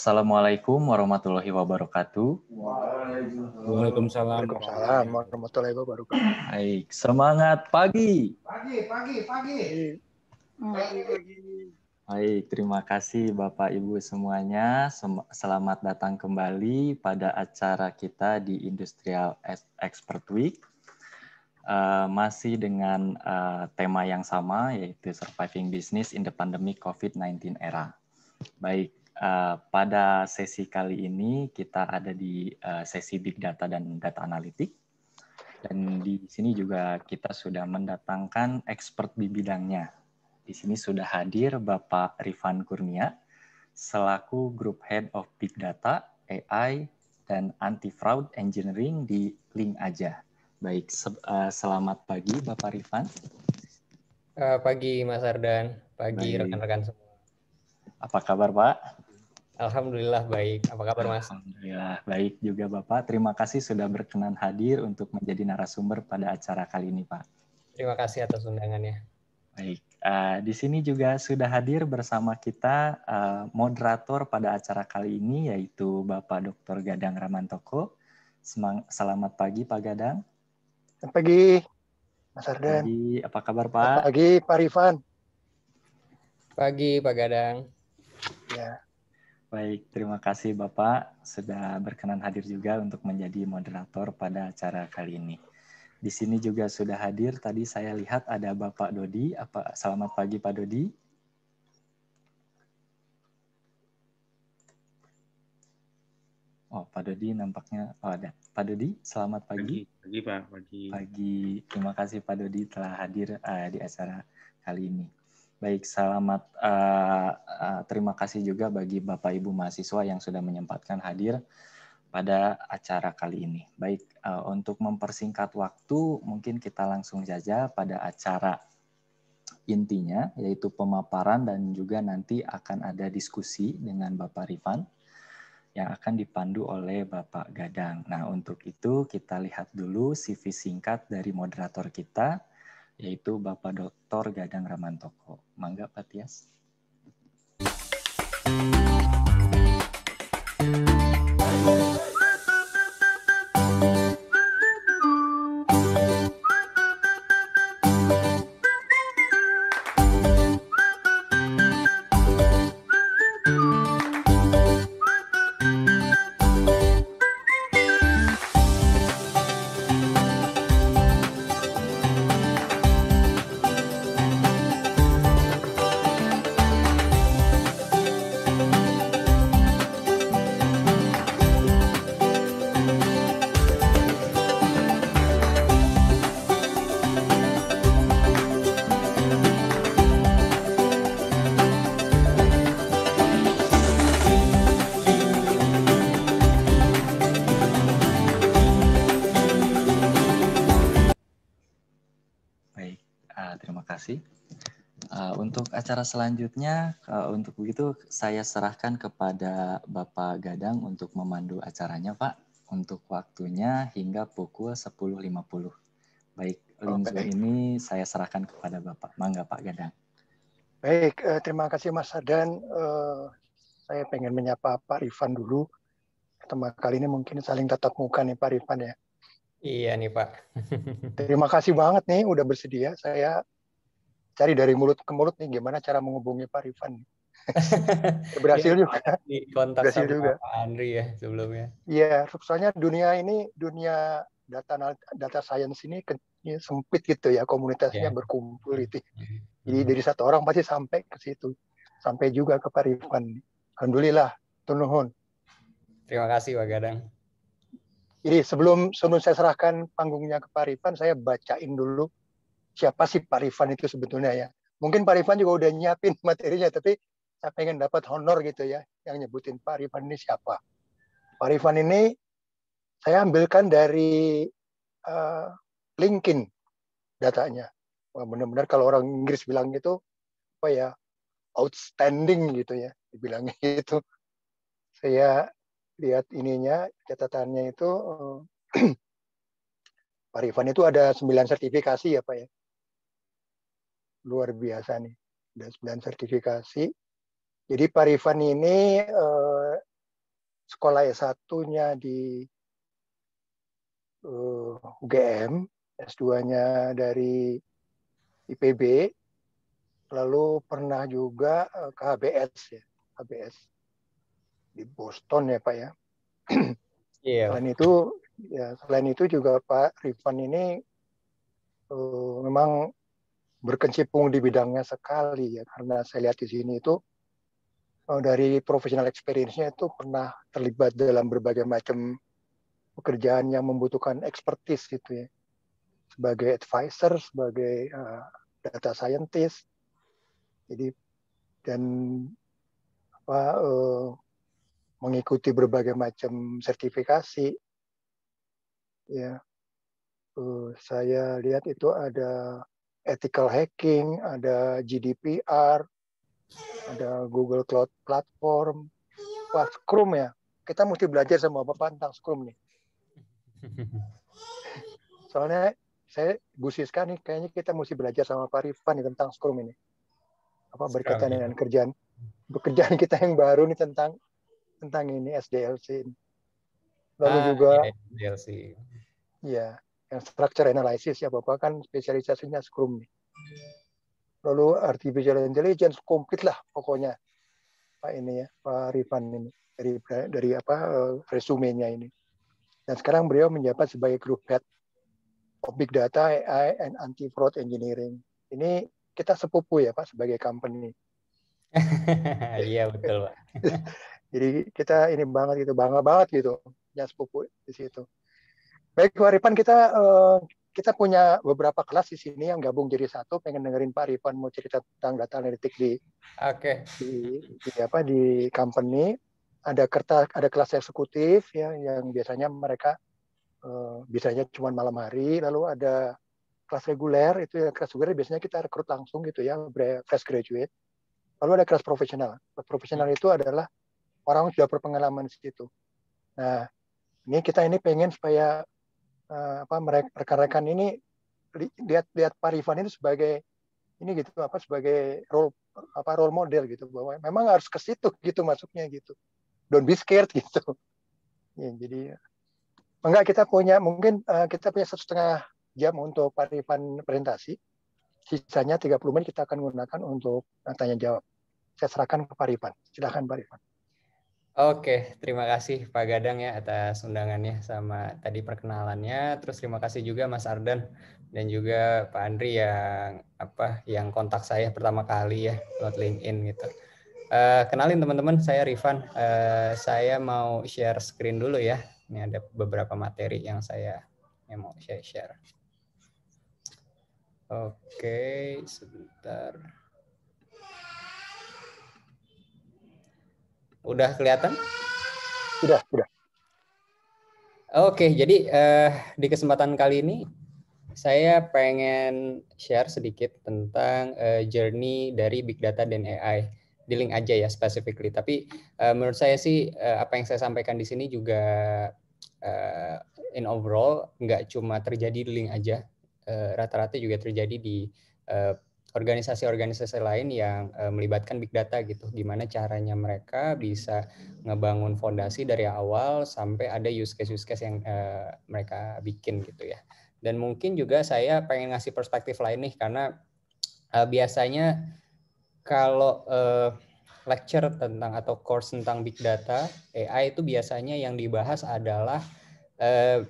Assalamualaikum warahmatullahi wabarakatuh. Waalaikumsalam. Waalaikumsalam warahmatullahi wabarakatuh. Baik, semangat pagi. Pagi, pagi, pagi. Baik, terima kasih Bapak Ibu semuanya. selamat datang kembali pada acara kita di Industrial Expert Week. Uh, masih dengan uh, tema yang sama yaitu surviving business in the pandemic COVID-19 era. Baik, Eh, pada sesi kali ini kita ada di eh, sesi Big Data dan Data Analitik. Dan di sini juga kita sudah mendatangkan expert di bidangnya. Di sini sudah hadir Bapak Rifan Kurnia, selaku Group Head of Big Data, AI, dan Anti-Fraud Engineering di Link Aja. Baik, eh, selamat pagi Bapak Rifan. pagi Mas Ardan, pagi rekan-rekan semua. Apa kabar Pak? Alhamdulillah baik. Apa kabar Mas? Alhamdulillah baik juga Bapak. Terima kasih sudah berkenan hadir untuk menjadi narasumber pada acara kali ini Pak. Terima kasih atas undangannya. Baik. Uh, di sini juga sudah hadir bersama kita uh, moderator pada acara kali ini yaitu Bapak Dr. Gadang Ramantoko. Semang Selamat pagi Pak Gadang. Selamat pagi Mas Ardan. Pagi. Apa kabar Pak? Selamat pagi Pak Rifan. Pagi Pak Gadang. Ya. Baik, terima kasih Bapak sudah berkenan hadir juga untuk menjadi moderator pada acara kali ini. Di sini juga sudah hadir, tadi saya lihat ada Bapak Dodi. Apa, selamat pagi Pak Dodi. Oh, Pak Dodi nampaknya oh, ada. Pak Dodi, selamat pagi. Pagi, pagi Pak. Pagi. pagi. Terima kasih Pak Dodi telah hadir uh, di acara kali ini. Baik, selamat. Uh, uh, terima kasih juga bagi Bapak Ibu mahasiswa yang sudah menyempatkan hadir pada acara kali ini. Baik, uh, untuk mempersingkat waktu, mungkin kita langsung saja pada acara intinya, yaitu pemaparan dan juga nanti akan ada diskusi dengan Bapak Rifan yang akan dipandu oleh Bapak Gadang. Nah, untuk itu kita lihat dulu CV singkat dari moderator kita, yaitu Bapak Dr. Gadang Ramantoko. Mangga Pak Tias. Eh, untuk acara selanjutnya, uh, untuk begitu saya serahkan kepada Bapak Gadang untuk memandu acaranya, Pak, untuk waktunya hingga pukul 10.50. Baik, oh, link okay. ini saya serahkan kepada Bapak. Mangga, Pak Gadang. Baik, uh, terima kasih Mas Sadan. Uh, saya pengen menyapa Pak Rifan dulu. Pertama kali ini mungkin saling tatap muka nih Pak Rifan ya. Iya nih Pak. terima kasih banget nih udah bersedia. Saya cari dari mulut ke mulut nih gimana cara menghubungi Pak Rifan. berhasil juga. Di kontak berhasil sama juga. Pak Andri ya sebelumnya. Iya, soalnya dunia ini dunia data data science ini ya, sempit gitu ya komunitasnya yeah. berkumpul itu. Jadi mm -hmm. dari satu orang pasti sampai ke situ, sampai juga ke Pak Rifan. Alhamdulillah, tunuhun. Terima kasih Pak Gadang. Jadi sebelum sebelum saya serahkan panggungnya ke Pak Rifan, saya bacain dulu siapa sih Pak Rifan itu sebetulnya ya. Mungkin Pak Rifan juga udah nyiapin materinya, tapi saya pengen dapat honor gitu ya, yang nyebutin Pak Rifan ini siapa. Pak Rifan ini saya ambilkan dari uh, LinkedIn datanya. benar-benar kalau orang Inggris bilang itu apa ya, outstanding gitu ya, dibilangnya gitu. Saya lihat ininya, catatannya itu, eh, Pak Rifan itu ada sembilan sertifikasi ya Pak ya luar biasa nih. Ada 9 sertifikasi. Jadi Pak Parifan ini eh, sekolah S1-nya di eh, UGM, S2-nya dari IPB, lalu pernah juga eh, ke HBS ya, HBS di Boston ya Pak ya. Yeah. Selain itu, ya selain itu juga Pak Rifan ini uh, memang berkecimpung di bidangnya sekali ya karena saya lihat di sini itu eh, dari profesional experience-nya itu pernah terlibat dalam berbagai macam pekerjaan yang membutuhkan expertise gitu ya sebagai advisor sebagai eh, data scientist jadi dan apa eh, mengikuti berbagai macam sertifikasi ya saya lihat itu ada ethical hacking, ada GDPR, ada Google Cloud Platform, wah Scrum ya. Kita mesti belajar sama Bapak tentang Scrum nih. Soalnya saya gusiskan nih, kayaknya kita mesti belajar sama Pak Rifan nih tentang Scrum ini. Apa berkaitan dengan kerjaan pekerjaan kita yang baru nih tentang tentang ini SDLC. Lalu ah, juga SDLC. Ya, yang structure analysis ya Bapak kan spesialisasinya Scrum nih. Lalu artificial intelligence komplit lah pokoknya Pak ini ya Pak Rifan ini dari dari apa eh, resumenya ini. Dan sekarang beliau menjabat sebagai group head of big data AI and anti fraud engineering. Ini kita sepupu ya Pak sebagai company. Iya betul Pak. Jadi kita ini banget gitu bangga banget gitu ya sepupu di situ. Baik Pak Ripan, kita eh, kita punya beberapa kelas di sini yang gabung jadi satu. Pengen dengerin Pak Ripan mau cerita tentang data analitik di Oke. Okay. Di, di apa di company. Ada kertas ada kelas eksekutif ya yang biasanya mereka uh, biasanya cuma malam hari. Lalu ada kelas reguler itu ya kelas reguler biasanya kita rekrut langsung gitu ya fresh graduate. Lalu ada kelas profesional. Kelas profesional itu adalah orang yang sudah berpengalaman di situ. Nah, ini kita ini pengen supaya Eh, apa mereka rekan-rekan ini lihat lihat Pak Rifan itu sebagai ini gitu apa sebagai role apa role model gitu bahwa memang harus ke situ gitu masuknya gitu don't be scared gitu ya, jadi eh, enggak kita punya mungkin uh, kita punya satu setengah jam untuk Pak Rifan presentasi sisanya 30 menit kita akan gunakan untuk tanya jawab saya serahkan ke Pak Rifan silakan Pak Rifan Oke, terima kasih Pak Gadang ya atas undangannya sama tadi perkenalannya. Terus terima kasih juga Mas Ardan dan juga Pak Andri yang apa yang kontak saya pertama kali ya lewat LinkedIn gitu. Uh, kenalin teman-teman, saya Rifan. Uh, saya mau share screen dulu ya. Ini ada beberapa materi yang saya yang mau saya share. Oke, sebentar. Udah kelihatan? Sudah, sudah. Oke, jadi eh, di kesempatan kali ini saya pengen share sedikit tentang eh, journey dari big data dan AI. Di link aja ya specifically. Tapi eh, menurut saya sih eh, apa yang saya sampaikan di sini juga eh, in overall nggak cuma terjadi di link aja. Eh, rata-rata eh, juga terjadi di eh, organisasi-organisasi lain yang uh, melibatkan big data gitu gimana caranya mereka bisa ngebangun fondasi dari awal sampai ada use case use case yang uh, mereka bikin gitu ya dan mungkin juga saya pengen ngasih perspektif lain nih karena uh, biasanya kalau uh, lecture tentang atau course tentang big data AI itu biasanya yang dibahas adalah uh,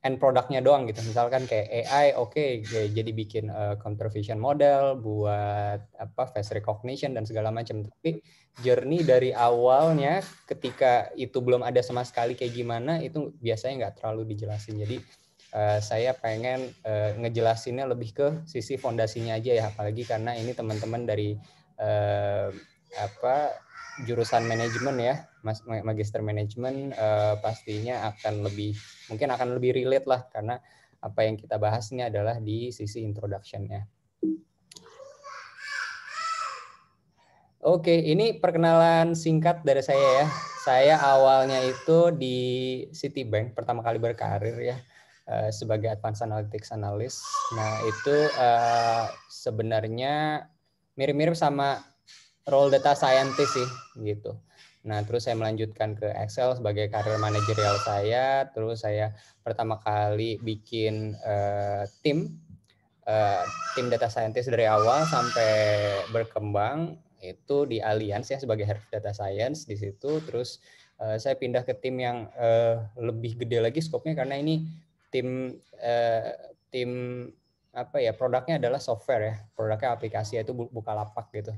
end produknya doang gitu. Misalkan kayak AI, oke, okay, ya jadi bikin uh, eh, computer vision model, buat apa face recognition dan segala macam. Tapi journey dari awalnya, ketika itu belum ada sama sekali kayak gimana, itu biasanya nggak terlalu dijelasin. Jadi uh, saya pengen uh, ngejelasinnya lebih ke sisi fondasinya aja ya, apalagi karena ini teman-teman dari uh, apa jurusan manajemen ya, mas, magister manajemen uh, pastinya akan lebih mungkin akan lebih relate lah karena apa yang kita bahas ini adalah di sisi introduction ya. Oke, ini perkenalan singkat dari saya ya. Saya awalnya itu di Citibank pertama kali berkarir ya eh, sebagai advanced analytics analyst. Nah, itu uh, sebenarnya mirip-mirip sama role data scientist sih gitu. Nah, terus saya melanjutkan ke Excel sebagai karir manajerial saya. Terus saya pertama kali bikin uh, tim uh, tim data scientist dari awal sampai berkembang itu di Allianz ya sebagai head data science di situ. Terus uh, saya pindah ke tim yang uh, lebih gede lagi skopnya karena ini tim uh, tim apa ya produknya adalah software ya produknya aplikasi itu buka lapak gitu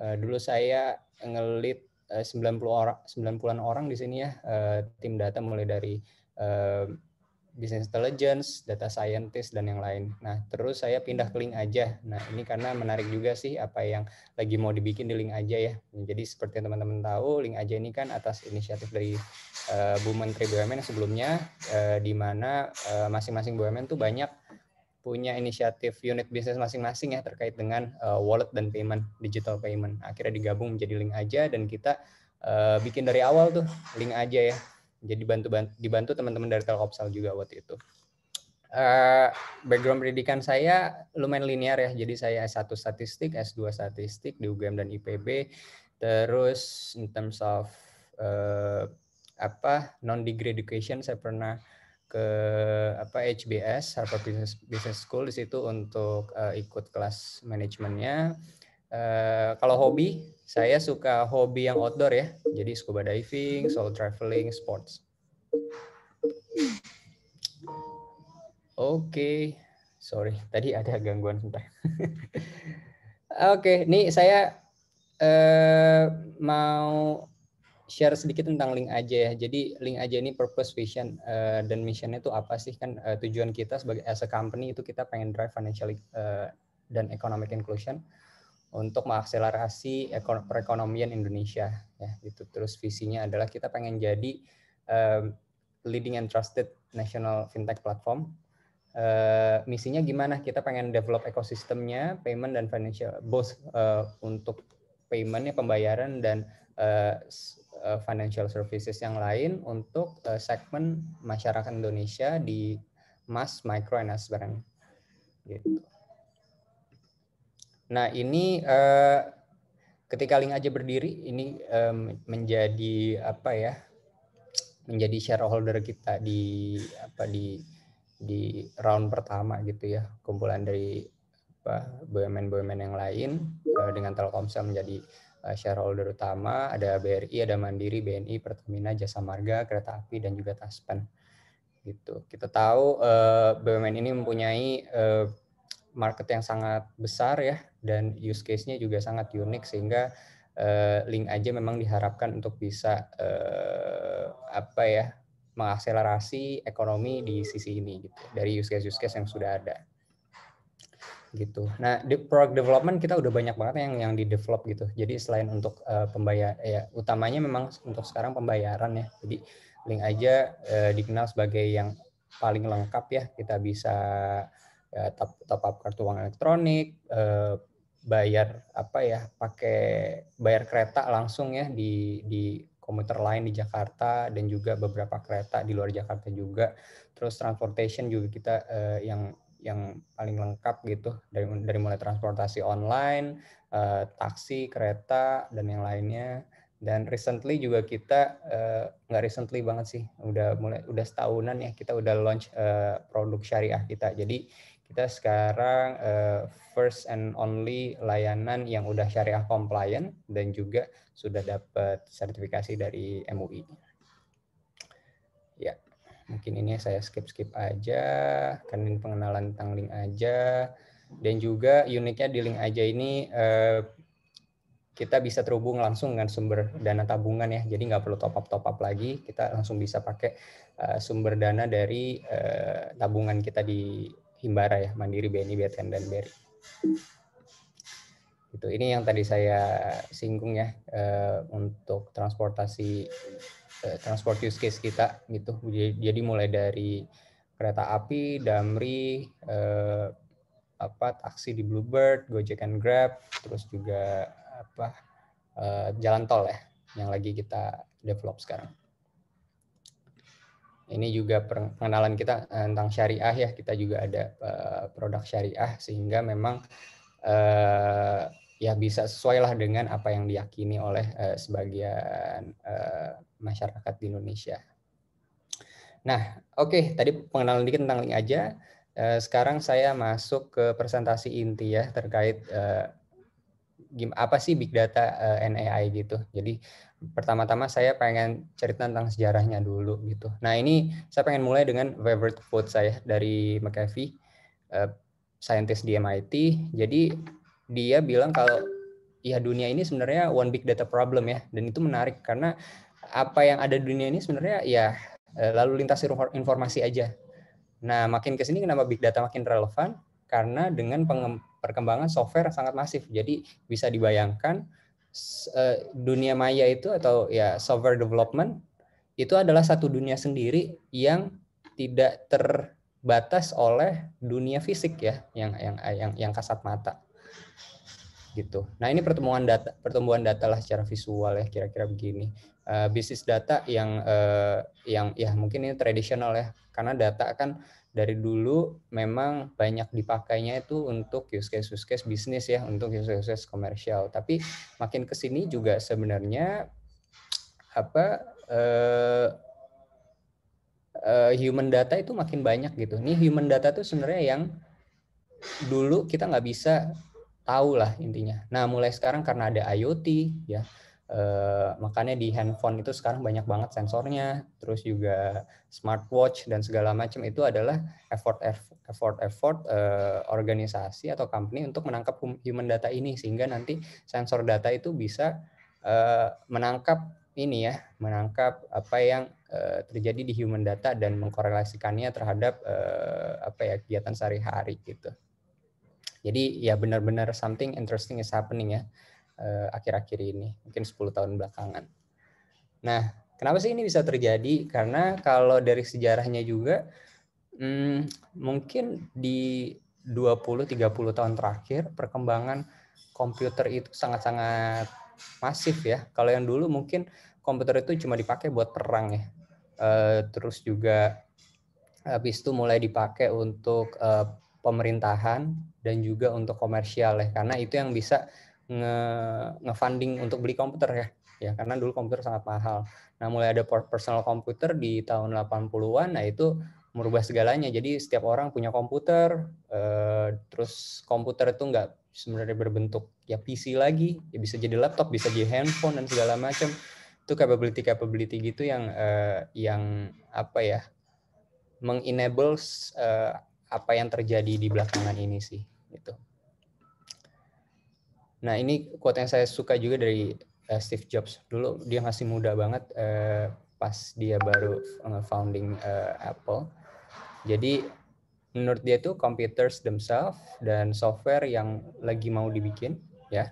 Eh, dulu saya ngelit eh, sembilan 90 orang 90-an orang di sini ya uh, tim data mulai dari uh, business intelligence, data scientist dan yang lain. Nah, terus saya pindah ke link aja. Nah, ini karena menarik juga sih apa yang lagi mau dibikin di link aja ya. Jadi seperti yang teman-teman tahu, link aja ini kan atas inisiatif dari uh, Bu Menteri BUMN sebelumnya uh, di mana uh, masing-masing BUMN tuh banyak punya inisiatif unit bisnis masing-masing ya terkait dengan uh, wallet dan payment, digital payment. Akhirnya digabung menjadi link aja dan kita uh, bikin dari awal tuh link aja ya. Jadi bantu bantu dibantu teman-teman dari Telkomsel juga waktu itu. Uh, background pendidikan saya lumayan linear ya. Jadi saya S1 statistik, S2 statistik di UGM dan IPB. Terus in terms of uh, apa non degree education saya pernah ke apa HBS Harvard Business Business School di situ untuk uh, ikut kelas manajemennya. Uh, kalau hobi, saya suka hobi yang outdoor ya. Jadi scuba diving, solo traveling, sports. Oke, okay. sorry tadi ada gangguan sebentar. Oke, okay, nih saya uh, mau share sedikit tentang link aja ya. Jadi link aja ini purpose, vision, uh, dan missionnya itu apa sih kan uh, tujuan kita sebagai as a company itu kita pengen drive financial uh, dan economic inclusion untuk mengakselerasi perekonomian Indonesia ya Itu Terus visinya adalah kita pengen jadi um, leading and trusted national fintech platform. Uh, misinya gimana? Kita pengen develop ekosistemnya, payment dan financial both uh, untuk paymentnya pembayaran dan Eh, eh, financial services yang lain untuk eh, segmen masyarakat Indonesia di mass, micro, and as Gitu. Nah ini ketika link aja berdiri ini menjadi apa ya? menjadi shareholder kita di apa di di round pertama gitu ya kumpulan dari apa BUMN BUMN yang lain dengan Telkomsel menjadi Eh, shareholder utama, ada BRI, ada Mandiri, BNI, Pertamina, Jasa Marga, Kereta Api, dan juga Taspen. Gitu. Kita tahu eh, BUMN ini mempunyai eh, market yang sangat besar ya, dan use case-nya juga sangat unik sehingga link aja memang diharapkan untuk bisa apa ya mengakselerasi ekonomi di sisi ini gitu dari use case use case yang sudah ada gitu. Nah, di product development kita udah banyak banget yang yang di develop gitu. Jadi selain untuk uh, eh, pembayar ya utamanya memang untuk sekarang pembayaran ya. Jadi link aja uh, dikenal sebagai yang paling lengkap ya. Kita bisa ya, top, top up kartu uang elektronik, uh, bayar apa ya, pakai bayar kereta langsung ya di di komuter lain di Jakarta dan juga beberapa kereta di luar Jakarta juga. Terus transportation juga kita uh, yang yang paling lengkap gitu dari dari mulai transportasi online, uh, taksi, kereta dan yang lainnya. Dan recently juga kita eh, nggak uh, recently banget sih, udah mulai udah setahunan ya kita udah launch uh, produk syariah kita. Jadi kita sekarang uh, first and only layanan yang udah syariah compliant dan juga sudah dapat sertifikasi dari MUI. Mungkin ini saya skip-skip aja, karena ini pengenalan tentang link aja. Dan juga uniknya di link aja ini eh, kita bisa terhubung langsung dengan sumber dana tabungan ya. Jadi nggak perlu top up top up lagi, kita langsung bisa pakai eh, sumber dana dari eh, tabungan kita di Himbara ya, Mandiri, BNI, BTN dan BRI itu ini yang tadi saya singgung ya untuk transportasi Eh, transport use case kita gitu. Jadi, mulai dari kereta api, Damri, eh, apa taksi di Bluebird, Gojek and Grab, terus juga apa eh, jalan tol ya yang lagi kita develop sekarang. Ini juga pengenalan kita eh, tentang syariah ya. Kita juga ada eh, produk syariah sehingga memang eh, ya bisa sesuailah dengan apa yang diyakini oleh eh, sebagian eh, masyarakat di Indonesia. Nah, oke, okay, tadi pengenalan dikit tentang link aja. Eh, sekarang saya masuk ke presentasi inti ya terkait eh, apa sih big data eh, NAI gitu. Jadi pertama-tama saya pengen cerita tentang sejarahnya dulu gitu. Nah ini saya pengen mulai dengan favorite quote saya dari McAfee, scientist di MIT. Jadi dia bilang kalau ya dunia ini sebenarnya one big data problem ya dan itu menarik karena apa yang ada di dunia ini sebenarnya ya eh, lalu lintas informasi aja. Nah, makin ke sini kenapa big data makin relevan? Karena dengan perkembangan software sangat masif. Jadi bisa dibayangkan eh, dunia maya itu atau ya software development itu adalah satu dunia sendiri yang tidak terbatas oleh dunia fisik ya yang yang yang yang kasat mata gitu. Nah ini pertemuan data pertemuan data lah secara visual ya kira-kira begini. Eh, bisnis data yang uh, yang ya mungkin ini tradisional ya karena data kan dari dulu memang banyak dipakainya itu untuk use case use case bisnis ya untuk use case, komersial tapi makin kesini juga sebenarnya apa uh, human data itu makin banyak gitu nih human data itu sebenarnya yang dulu kita nggak bisa tahu lah intinya nah mulai sekarang karena ada IoT ya Eh, makanya di handphone itu sekarang banyak banget sensornya, terus juga smartwatch dan segala macam itu adalah effort effort effort uh, organisasi atau company untuk menangkap human data ini sehingga nanti sensor data itu bisa uh, menangkap ini ya, menangkap apa yang uh, terjadi di human data dan mengkorelasikannya terhadap uh, apa ya kegiatan sehari-hari gitu. Jadi ya benar-benar something interesting is happening ya. Eh, akhir-akhir ini, mungkin 10 tahun belakangan. Nah, kenapa sih ini bisa terjadi? Karena kalau dari sejarahnya juga, hmm, mungkin di 20-30 tahun terakhir, perkembangan komputer itu sangat-sangat masif ya. Kalau yang dulu mungkin komputer itu cuma dipakai buat perang ya. Uh, terus juga habis itu mulai dipakai untuk uh, pemerintahan dan juga untuk komersial ya karena itu yang bisa nge, nge untuk beli komputer ya ya karena dulu komputer sangat mahal. Nah mulai ada personal komputer di tahun 80-an, nah itu merubah segalanya. Jadi setiap orang punya komputer, eh, terus komputer itu nggak sebenarnya berbentuk ya PC lagi, ya bisa jadi laptop, bisa jadi handphone dan segala macam. Itu capability capability gitu yang eh, yang apa ya mengenables eh, apa yang terjadi di belakangan ini sih gitu. Nah ini quote yang saya suka juga dari uh, Steve Jobs. Dulu dia masih muda banget uh, pas dia baru eh, founding uh, Apple. Jadi menurut dia tuh computers themselves dan software yang lagi mau dibikin ya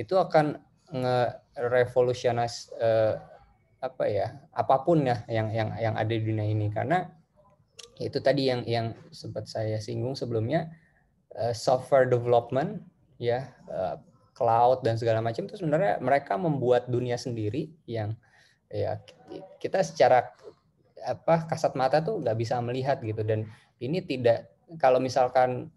itu akan ngerevolusionis uh, apa ya apapun ya yang yang yang ada di dunia ini karena itu tadi yang yang sempat saya singgung sebelumnya uh, software development ya uh, cloud dan segala macam itu sebenarnya mereka membuat dunia sendiri yang ya kita secara apa kasat mata tuh nggak bisa melihat gitu dan ini tidak kalau misalkan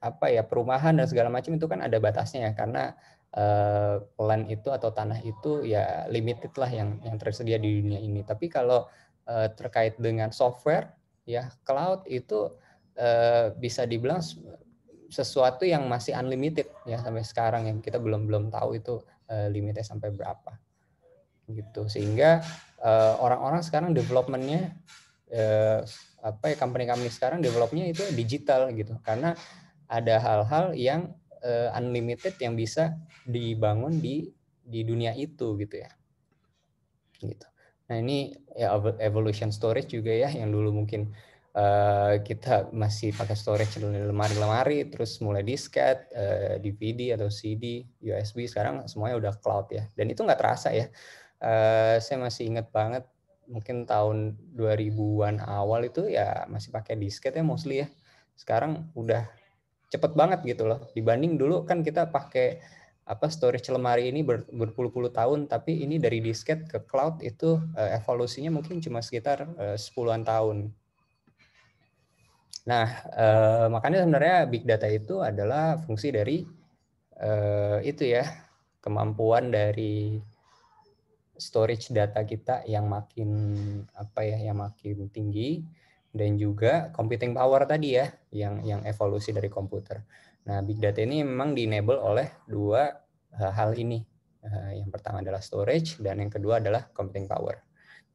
apa ya perumahan dan segala macam itu kan ada batasnya ya karena uh, land itu atau tanah itu ya limited lah yang yang tersedia di dunia ini tapi kalau uh, terkait dengan software ya cloud itu uh, bisa dibilang sesuatu yang masih unlimited ya sampai sekarang yang kita belum belum tahu itu uh, limitnya sampai berapa gitu sehingga orang eh, orang-orang sekarang developmentnya uh, apa ya company-company sekarang developnya itu digital gitu karena ada hal-hal yang uh, unlimited yang bisa dibangun di di dunia itu gitu ya gitu nah ini ya evolution storage juga ya yang dulu mungkin Uh, kita masih pakai storage di lemari-lemari, terus mulai disket, uh, eh, DVD atau CD, USB sekarang semuanya udah cloud ya. Dan itu nggak terasa ya. Uh, saya masih ingat banget mungkin tahun 2000-an awal itu ya masih pakai disket ya mostly ya. Sekarang udah cepet banget gitu loh. Dibanding dulu kan kita pakai apa storage lemari ini ber, berpuluh-puluh tahun tapi ini dari disket ke cloud itu uh, evolusinya mungkin cuma sekitar uh, 10-an tahun Nah, eh, makanya sebenarnya big data itu adalah fungsi dari eh, itu ya, kemampuan dari storage data kita yang makin apa ya, yang makin tinggi dan juga computing power tadi ya, yang yang evolusi dari komputer. Nah, big data ini memang di enable oleh dua eh, hal ini. Eh, yang pertama adalah storage dan yang kedua adalah computing power.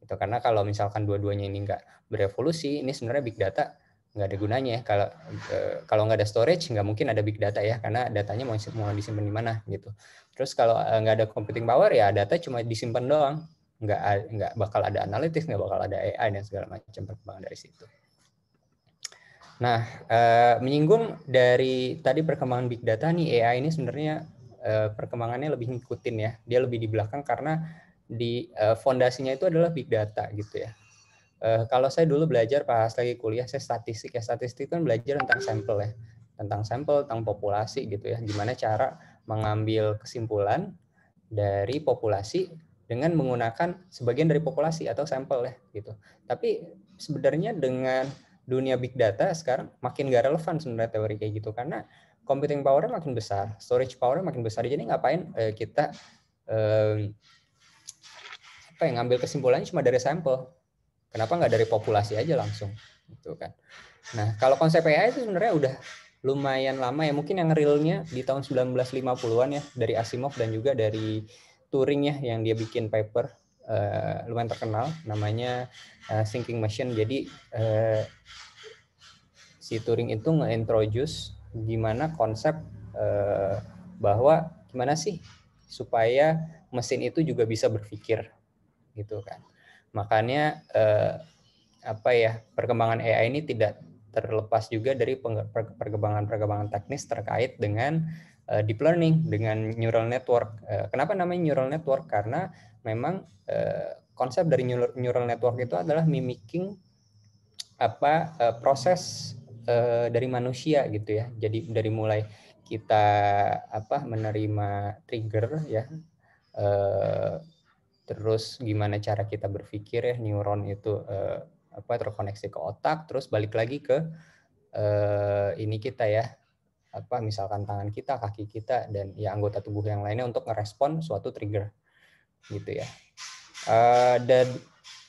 Itu karena kalau misalkan dua-duanya ini enggak berevolusi, ini sebenarnya big data nggak ada gunanya ya kalau e, kalau nggak ada storage nggak mungkin ada big data ya karena datanya mau mau disimpan di mana gitu terus kalau e, nggak ada computing power ya data cuma disimpan doang nggak nggak bakal ada analitik nggak bakal ada AI dan segala macam perkembangan dari situ nah e, menyinggung dari tadi perkembangan big data nih AI ini sebenarnya perkembangannya lebih ngikutin ya dia lebih di belakang karena di fondasinya itu adalah big data gitu ya Uh, kalau saya dulu belajar pas lagi kuliah saya statistik ya statistik kan belajar tentang sampel ya tentang sampel tentang populasi gitu ya gimana cara mengambil kesimpulan dari populasi dengan menggunakan sebagian dari populasi atau sampel ya gitu tapi sebenarnya dengan dunia big data sekarang makin gak relevan sebenarnya teori kayak gitu karena computing powernya makin besar, storage powernya makin besar. Jadi ngapain uh, kita uh, apa yang ngambil kesimpulannya cuma dari sampel Kenapa nggak dari populasi aja langsung? Gitu kan. Nah, kalau konsep AI itu sebenarnya udah lumayan lama ya. Mungkin yang realnya di tahun 1950-an ya dari Asimov dan juga dari Turing ya yang dia bikin paper uh, lumayan terkenal namanya uh, Thinking Machine. Jadi uh, si Turing itu nge-introduce gimana konsep uh, bahwa gimana sih supaya mesin itu juga bisa berpikir gitu kan. Makanya eh, apa ya perkembangan AI ini tidak terlepas juga dari perkembangan-perkembangan teknis terkait dengan uh, deep learning dengan neural network. Uh, kenapa namanya neural network? Karena memang uh, konsep dari neural network itu adalah mimicking apa uh, proses uh, dari manusia gitu ya. Jadi dari mulai kita apa menerima trigger ya uh, terus gimana cara kita berpikir ya neuron itu eh, apa terkoneksi ke otak terus balik lagi ke eh, ini kita ya apa misalkan tangan kita kaki kita dan ya anggota tubuh yang lainnya untuk ngerespon suatu trigger gitu ya eh, dan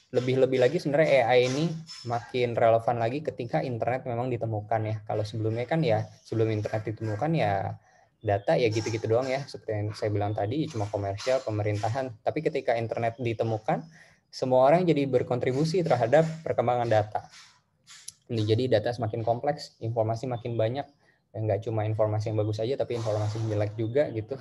lebih-lebih lagi sebenarnya AI ini makin relevan lagi ketika internet memang ditemukan ya. Kalau sebelumnya kan ya sebelum internet ditemukan ya data ya gitu-gitu doang ya seperti yang saya bilang tadi cuma komersial pemerintahan tapi ketika internet ditemukan semua orang jadi berkontribusi terhadap perkembangan data jadi data semakin kompleks informasi makin banyak ya, nggak cuma informasi yang bagus aja tapi informasi yang jelek juga gitu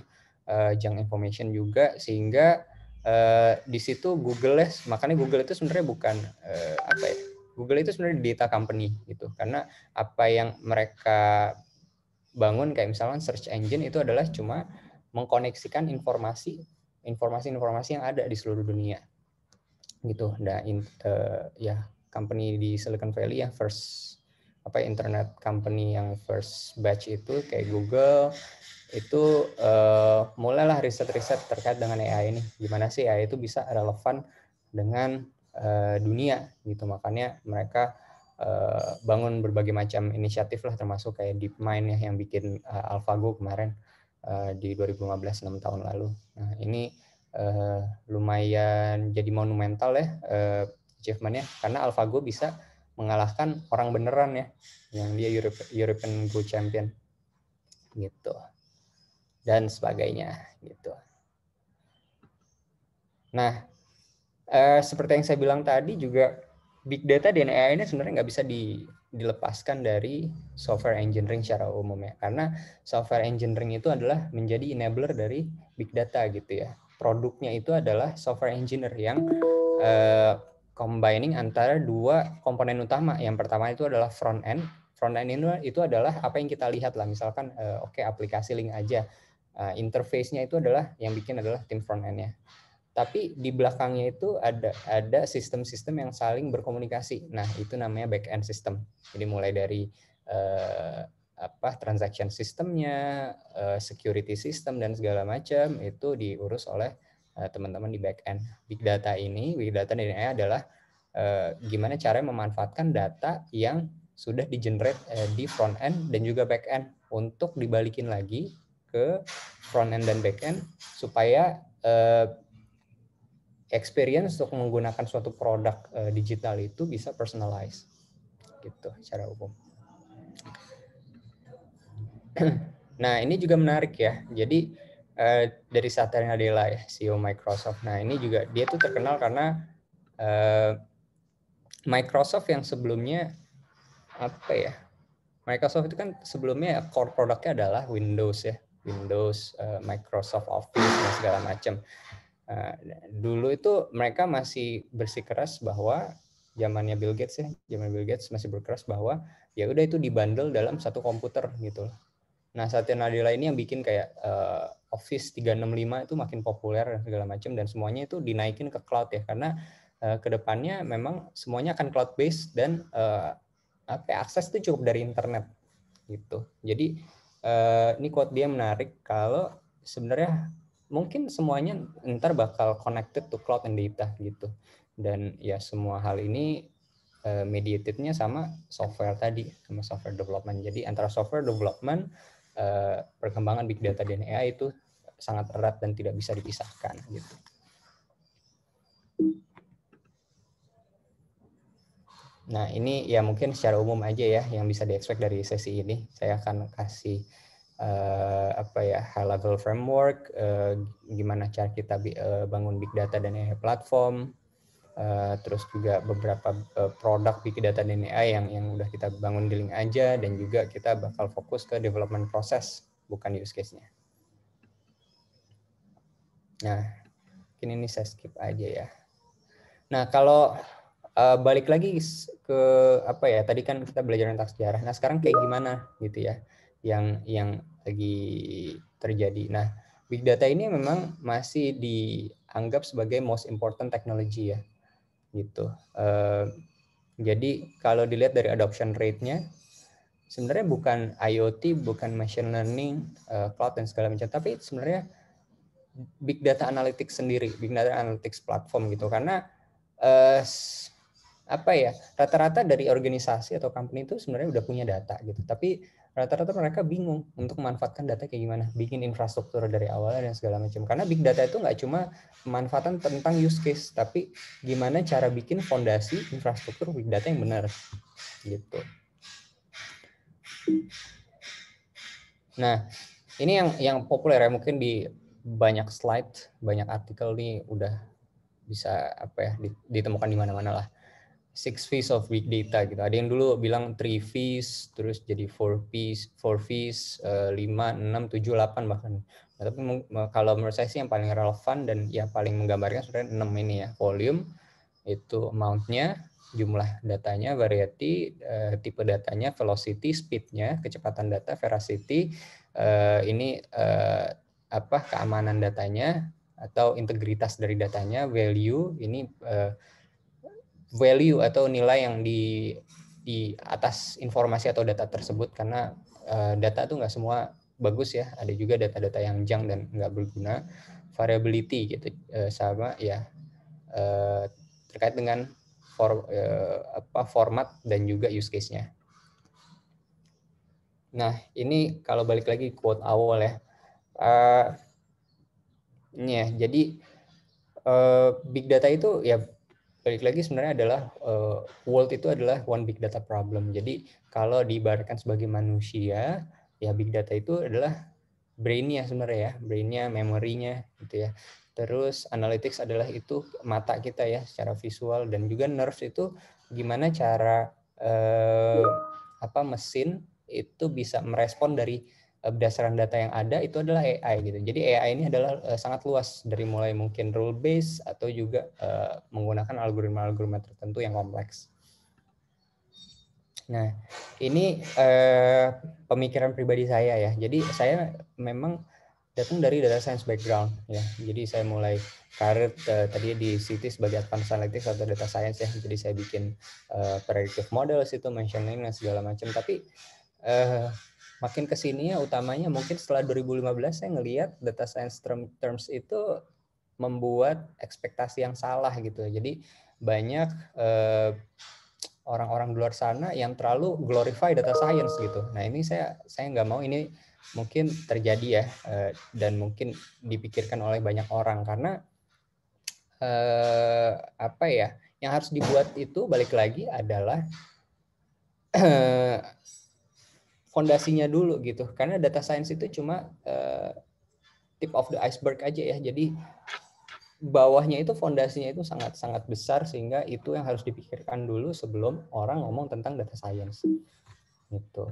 uh, junk information juga sehingga uh, di situ Google makanya Google itu sebenarnya bukan uh, apa ya Google itu sebenarnya data company gitu karena apa yang mereka bangun kayak misalnya search engine itu adalah cuma mengkoneksikan informasi informasi-informasi yang ada di seluruh dunia gitu nah in, uh, ya company di Silicon Valley yang first apa internet company yang first batch itu kayak Google itu uh, mulailah riset-riset terkait dengan AI ini gimana sih AI itu bisa relevan dengan uh, dunia gitu makanya mereka Eh, bangun berbagai macam inisiatif lah termasuk kayak DeepMind ya yang bikin uh, AlphaGo kemarin uh, di 2015 6 tahun lalu. Nah, ini uh, lumayan jadi monumental ya uh, ya karena AlphaGo bisa mengalahkan orang beneran ya yang dia Europe, European Go Champion gitu dan sebagainya gitu. Nah, eh, seperti yang saya bilang tadi juga big data dan AI ini sebenarnya nggak bisa di, dilepaskan dari software engineering secara umum ya. Karena software engineering itu adalah menjadi enabler dari big data gitu ya. Produknya itu adalah software engineer yang uh, combining antara dua komponen utama. Yang pertama itu adalah front end. Front end itu adalah apa yang kita lihat lah. Misalkan uh, oke okay, aplikasi link aja. Uh, interface-nya itu adalah yang bikin adalah tim front end-nya tapi di belakangnya itu ada ada sistem-sistem yang saling berkomunikasi. Nah, itu namanya back end system. Jadi mulai dari eh, apa transaction sistemnya, eh, security system dan segala macam itu diurus oleh eh, teman-teman eh, di back end. Big data ini, big data ini adalah eh, gimana cara memanfaatkan data yang sudah di generate eh, di front end dan juga back end untuk dibalikin lagi ke front end dan back end supaya eh, experience untuk menggunakan suatu produk eh, digital itu bisa personalize gitu secara umum. nah ini juga menarik ya. Jadi eh, dari Satya Nadella ya, CEO Microsoft. Nah ini juga dia tuh terkenal karena eh, Microsoft yang sebelumnya apa ya? Microsoft itu kan sebelumnya core produknya adalah Windows ya, Windows, Microsoft Office dan segala macam. Eh, dulu itu mereka masih bersikeras bahwa zamannya Bill Gates ya, zaman Bill Gates masih berkeras bahwa ya udah itu dibandel dalam satu komputer gitu. Nah, Satya Nadella ini yang bikin kayak uh, Office 365 itu makin populer dan segala macam dan semuanya itu dinaikin ke cloud ya karena uh, eh, kedepannya memang semuanya akan cloud based dan uh, apa ya, akses itu cukup dari internet gitu. Jadi uh, ini quote dia menarik kalau sebenarnya mungkin semuanya ntar bakal connected to cloud and data gitu dan ya semua hal ini uh, mediatednya sama software tadi sama software development jadi antara software development eh, perkembangan big data dan AI itu sangat erat dan tidak bisa dipisahkan gitu Nah, ini ya mungkin secara umum aja ya yang bisa diekspek dari sesi ini. Saya akan kasih uh, apa ya high level framework, uh, gimana cara kita uh, bangun big data dan AI platform, uh, terus juga beberapa uh, produk big data dan AI yang yang udah kita bangun di link aja dan juga kita bakal fokus ke development proses bukan use case-nya. Nah, mungkin ini saya skip aja ya. Nah, kalau uh, balik lagi ke apa ya? Tadi kan kita belajar tentang sejarah. Nah, sekarang kayak gimana gitu ya? yang yang lagi terjadi. Nah, big data ini memang masih dianggap sebagai most important technology ya, gitu. Uh, jadi kalau dilihat dari adoption rate-nya, sebenarnya bukan IoT, bukan machine learning, uh, cloud dan segala macam, tapi sebenarnya big data analytics sendiri, big data analytics platform gitu. Karena uh, apa ya, rata-rata dari organisasi atau company itu sebenarnya udah punya data gitu, tapi rata-rata mereka bingung untuk memanfaatkan data kayak gimana, bikin infrastruktur dari awal dan segala macam. Karena big data itu nggak cuma pemanfaatan tentang use case, tapi gimana cara bikin fondasi infrastruktur big data yang benar, gitu. Nah, ini yang yang populer ya mungkin di banyak slide, banyak artikel nih udah bisa apa ya ditemukan di mana-mana lah six fees of big data gitu. Ada yang dulu bilang three fees, terus jadi four fees, four fees, eh, lima, enam, tujuh, delapan bahkan. Nah, tapi kalau menurut saya sih yang paling relevan dan ya paling menggambarkan sebenarnya enam ini ya volume itu amountnya, jumlah datanya, variety, uh, tipe datanya, velocity, speednya, kecepatan data, veracity, uh, ini uh, apa keamanan datanya atau integritas dari datanya, value ini uh, value atau nilai yang di di atas informasi atau data tersebut karena uh, data itu nggak semua bagus ya ada juga data-data yang jang dan nggak berguna variability gitu uh, sama ya uh, terkait dengan for, uh, apa format dan juga use case-nya nah ini kalau balik lagi quote awal ya uh, ya jadi uh, big data itu ya balik lagi sebenarnya adalah uh, world itu adalah one big data problem. Jadi kalau diibaratkan sebagai manusia, ya big data itu adalah brainnya sebenarnya ya, brainnya, memorinya gitu ya. Terus analytics adalah itu mata kita ya secara visual dan juga nerves itu gimana cara uh, apa mesin itu bisa merespon dari Eh, berdasarkan data yang ada itu adalah AI gitu. Jadi AI ini adalah eh, sangat luas dari mulai mungkin rule base atau juga eh, menggunakan algoritma-algoritma tertentu yang kompleks. Nah, ini uh, pemikiran pribadi saya ya. Jadi saya memang datang dari data science background ya. Jadi saya mulai karir uh, tadi di City sebagai advanced analytics atau data science ya. Jadi saya bikin uh, predictive model situ machine learning dan segala macam. Tapi uh, makin ke sini ya utamanya mungkin setelah 2015 saya ngelihat data science term, terms itu membuat ekspektasi yang salah gitu. Jadi banyak eh, orang-orang di luar sana yang terlalu glorify data science gitu. Nah ini saya saya nggak mau ini mungkin terjadi ya eh, dan mungkin dipikirkan oleh banyak orang karena eh, apa ya yang harus dibuat itu balik lagi adalah eh, fondasinya dulu gitu karena data science itu cuma uh, tip of the iceberg aja ya jadi bawahnya itu fondasinya itu sangat sangat besar sehingga itu yang harus dipikirkan dulu sebelum orang ngomong tentang data science gitu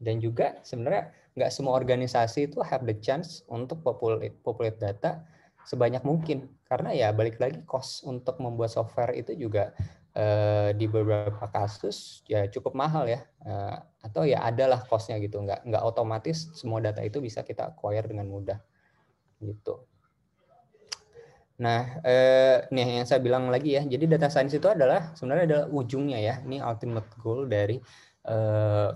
dan juga sebenarnya nggak semua organisasi itu have the chance untuk populate populate data sebanyak mungkin karena ya balik lagi cost untuk membuat software itu juga Eh, di beberapa kasus ya cukup mahal ya eh, atau ya adalah kosnya gitu nggak nggak otomatis semua data itu bisa kita acquire dengan mudah gitu nah eh, nih yang saya bilang lagi ya jadi data science itu adalah sebenarnya adalah ujungnya ya ini ultimate goal dari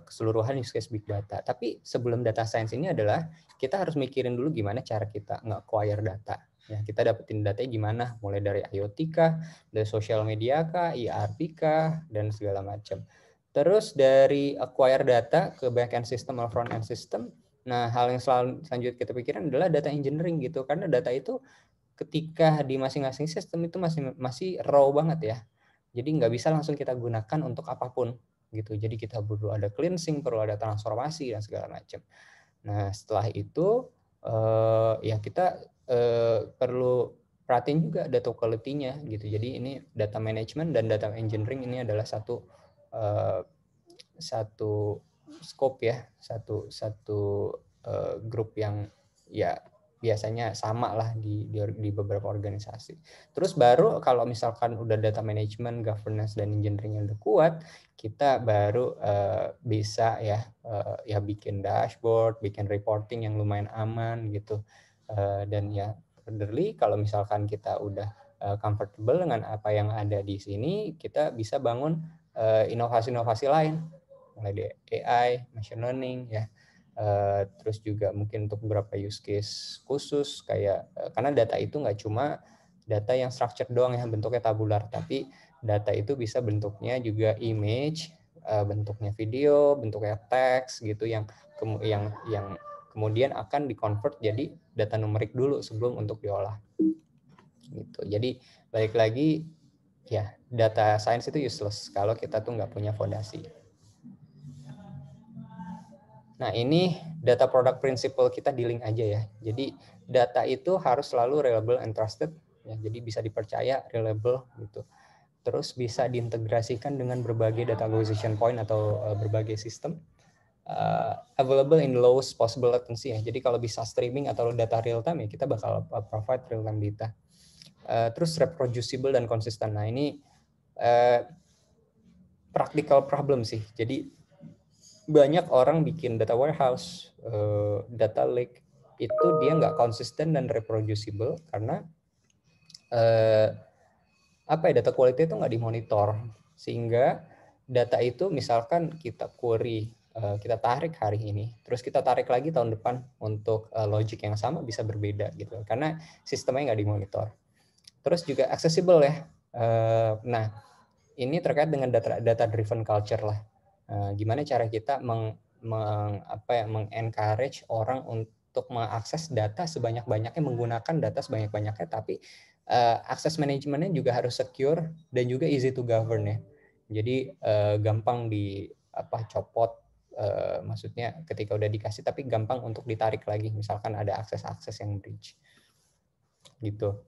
keseluruhan use case big data. Tapi sebelum data science ini adalah kita harus mikirin dulu gimana cara kita nggak acquire data ya kita dapetin datanya gimana mulai dari IoT kah dari sosial media kah ERP kah dan segala macam terus dari acquire data ke back end system atau front end system nah hal yang selalu selanjutnya kita pikirkan adalah data engineering gitu karena data itu ketika di masing-masing sistem itu masih masih raw banget ya jadi nggak bisa langsung kita gunakan untuk apapun gitu jadi kita perlu ada cleansing perlu ada transformasi dan segala macam nah setelah itu Uh, ya kita Eh, perlu perhatiin juga data quality-nya gitu. Jadi ini data management dan data engineering ini adalah satu eh, satu scope ya, satu satu eh, grup yang ya biasanya sama lah di, di di beberapa organisasi. Terus baru kalau misalkan udah data management, governance dan engineering yang udah kuat, kita baru uh, bisa ya uh, ya bikin dashboard, bikin reporting yang lumayan aman gitu. Eh, dan ya orderly kalau misalkan kita udah eh, comfortable dengan apa yang ada di sini kita bisa bangun eh, inovasi-inovasi lain mulai dari AI, machine learning ya terus juga mungkin untuk beberapa use case khusus kayak karena data itu nggak cuma data yang structure doang yang bentuknya tabular tapi data itu bisa bentuknya juga image bentuknya video bentuknya teks gitu yang yang yang kemudian akan dikonvert jadi data numerik dulu sebelum untuk diolah. Gitu. Jadi balik lagi ya data science itu useless kalau kita tuh nggak punya fondasi. Nah ini data product principle kita di link aja ya. Jadi data itu harus selalu reliable and trusted. Ya, jadi bisa dipercaya, reliable gitu. Terus bisa diintegrasikan dengan berbagai data acquisition point atau eh, berbagai sistem uh, available in lowest possible latency ya. Jadi kalau bisa streaming atau data real time ya kita bakal provide real time data. Uh, terus reproducible dan konsisten. Nah ini uh, practical problem sih. Jadi banyak orang bikin data warehouse, uh, data lake itu dia nggak konsisten dan reproducible karena uh, apa ya data quality itu nggak dimonitor sehingga data itu misalkan kita query Eh, kita tarik hari ini, terus kita tarik lagi tahun depan untuk uh, logic yang sama bisa berbeda gitu, karena sistemnya nggak dimonitor. Terus juga accessible ya. Uh, nah, ini terkait dengan data data driven culture lah. Uh, gimana cara kita meng, meng apa ya mengencourage orang untuk mengakses data sebanyak-banyaknya menggunakan data sebanyak-banyaknya tapi uh, akses manajemennya juga harus secure dan juga easy to govern ya. Jadi uh, gampang di apa copot Eh, maksudnya ketika udah dikasih tapi gampang untuk ditarik lagi misalkan ada akses-akses yang breach gitu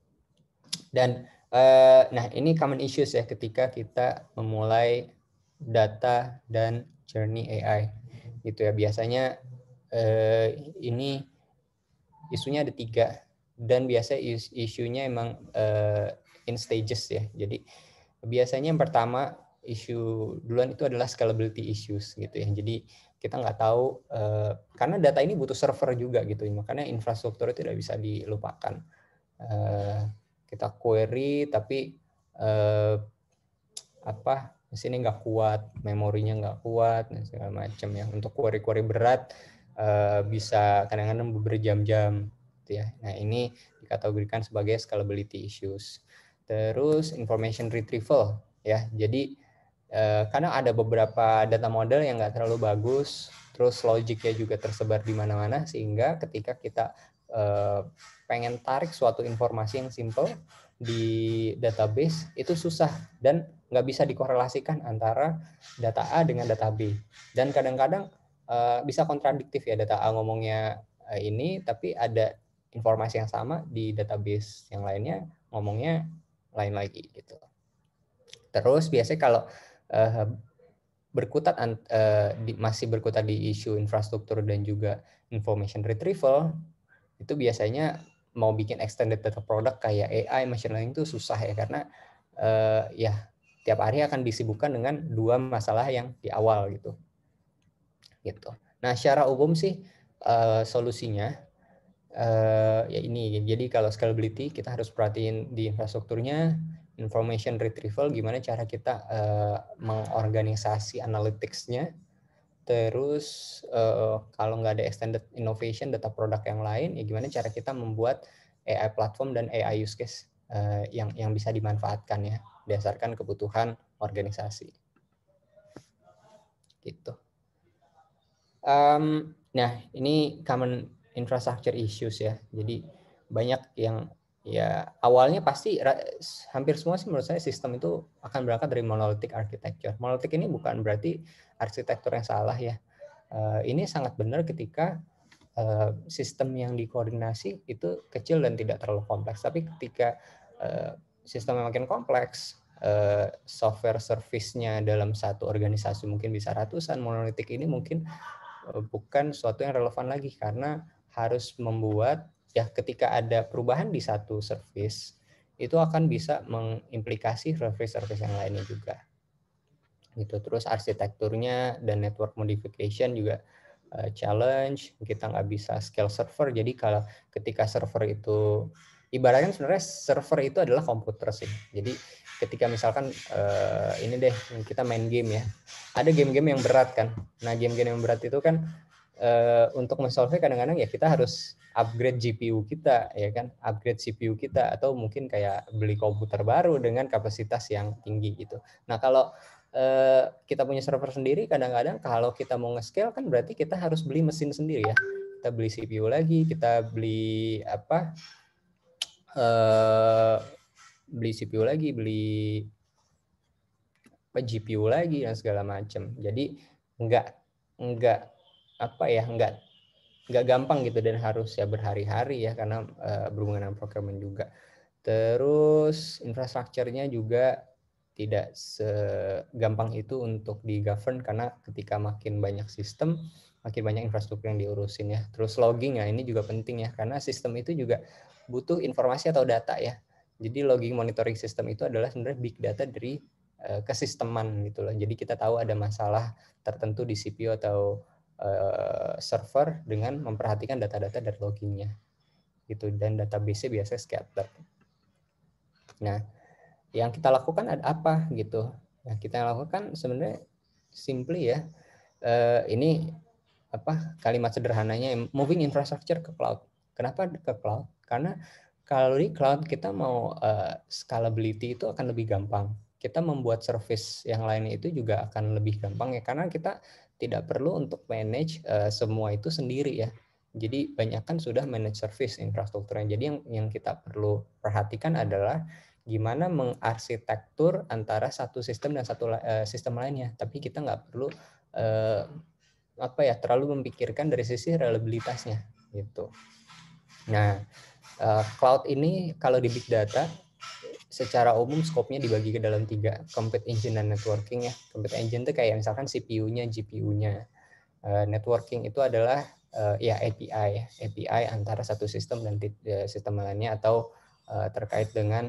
dan eh, nah ini common issues ya ketika kita memulai data dan journey AI gitu ya biasanya eh, ini isunya ada tiga dan biasa isunya emang in stages ya jadi biasanya yang pertama isu duluan itu adalah scalability issues gitu ya. Jadi kita nggak tahu uh, karena data ini butuh server juga gitu, ya. makanya infrastruktur itu tidak bisa dilupakan. Uh, kita query tapi uh, apa mesinnya nggak kuat, memorinya nggak kuat, dan segala macam ya. Untuk query-query berat uh, bisa kadang-kadang berjam-jam gitu ya. Nah ini dikategorikan sebagai scalability issues. Terus information retrieval ya. Jadi Eh, karena ada beberapa data model yang nggak terlalu bagus, terus logiknya juga tersebar di mana-mana, sehingga ketika kita eh, pengen tarik suatu informasi yang simple di database itu susah dan nggak bisa dikorelasikan antara data A dengan data B. Dan kadang-kadang uh, bisa kontradiktif ya data A ngomongnya eh, ini, tapi ada informasi yang sama di database yang lainnya ngomongnya lain lagi gitu. Terus biasanya kalau uh, berkutat uh, di, masih berkutat di isu infrastruktur dan juga information retrieval itu biasanya mau bikin extended data product kayak AI machine learning itu susah ya karena uh, ya tiap hari akan disibukkan dengan dua masalah yang di awal gitu gitu nah secara umum sih uh, solusinya uh, ya ini jadi kalau scalability kita harus perhatiin di infrastrukturnya information retrieval gimana cara kita uh, mengorganisasi analytics-nya terus uh, kalau nggak ada extended innovation data produk yang lain ya gimana cara kita membuat AI platform dan AI use case uh, yang yang bisa dimanfaatkan ya berdasarkan kebutuhan organisasi gitu um, nah ini common infrastructure issues ya jadi banyak yang Ya, awalnya pasti hampir semua sih menurut saya sistem itu akan berangkat dari monolitik architecture. Monolitik ini bukan berarti arsitektur yang salah ya. Eh, ini sangat benar ketika eh, sistem yang dikoordinasi itu kecil dan tidak terlalu kompleks. Tapi ketika eh, sistem yang makin kompleks, software service-nya dalam satu organisasi mungkin bisa ratusan, Monolitik ini mungkin bukan suatu yang relevan lagi karena harus membuat ya ketika ada perubahan di satu service itu akan bisa mengimplikasi service-service yang lainnya juga gitu terus arsitekturnya dan network modification juga uh, challenge kita nggak bisa scale server jadi kalau ketika server itu ibaratnya sebenarnya server itu adalah komputer sih jadi ketika misalkan uh, ini deh kita main game ya ada game-game yang berat kan nah game-game yang berat itu kan uh, untuk mensolve kadang-kadang ya kita harus upgrade GPU kita ya kan upgrade CPU kita atau mungkin kayak beli komputer baru dengan kapasitas yang tinggi gitu nah kalau uh, kita punya server sendiri kadang-kadang kalau kita mau nge-scale kan berarti kita harus beli mesin sendiri ya kita beli CPU lagi kita beli apa uh, beli CPU lagi beli apa, GPU lagi dan segala macam jadi enggak enggak apa ya nggak nggak gampang gitu dan harus ya berhari-hari ya karena uh, berhubungan dengan procurement juga. Terus infrastrukturnya juga tidak segampang itu untuk di govern karena ketika makin banyak sistem, makin banyak infrastruktur yang diurusin ya. Terus logging ya ini juga penting ya karena sistem itu juga butuh informasi atau data ya. Jadi logging monitoring system itu adalah sebenarnya big data dari uh, kesisteman gitu loh. Jadi kita tahu ada masalah tertentu di CPU atau uh, server dengan memperhatikan data-data dari loggingnya gitu dan database biasanya scatter. Nah, yang kita lakukan ada apa gitu? Nah, kita lakukan sebenarnya simply ya. Uh, ini apa kalimat sederhananya moving infrastructure ke cloud. Kenapa ke cloud? Karena kalau di cloud kita mau uh, scalability itu akan lebih gampang. Kita membuat service yang lain itu juga akan lebih gampang ya karena kita tidak perlu untuk manage uh, semua itu sendiri ya. Jadi banyak kan sudah manage service infrastrukturnya. Jadi yang yang kita perlu perhatikan adalah gimana mengarsitektur antara satu sistem dan satu uh, sistem lainnya. Tapi kita nggak perlu uh, apa ya terlalu memikirkan dari sisi reliabilitasnya gitu. Nah, uh, cloud ini kalau di big data secara umum skopnya dibagi ke dalam tiga compute engine dan networking ya compute engine itu kayak misalkan CPU-nya GPU-nya eh, networking itu adalah eh, ya API API ya. antara satu sistem dan eh, sistem lainnya atau terkait dengan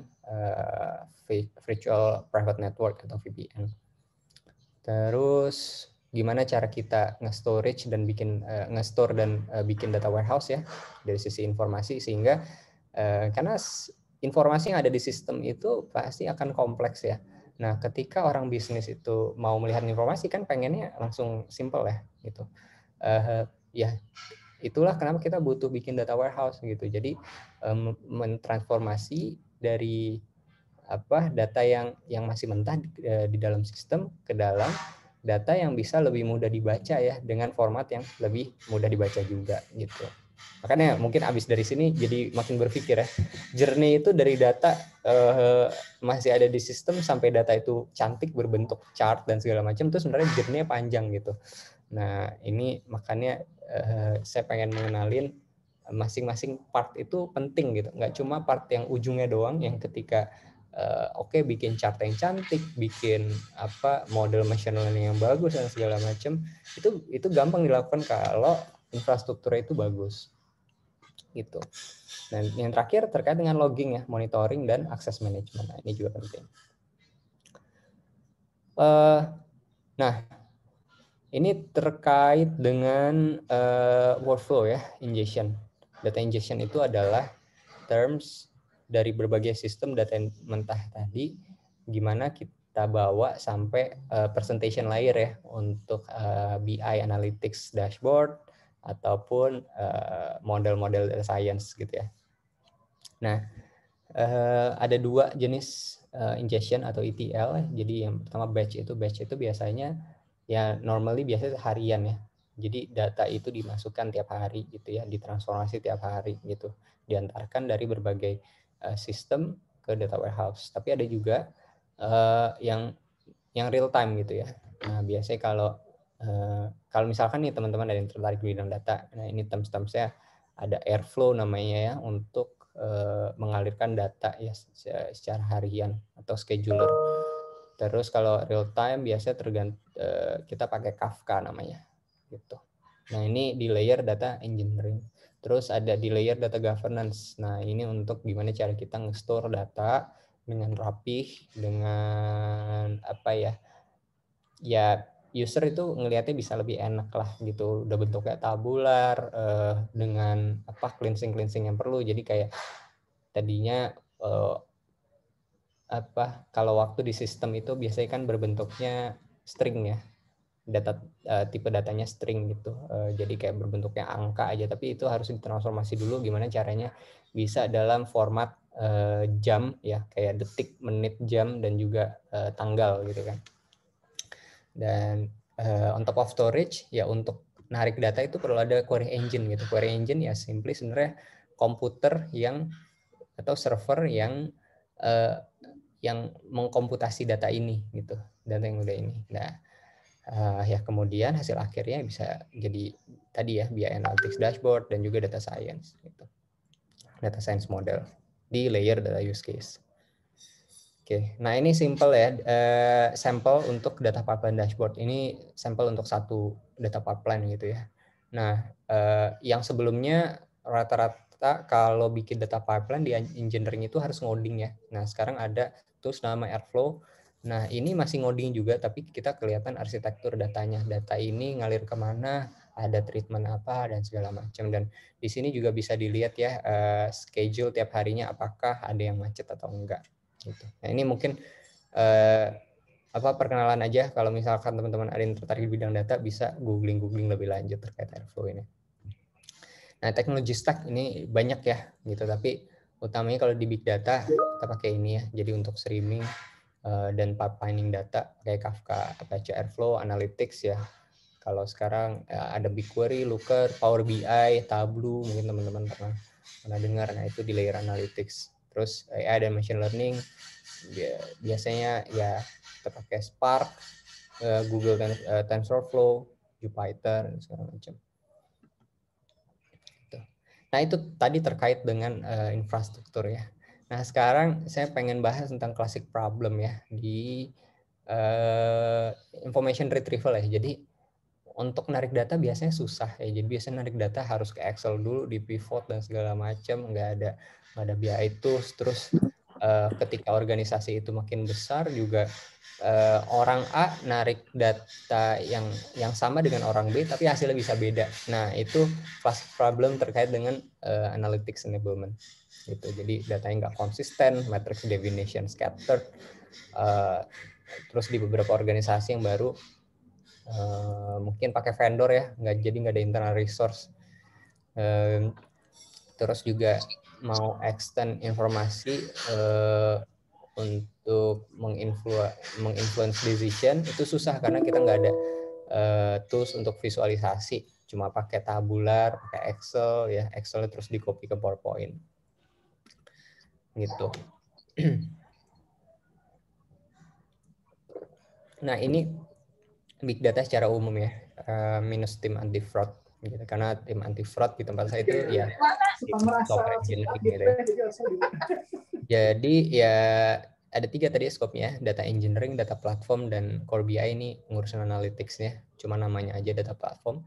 virtual private network atau VPN terus gimana cara kita nge-storage dan bikin uh, nge-store dan bikin data warehouse ya dari sisi informasi sehingga karena informasi yang ada di sistem itu pasti akan kompleks ya. Nah, ketika orang bisnis itu mau melihat informasi kan pengennya langsung simple ya gitu. Uh, ya itulah kenapa kita butuh bikin data warehouse gitu. Jadi um, mentransformasi dari apa data yang yang masih mentah di, eh, di dalam sistem ke dalam data yang bisa lebih mudah dibaca ya dengan format yang lebih mudah dibaca juga gitu makanya mungkin abis dari sini jadi makin berpikir ya journey itu dari data uh, masih ada di sistem sampai data itu cantik berbentuk chart dan segala macam itu sebenarnya journey panjang gitu nah ini makanya uh, saya pengen mengenalin masing-masing part itu penting gitu nggak cuma part yang ujungnya doang yang ketika Uh, oke okay, bikin chart yang cantik bikin apa model machine learning yang bagus dan segala macam itu itu gampang dilakukan kalau Infrastruktur itu bagus gitu. Dan yang terakhir terkait dengan logging ya, monitoring dan akses management. Nah, ini juga penting. Uh, nah, ini terkait dengan uh, workflow ya, ingestion. Data ingestion itu adalah terms dari berbagai sistem data mentah tadi, gimana kita bawa sampai uh, presentation layer ya untuk uh, BI analytics dashboard, ataupun eh, model-model uh, science gitu ya. Nah, uh, ada dua jenis uh, eh, ingestion atau ETL. Ya. Jadi yang pertama batch itu batch itu biasanya ya normally biasanya harian ya. Jadi data itu dimasukkan tiap hari gitu ya, ditransformasi tiap hari gitu, diantarkan dari berbagai uh, sistem ke data warehouse. Tapi ada juga uh, yang yang real time gitu ya. Nah, biasanya kalau Eh, kalau misalkan nih teman-teman ada yang tertarik di bidang data, nah ini terms-termsnya ada airflow namanya ya untuk eh, mengalirkan data ya secara harian atau scheduler. Terus kalau real time biasanya tergant eh, kita pakai Kafka namanya gitu. Nah ini di layer data engineering. Terus ada di layer data governance. Nah ini untuk gimana cara kita nge-store data dengan rapih, dengan apa ya, ya user itu ngelihatnya bisa lebih enak lah gitu udah bentuknya tabular uh, dengan apa cleansing cleansing yang perlu jadi kayak tadinya uh, apa kalau waktu di sistem itu biasanya kan berbentuknya string ya data uh, tipe datanya string gitu uh, jadi kayak berbentuknya angka aja tapi itu harus ditransformasi dulu gimana caranya bisa dalam format uh, jam ya kayak detik menit jam dan juga uh, tanggal gitu kan dan uh, on top of storage ya untuk narik data itu perlu ada query engine gitu. Query engine ya simply sebenarnya komputer yang atau server yang uh, yang mengkomputasi data ini gitu, data yang udah ini. Nah, uh, ya kemudian hasil akhirnya bisa jadi tadi ya BI analytics dashboard dan juga data science gitu. Data science model di layer data use case. Oke, nah ini simple ya, eh, sampel untuk data pipeline dashboard. Ini sampel untuk satu data pipeline gitu ya. Nah, eh, yang sebelumnya rata-rata kalau bikin data pipeline di engineering itu harus ngoding ya. Nah, sekarang ada tools nama Airflow. Nah, ini masih ngoding juga, tapi kita kelihatan arsitektur datanya. Data ini ngalir kemana, ada treatment apa dan segala macam dan di sini juga bisa dilihat ya uh, schedule tiap harinya apakah ada yang macet atau enggak gitu. Nah, ini mungkin eh, apa perkenalan aja kalau misalkan teman-teman ada yang tertarik di bidang data bisa googling-googling lebih lanjut terkait Airflow ini. Nah, teknologi stack ini banyak ya gitu, tapi utamanya kalau di big data kita pakai ini ya. Jadi untuk streaming eh, dan pipelining data kayak Kafka, Apache Airflow, Analytics ya. Kalau sekarang ya ada BigQuery, Looker, Power BI, Tableau, mungkin teman-teman pernah pernah dengar. Nah, itu di layer analytics terus AI dan machine learning biasanya ya terpakai Spark, eh, Google eh, TensorFlow, Jupyter dan segala macam. Gitu. Nah itu tadi terkait dengan eh, infrastruktur ya. Nah sekarang saya pengen bahas tentang classic problem ya di information retrieval ya. Jadi untuk narik data biasanya susah ya. Jadi biasanya narik data harus ke Excel dulu, di pivot dan segala macam. Nggak ada nggak ada biaya itu. Terus uh, ketika organisasi itu makin besar juga uh, orang A narik data yang yang sama dengan orang B tapi hasilnya bisa beda. Nah, itu fast problem terkait dengan uh, analytics enablement. Gitu. Jadi datanya nggak konsisten, matrix definition scattered. Uh, terus di beberapa organisasi yang baru Eh, mungkin pakai vendor ya nggak jadi nggak ada internal resource uh, terus juga mau extend informasi uh, untuk menginfluence menginfluence decision itu susah karena kita nggak ada uh, tools untuk visualisasi cuma pakai tabular pakai Excel ya Excel terus di copy ke PowerPoint gitu nah ini big data secara umum ya uh, minus tim anti fraud gitu karena tim anti fraud di tempat saya itu ya top gitu. gitu ya. jadi ya ada tiga tadi skopnya data engineering data platform dan core BI ini ngurusin analytics ya cuma namanya aja data platform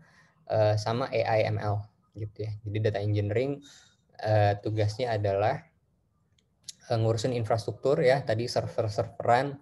uh, sama AI ML gitu ya jadi data engineering uh, tugasnya adalah ngurusin infrastruktur ya tadi server-serveran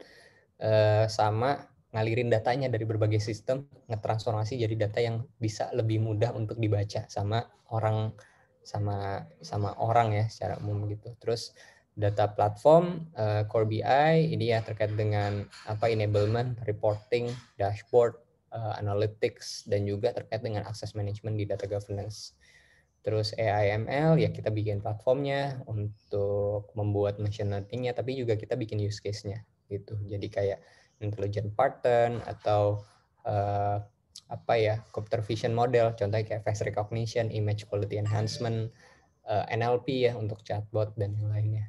sama ngalirin datanya dari berbagai sistem, ngetransformasi jadi data yang bisa lebih mudah untuk dibaca sama orang sama sama orang ya secara umum gitu. Terus data platform uh, Core BI ini ya terkait dengan apa enablement, reporting, dashboard, uh, analytics dan juga terkait dengan access management di data governance. Terus AIML ya kita bikin platformnya untuk membuat machine learningnya, tapi juga kita bikin use case-nya gitu. Jadi kayak intelligent pattern atau uh, apa ya computer vision model contohnya kayak face recognition, image quality enhancement, uh, eh, NLP ya untuk chatbot dan yang lainnya.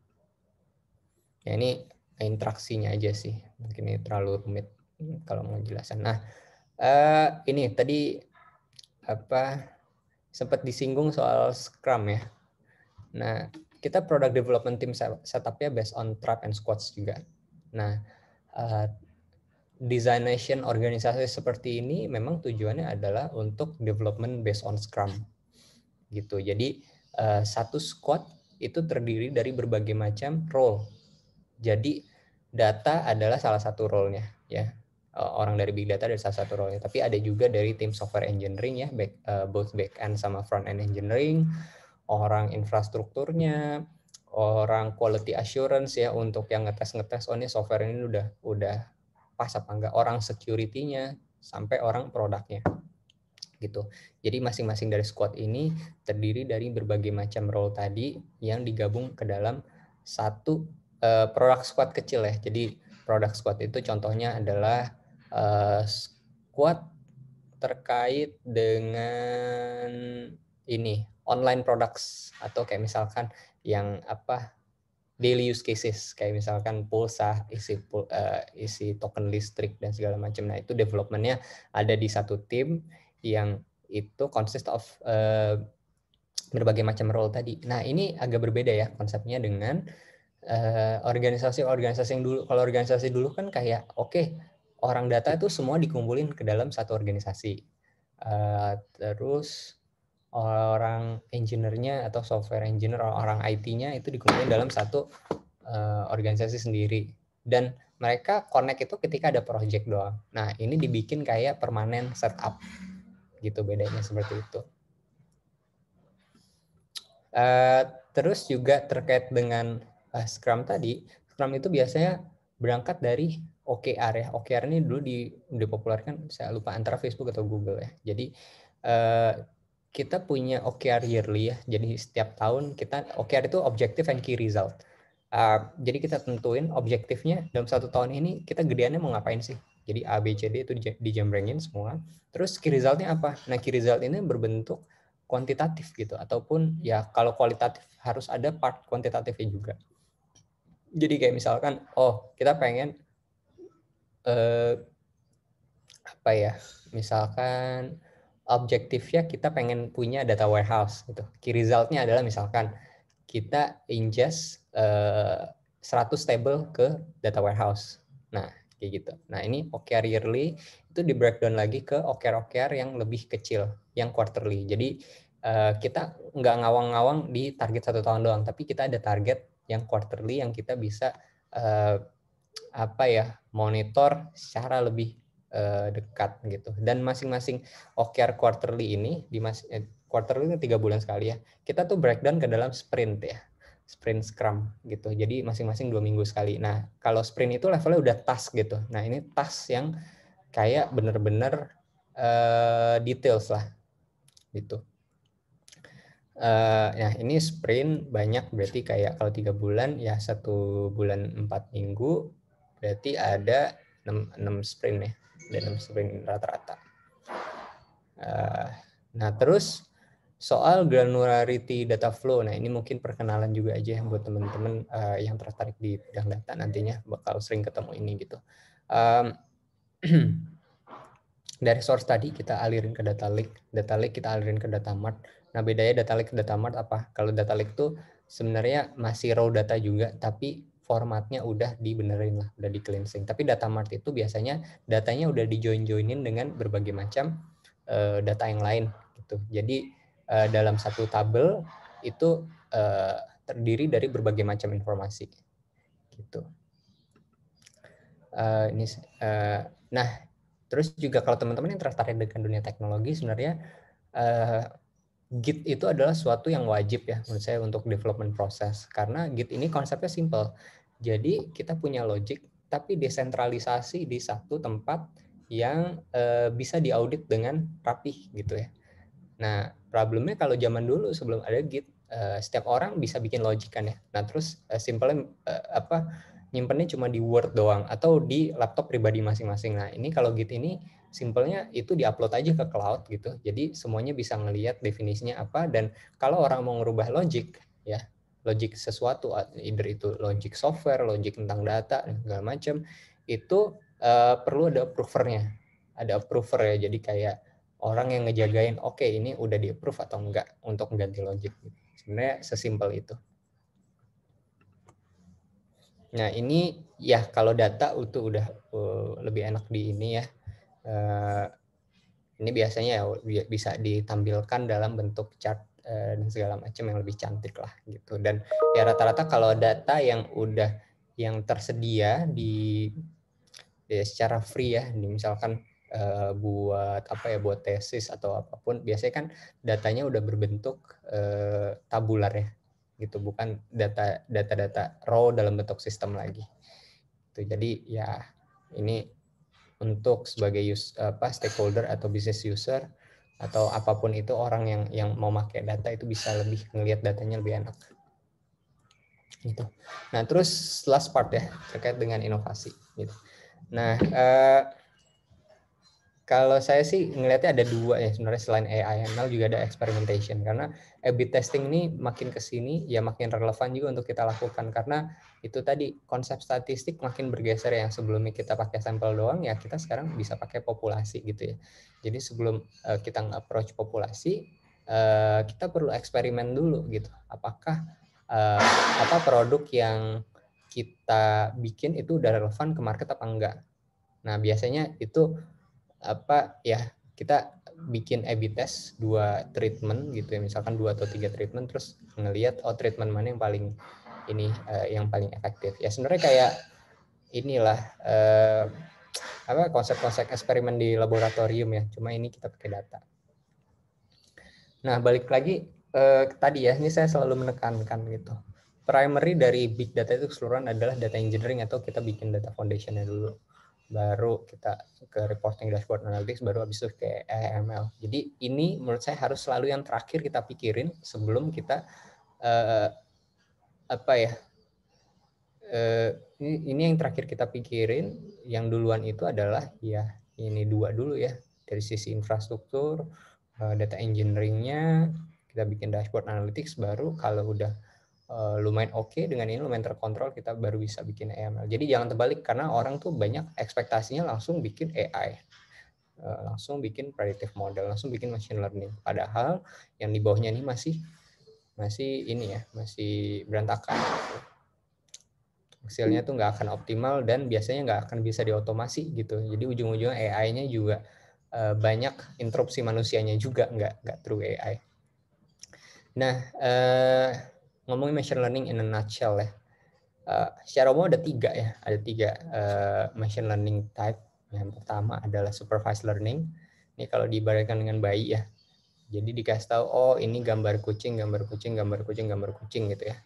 ya ini interaksinya aja sih mungkin ini terlalu rumit kalau mau jelasan. Nah uh, ini tadi apa sempat disinggung soal Scrum ya. Nah kita product development team setupnya based on trap and squats juga Nah, uh, eh, design nation organisasi seperti ini memang tujuannya adalah untuk development based on Scrum. Gitu. Jadi uh, satu squad itu terdiri dari berbagai macam role. Jadi data adalah salah satu role-nya ya. Eh, orang dari big data dari salah satu role-nya, tapi ada juga dari tim software engineering ya, back, uh, both back end sama front end engineering, orang infrastrukturnya, orang quality assurance ya untuk yang ngetes-ngetes oh ini software ini udah udah pas apa enggak orang securitynya sampai orang produknya gitu. Jadi masing-masing dari squad ini terdiri dari berbagai macam role tadi yang digabung ke dalam satu uh, produk squad kecil ya. Jadi produk squad itu contohnya adalah uh, squad terkait dengan ini online products atau kayak misalkan yang apa daily use cases kayak misalkan pulsa isi uh, isi token listrik dan segala macam nah itu developmentnya ada di satu tim yang itu consist of uh, berbagai macam role tadi nah ini agak berbeda ya konsepnya dengan eh, organisasi-organisasi uh, yang dulu kalau organisasi dulu kan kayak oke okay, orang data itu semua dikumpulin ke dalam satu organisasi uh, terus orang engineer-nya atau software engineer orang IT-nya itu dikumpulin dalam satu uh, organisasi sendiri dan mereka connect itu ketika ada project doang. Nah, ini dibikin kayak permanen setup. Gitu bedanya seperti itu. Uh, terus juga terkait dengan uh, Scrum tadi, Scrum itu biasanya berangkat dari OKR ya. OKR ini dulu di dipopulerkan saya lupa antara Facebook atau Google ya. Jadi kita punya OKR yearly ya. Jadi setiap tahun kita OKR itu objective and key result. Uh, jadi kita tentuin objektifnya dalam satu tahun ini kita gedeannya mau ngapain sih? Jadi A, B, C, D itu dijembrengin semua. Terus key resultnya apa? Nah key result ini berbentuk kuantitatif gitu ataupun ya kalau kualitatif harus ada part kuantitatifnya juga. Jadi kayak misalkan oh kita pengen uh, apa ya misalkan objektifnya kita pengen punya data warehouse gitu. Key resultnya adalah misalkan kita ingest uh, eh, 100 table ke data warehouse. Nah, kayak gitu. Nah, ini OKR yearly itu di breakdown lagi ke OKR-OKR yang lebih kecil, yang quarterly. Jadi uh, kita nggak ngawang-ngawang di target satu tahun doang, tapi kita ada target yang quarterly yang kita bisa uh, apa ya monitor secara lebih uh, dekat gitu. Dan masing-masing OKR quarterly ini di mas eh, quarterly itu tiga bulan sekali ya. Kita tuh breakdown ke dalam sprint ya sprint scrum gitu. Jadi masing-masing dua minggu sekali. Nah kalau sprint itu levelnya udah task gitu. Nah ini task yang kayak bener-bener uh, details lah gitu. Uh, nah ini sprint banyak berarti kayak kalau tiga bulan ya satu bulan empat minggu berarti ada enam 6 sprint ya dalam sering rata-rata. Eh, nah terus soal granularity data flow, nah ini mungkin perkenalan juga aja buat teman-teman eh, yang tertarik di bidang data nantinya bakal sering ketemu ini gitu. dari source tadi kita alirin ke data lake, data lake kita alirin ke data mart. Nah bedanya data lake ke data mart apa? Kalau data lake tuh sebenarnya masih raw data juga, tapi formatnya udah dibenerin lah, udah di cleansing. Tapi data mart itu biasanya datanya udah dijoin-joinin dengan berbagai macam uh, data yang lain gitu. Jadi uh, dalam satu tabel itu uh, terdiri dari berbagai macam informasi gitu. Uh, ini, uh, nah, terus juga kalau teman-teman yang tertarik dengan dunia teknologi sebenarnya uh, Git itu adalah suatu yang wajib ya menurut saya untuk development proses karena Git ini konsepnya simple. Jadi kita punya logic tapi desentralisasi di satu tempat yang e, bisa diaudit dengan rapih gitu ya. Nah, problemnya kalau zaman dulu sebelum ada Git, e, setiap orang bisa bikin logic kan ya. Nah, terus e, simpelnya e, apa nyimpennya cuma di Word doang atau di laptop pribadi masing-masing. Nah, ini kalau Git ini simpelnya itu diupload aja ke cloud gitu. Jadi semuanya bisa ngelihat definisinya apa dan kalau orang mau ngerubah logic ya logik sesuatu, either itu logik software, logik tentang data, dan segala macam, itu uh, perlu ada approvernya. Ada approver ya, jadi kayak orang yang ngejagain, oke okay, ini udah di approve atau enggak untuk mengganti logik. Sebenarnya sesimpel itu. Nah ini ya kalau data itu udah eh, lebih enak di ini ya. Eh, ini biasanya ya bisa ditampilkan dalam bentuk chart Eh, dan segala macam yang lebih cantik lah gitu dan ya rata-rata kalau data yang udah yang tersedia di ya secara free ya di misalkan uh, buat apa ya buat tesis atau apapun biasanya kan datanya udah berbentuk uh, tabular ya gitu bukan data data-data raw dalam bentuk sistem lagi itu jadi ya ini untuk sebagai use, apa stakeholder atau business user atau apapun itu orang yang yang mau pakai data itu bisa lebih melihat datanya lebih enak gitu nah terus last part ya terkait dengan inovasi gitu nah uh, kalau saya sih ngelihatnya ada dua ya sebenarnya selain AI ML juga ada experimentation karena A/B testing ini makin ke sini ya makin relevan juga untuk kita lakukan karena itu tadi konsep statistik makin bergeser ya. yang sebelumnya kita pakai sampel doang ya kita sekarang bisa pakai populasi gitu ya. Jadi sebelum uh, kita approach populasi eh, kita perlu eksperimen dulu gitu. Apakah eh, apa produk yang kita bikin itu udah relevan ke market apa enggak. Nah, biasanya itu apa ya kita bikin A/B test dua treatment gitu ya misalkan dua atau tiga treatment terus ngelihat oh treatment mana yang paling ini uh, yang paling efektif ya sebenarnya kayak inilah uh, apa konsep-konsep eksperimen di laboratorium ya cuma ini kita pakai data nah balik lagi uh, tadi ya ini saya selalu menekankan gitu primary dari big data itu keseluruhan adalah data engineering atau kita bikin data foundationnya dulu baru kita ke reporting dashboard analytics baru habis itu ke AML. Jadi ini menurut saya harus selalu yang terakhir kita pikirin sebelum kita uh, apa ya uh, ini, ini yang terakhir kita pikirin yang duluan itu adalah ya ini dua dulu ya dari sisi infrastruktur uh, data engineeringnya kita bikin dashboard analytics baru kalau udah uh, lumayan oke okay, dengan ini lumayan terkontrol kita baru bisa bikin AML. Jadi jangan terbalik karena orang tuh banyak ekspektasinya langsung bikin AI. Uh, eh, langsung bikin predictive model, langsung bikin machine learning. Padahal yang di bawahnya ini masih masih ini ya, masih berantakan. Hasilnya tuh nggak akan optimal dan biasanya nggak akan bisa diotomasi gitu. Jadi ujung-ujungnya AI-nya juga uh, banyak interupsi manusianya juga nggak nggak true AI. Nah, ngomongin machine learning in a nutshell ya. Uh, secara umum ada tiga ya, ada tiga uh, machine learning type. Yang pertama adalah supervised learning. Ini kalau diibaratkan dengan bayi ya. Jadi dikasih tahu, oh ini gambar kucing, gambar kucing, gambar kucing, gambar kucing gitu ya.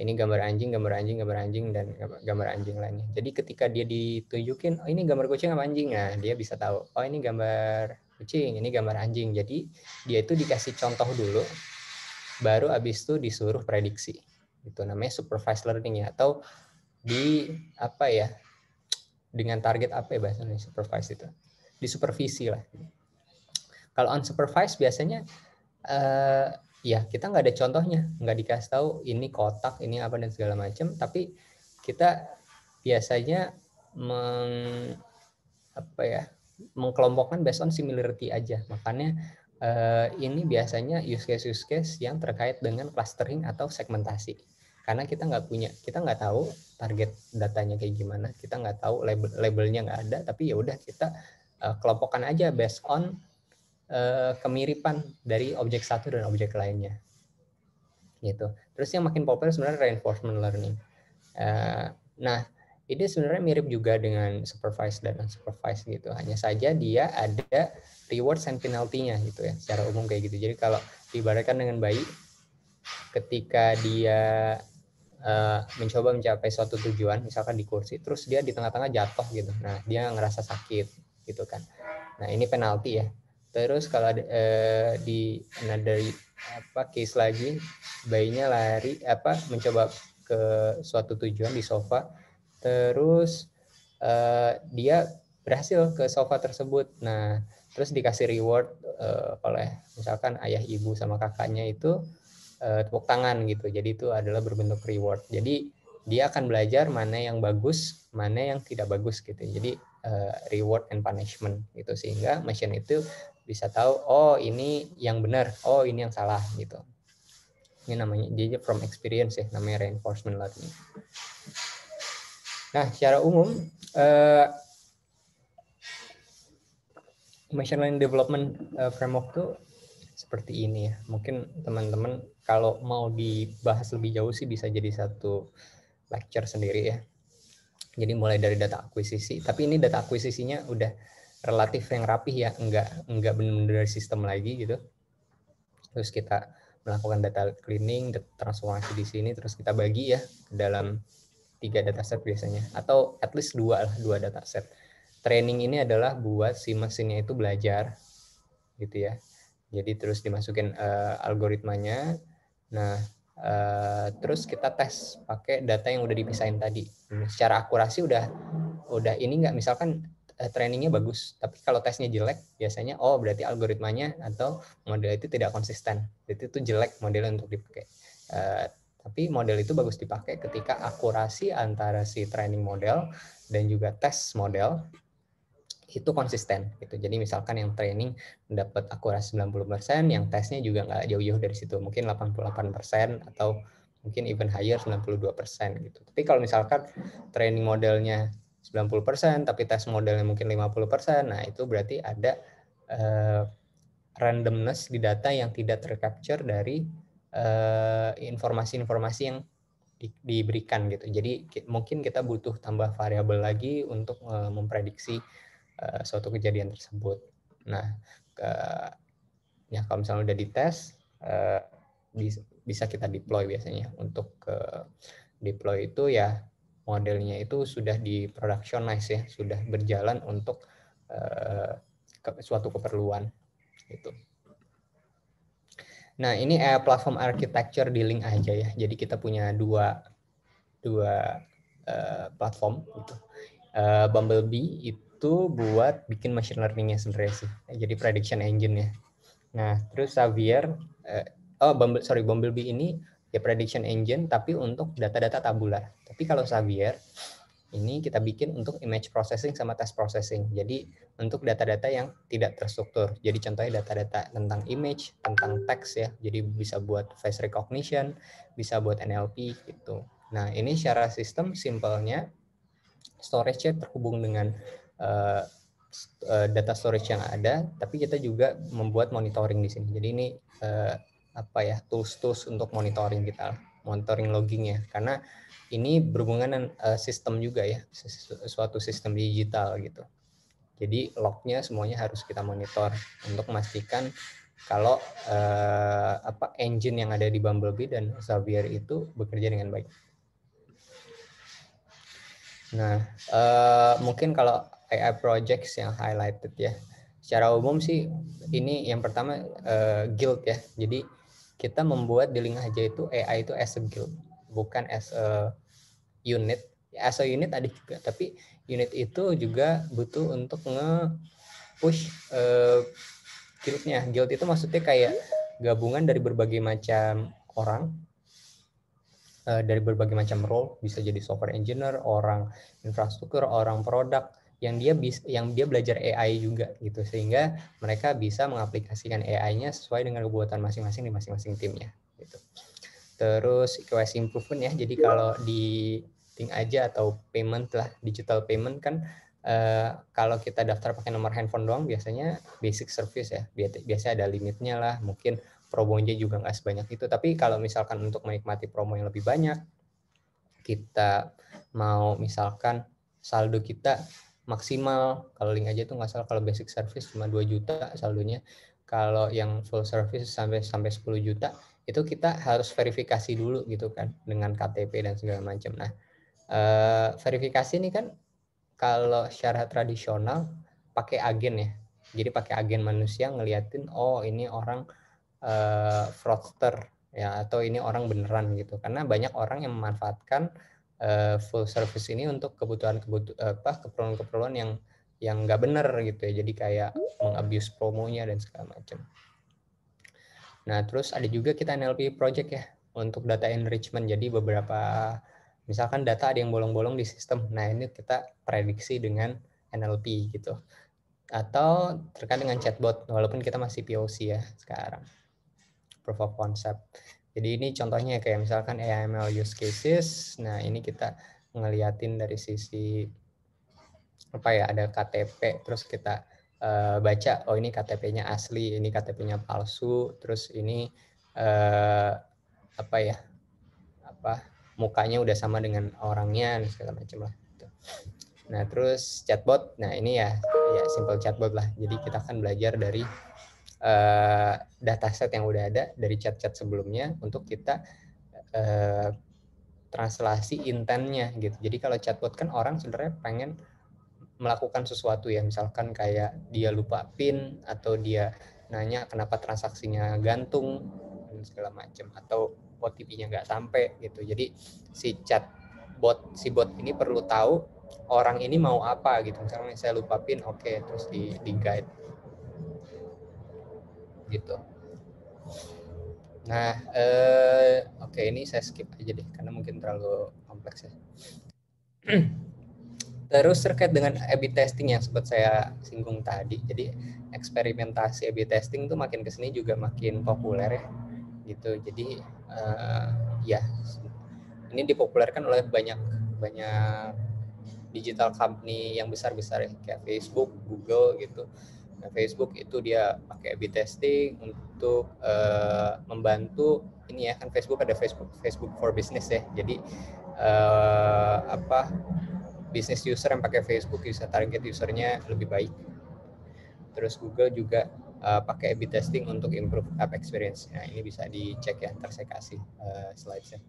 Ini gambar anjing, gambar anjing, gambar anjing, dan gambar anjing lainnya. Jadi ketika dia ditunjukin, oh ini gambar kucing apa anjing, nah dia bisa tahu, oh ini gambar kucing, ini gambar anjing. Jadi dia itu dikasih contoh dulu, baru abis itu disuruh prediksi itu namanya supervised learning ya atau di apa ya dengan target apa ya bahasanya supervised itu disupervisi lah kalau unsupervised biasanya uh, ya kita nggak ada contohnya nggak dikasih tahu ini kotak ini apa dan segala macam tapi kita biasanya meng apa ya mengkelompokkan based on similarity aja makanya Eh, ini biasanya use case use case yang terkait dengan clustering atau segmentasi karena kita nggak punya kita nggak tahu target datanya kayak gimana kita nggak tahu label labelnya nggak ada tapi ya udah kita uh, kelompokkan aja based on uh, kemiripan dari objek satu dan objek lainnya gitu terus yang makin populer sebenarnya reinforcement learning uh, nah ini sebenarnya mirip juga dengan supervised dan unsupervised gitu hanya saja dia ada rewards and penaltinya gitu ya secara umum kayak gitu. Jadi kalau diibaratkan dengan bayi ketika dia uh, mencoba mencapai suatu tujuan misalkan di kursi terus dia di tengah-tengah jatuh gitu. Nah, dia ngerasa sakit gitu kan. Nah, ini penalti ya. Terus kalau uh, di nah, dari apa case lagi bayinya lari apa mencoba ke suatu tujuan di sofa terus uh, dia berhasil ke sofa tersebut. Nah, terus dikasih reward uh, oleh misalkan ayah ibu sama kakaknya itu uh, tepuk tangan gitu jadi itu adalah berbentuk reward jadi dia akan belajar mana yang bagus mana yang tidak bagus gitu jadi uh, reward and punishment gitu sehingga machine itu bisa tahu oh ini yang benar oh ini yang salah gitu ini namanya dia from experience ya namanya reinforcement learning nah secara umum machine learning development uh, framework tuh seperti ini ya. Mungkin teman-teman kalau mau dibahas lebih jauh sih bisa jadi satu lecture sendiri ya. Jadi mulai dari data akuisisi, tapi ini data akuisisinya udah relatif yang rapih ya, enggak enggak benar-benar sistem lagi gitu. Terus kita melakukan data cleaning, data transformasi di sini, terus kita bagi ya ke dalam tiga dataset biasanya atau at least dua lah dua dataset training ini adalah buat si mesinnya itu belajar gitu ya jadi terus dimasukin uh, algoritmanya nah Uh, terus kita tes pakai data yang udah dipisahin tadi. Secara akurasi udah udah ini nggak misalkan eh, trainingnya bagus, tapi kalau tesnya jelek biasanya oh berarti algoritmanya atau model itu tidak konsisten. Jadi itu jelek model untuk dipakai. Uh, tapi model itu bagus dipakai ketika akurasi antara si training model dan juga tes model itu konsisten gitu. Jadi misalkan yang training mendapat akurasi 90%, yang tesnya juga nggak jauh-jauh dari situ, mungkin 88% atau mungkin even higher 92% gitu. Tapi kalau misalkan training modelnya 90%, tapi tes modelnya mungkin 50%, nah itu berarti ada uh, randomness di data yang tidak tercapture dari informasi eh, informasi-informasi yang di, diberikan gitu. Jadi mungkin kita butuh tambah variabel lagi untuk uh, memprediksi Eh, suatu kejadian tersebut. Nah, ke, ya kalau misalnya udah dites, uh, bisa kita deploy biasanya. Untuk ke deploy itu ya modelnya itu sudah di productionize ya, sudah berjalan untuk uh, ke, suatu keperluan itu. Nah, ini eh, platform architecture di link aja ya. Jadi kita punya dua dua uh, platform gitu. Uh, Bumblebee itu itu buat bikin machine learningnya sebenarnya sih. Jadi prediction engine ya. Nah, terus Xavier, uh, oh Bumble, sorry Bumblebee ini ya prediction engine tapi untuk data-data tabular. Tapi kalau Xavier ini kita bikin untuk image processing sama test processing. Jadi untuk data-data yang tidak terstruktur. Jadi contohnya data-data tentang image, tentang teks ya. Jadi bisa buat face recognition, bisa buat NLP gitu. Nah ini secara sistem simpelnya storage-nya terhubung dengan Eh, eh, data storage yang ada, tapi kita juga membuat monitoring di sini. Jadi ini uh, apa ya tools-tools untuk monitoring kita, monitoring loggingnya, karena ini berhubungan dengan uh, sistem juga ya, suatu sistem digital gitu. Jadi lognya semuanya harus kita monitor untuk memastikan kalau uh, apa engine yang ada di Bumblebee dan Xavier itu bekerja dengan baik. Nah, uh, mungkin kalau AI projects yang highlighted ya. Secara umum sih ini yang pertama uh, eh, guild ya. Jadi kita membuat di link aja itu AI itu as a guild, bukan as a unit. As a unit ada juga, tapi unit itu juga butuh untuk nge-push uh, guildnya. Guild itu maksudnya kayak gabungan dari berbagai macam orang eh, dari berbagai macam role bisa jadi software engineer orang infrastruktur orang produk yang dia bisa yang dia belajar AI juga gitu sehingga mereka bisa mengaplikasikan AI-nya sesuai dengan kebutuhan masing-masing di masing-masing timnya gitu. Terus QS improvement ya. Jadi kalau di ting aja atau payment lah digital payment kan Uh, kalau kita daftar pakai nomor handphone doang biasanya basic service ya biasa ada limitnya lah mungkin promonya juga nggak sebanyak itu tapi kalau misalkan untuk menikmati promo yang lebih banyak kita mau misalkan saldo kita maksimal kalau link aja itu nggak salah kalau basic service cuma 2 juta saldonya kalau yang full service sampai sampai 10 juta itu kita harus verifikasi dulu gitu kan dengan KTP dan segala macam nah eh, verifikasi ini kan kalau syarat tradisional pakai agen ya jadi pakai agen manusia ngeliatin oh ini orang eh, fraudster ya atau ini orang beneran gitu karena banyak orang yang memanfaatkan uh, full service ini untuk kebutuhan kebutuhan apa keperluan-keperluan yang yang nggak bener gitu ya jadi kayak mengabuse promonya dan segala macam nah terus ada juga kita NLP project ya untuk data enrichment jadi beberapa misalkan data ada yang bolong-bolong di sistem nah ini kita prediksi dengan NLP gitu atau terkait dengan chatbot walaupun kita masih POC ya sekarang proof of concept jadi ini contohnya kayak misalkan AIML use cases. Nah, ini kita ngeliatin dari sisi apa ya ada KTP terus kita uh, baca oh ini KTP-nya asli, ini KTP-nya palsu, terus ini uh, apa ya? apa mukanya udah sama dengan orangnya dan segala macam lah. Gitu. Nah, terus chatbot. Nah, ini ya ya simple chatbot lah. Jadi kita akan belajar dari Eh, data set yang udah ada dari chat-chat sebelumnya untuk kita uh, translasi intennya gitu. Jadi kalau chatbot kan orang sebenarnya pengen melakukan sesuatu ya, misalkan kayak dia lupa pin atau dia nanya kenapa transaksinya gantung dan segala macam atau OTP-nya nggak sampai gitu. Jadi si chatbot si bot ini perlu tahu orang ini mau apa gitu. Misalnya saya lupa pin, oke okay, terus di, di guide gitu. Nah, eh, oke ini saya skip aja deh karena mungkin terlalu kompleks ya. Terus terkait dengan A/B testing yang sempat saya singgung tadi, jadi eksperimentasi A/B testing itu makin kesini juga makin populer ya, gitu. Jadi uh, ya ini dipopulerkan oleh banyak banyak digital company yang besar besar ya, kayak Facebook, Google gitu. Facebook itu dia pakai A/B testing untuk uh, membantu ini ya kan Facebook ada Facebook Facebook for Business ya. Jadi uh, apa bisnis user yang pakai Facebook bisa target usernya lebih baik. Terus Google juga uh, pakai A/B testing untuk improve app experience. Nah ini bisa dicek ya ntar saya kasih uh, slidesnya.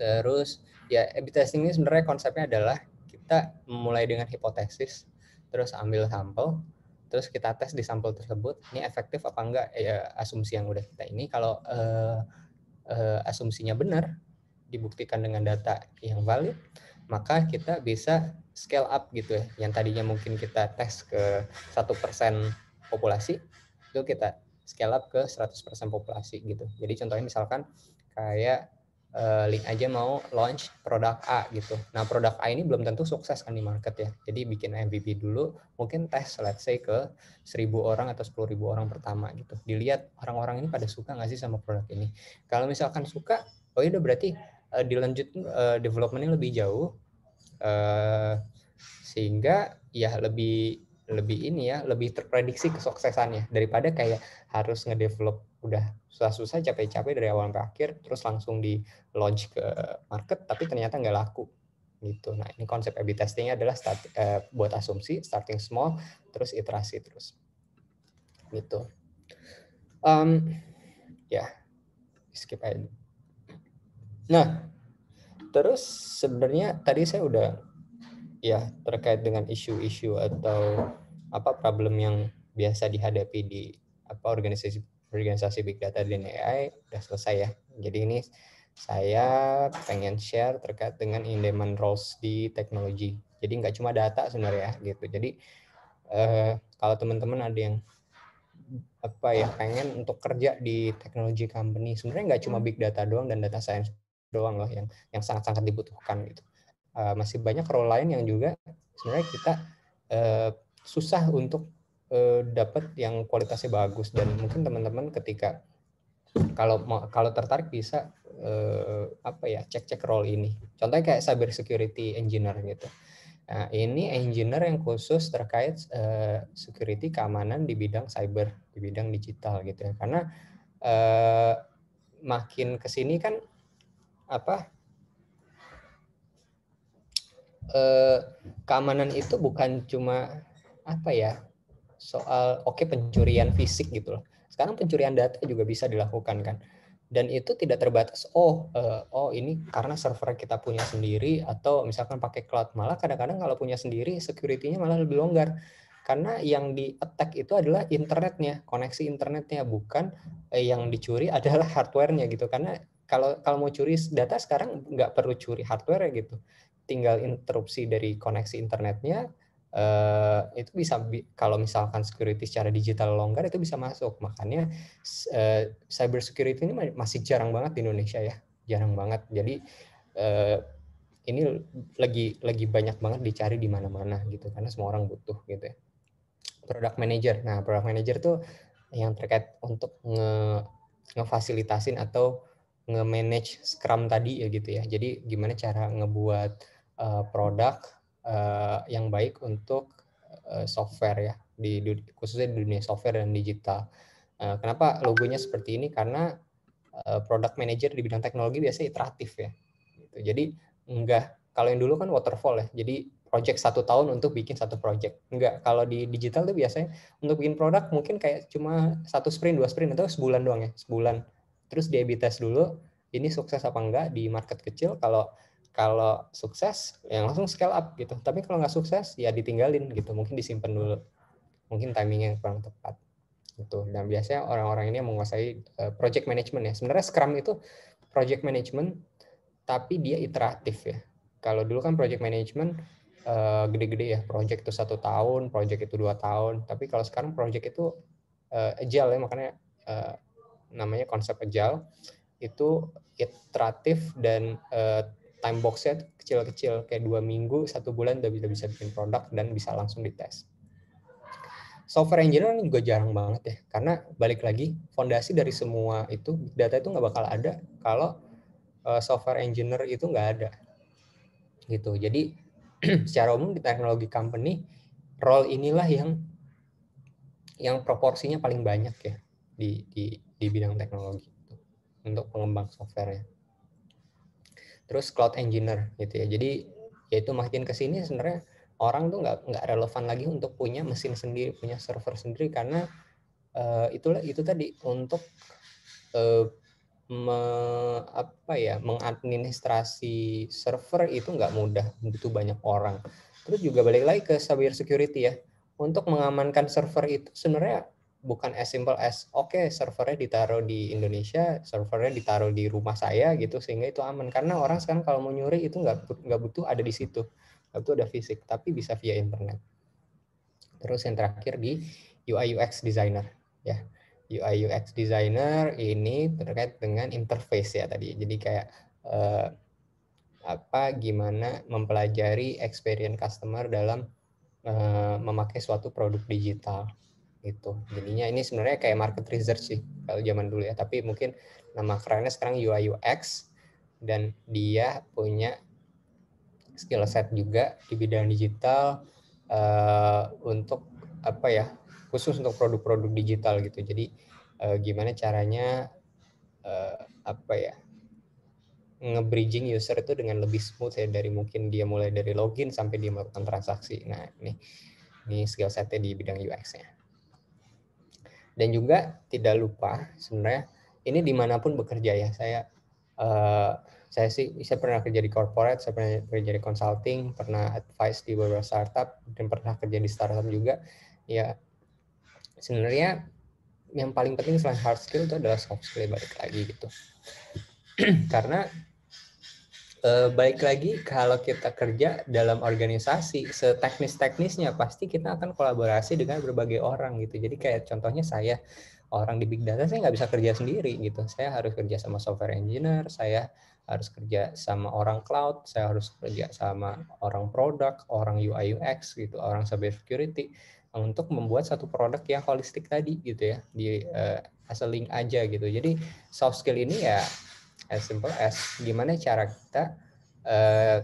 Terus ya A/B testing ini sebenarnya konsepnya adalah kita mulai dengan hipotesis, terus ambil sampel, terus kita tes di sampel tersebut ini efektif apa enggak ya asumsi yang udah kita ini kalau uh, uh, asumsinya benar dibuktikan dengan data yang valid maka kita bisa scale up gitu ya yang tadinya mungkin kita tes ke satu persen populasi itu kita scale up ke 100% populasi gitu jadi contohnya misalkan kayak uh, link aja mau launch produk A gitu. Nah, produk A ini belum tentu sukses kan di market ya. Jadi bikin MVP dulu, mungkin tes let's say ke 1000 orang atau ribu orang pertama gitu. Dilihat orang-orang ini pada suka nggak sih sama produk ini. Kalau misalkan suka, oh ya udah berarti uh, dilanjut uh, developmentnya lebih jauh. Uh, sehingga ya lebih lebih ini ya lebih terprediksi kesuksesannya daripada kayak harus ngedevelop udah susah-susah capek-capek dari awal sampai akhir terus langsung di launch ke market tapi ternyata nggak laku gitu. Nah ini konsep A/B testingnya adalah start, uh, buat asumsi starting small terus iterasi terus gitu. Um, ya yeah. skip aja. Nah terus sebenarnya tadi saya udah ya terkait dengan isu-isu atau apa problem yang biasa dihadapi di apa organisasi organisasi big data dan AI udah selesai ya. Jadi ini saya pengen share terkait dengan in-demand roles di teknologi. Jadi nggak cuma data sebenarnya gitu. Jadi eh, kalau teman-teman ada yang apa ya pengen untuk kerja di teknologi company sebenarnya nggak cuma big data doang dan data science doang loh yang yang sangat-sangat dibutuhkan gitu. Uh, masih banyak role lain yang juga sebenarnya kita uh, susah untuk eh, dapat yang kualitasnya bagus dan mungkin teman-teman ketika kalau kalau tertarik bisa eh, apa ya cek-cek role ini. Contohnya kayak cyber security engineer gitu. Nah, ini engineer yang khusus terkait eh, security keamanan di bidang cyber, di bidang digital gitu ya. Karena eh, makin ke sini kan apa eh, keamanan itu bukan cuma apa ya soal oke okay, pencurian fisik gitu loh. Sekarang pencurian data juga bisa dilakukan kan. Dan itu tidak terbatas oh uh, oh ini karena server kita punya sendiri atau misalkan pakai cloud. Malah kadang-kadang kalau punya sendiri security-nya malah lebih longgar. Karena yang di attack itu adalah internetnya, koneksi internetnya bukan eh, yang dicuri adalah hardware-nya gitu. Karena kalau kalau mau curi data sekarang nggak perlu curi hardware gitu. Tinggal interupsi dari koneksi internetnya, uh, itu bisa bi kalau misalkan security secara digital longgar itu bisa masuk makanya uh, cyber security ini masih jarang banget di Indonesia ya jarang banget jadi uh, ini lagi lagi banyak banget dicari di mana-mana gitu karena semua orang butuh gitu ya. Product manager. Nah, product manager tuh yang terkait untuk nge ngefasilitasin atau nge-manage Scrum tadi ya gitu ya. Jadi gimana cara ngebuat uh, produk uh, yang baik untuk uh, software ya di khususnya di dunia software dan digital. Uh, kenapa logonya seperti ini? Karena uh, product manager di bidang teknologi biasanya iteratif ya. Gitu. Jadi enggak kalau yang dulu kan waterfall ya. Jadi project satu tahun untuk bikin satu project. Enggak, kalau di digital tuh biasanya untuk bikin produk mungkin kayak cuma satu sprint, dua sprint atau sebulan doang ya, sebulan. Terus dia dulu, ini sukses apa enggak di market kecil. Kalau kalau sukses yang langsung scale up gitu tapi kalau nggak sukses ya ditinggalin gitu mungkin disimpan dulu mungkin timingnya kurang tepat Itu dan biasanya orang-orang ini yang menguasai eh, project management ya sebenarnya scrum itu project management tapi dia iteratif ya kalau dulu kan project management eh, gede-gede ya project itu satu tahun project itu dua tahun tapi kalau sekarang project itu eh, agile ya makanya namanya konsep agile itu iteratif dan time boxnya kecil-kecil kayak dua minggu satu bulan udah bisa bisa bikin produk dan bisa langsung dites software engineer juga jarang banget ya karena balik lagi fondasi dari semua itu data itu nggak bakal ada kalau eh, software engineer itu nggak ada gitu jadi secara umum di teknologi company role inilah yang yang proporsinya paling banyak ya di di, di bidang teknologi untuk pengembang softwarenya terus cloud engineer gitu ya. Jadi yaitu makin ke sini sebenarnya orang tuh nggak nggak relevan lagi untuk punya mesin sendiri, punya server sendiri karena uh, itulah itu tadi untuk uh, me, apa ya mengadministrasi server itu nggak mudah butuh banyak orang terus juga balik lagi ke cyber security ya untuk mengamankan server itu sebenarnya bukan as simple as oke okay, servernya ditaruh di Indonesia, servernya ditaruh di rumah saya gitu sehingga itu aman. Karena orang sekarang kalau mau nyuri itu nggak nggak butuh ada di situ, nggak butuh ada fisik, tapi bisa via internet. Terus yang terakhir di UI UX designer ya. UI UX designer ini terkait dengan interface ya tadi. Jadi kayak eh, apa gimana mempelajari experience customer dalam eh, memakai suatu produk digital itu jadinya ini sebenarnya kayak market research sih kalau zaman dulu ya tapi mungkin nama kerennya sekarang UI UX dan dia punya skill set juga di bidang digital uh, untuk apa ya khusus untuk produk-produk digital gitu jadi uh, gimana caranya uh, apa ya nge-bridging user itu dengan lebih smooth ya dari mungkin dia mulai dari login sampai dia melakukan transaksi nah ini ini skill setnya di bidang UX-nya. Dan juga tidak lupa sebenarnya ini dimanapun bekerja ya saya uh, saya sih saya pernah kerja di corporate, saya pernah kerja di consulting, pernah advice di beberapa startup dan pernah kerja di startup juga. Ya sebenarnya yang paling penting selain hard skill itu adalah soft skill balik lagi gitu. Karena uh, baik lagi kalau kita kerja dalam organisasi seteknis-teknisnya pasti kita akan kolaborasi dengan berbagai orang gitu. Jadi kayak contohnya saya orang di big data saya nggak bisa kerja sendiri gitu. Saya harus kerja sama software engineer, saya harus kerja sama orang cloud, saya harus kerja sama orang produk, orang UI UX gitu, orang cyber security untuk membuat satu produk yang holistik tadi gitu ya di uh, as link aja gitu. Jadi soft skill ini ya as simple as gimana cara kita uh,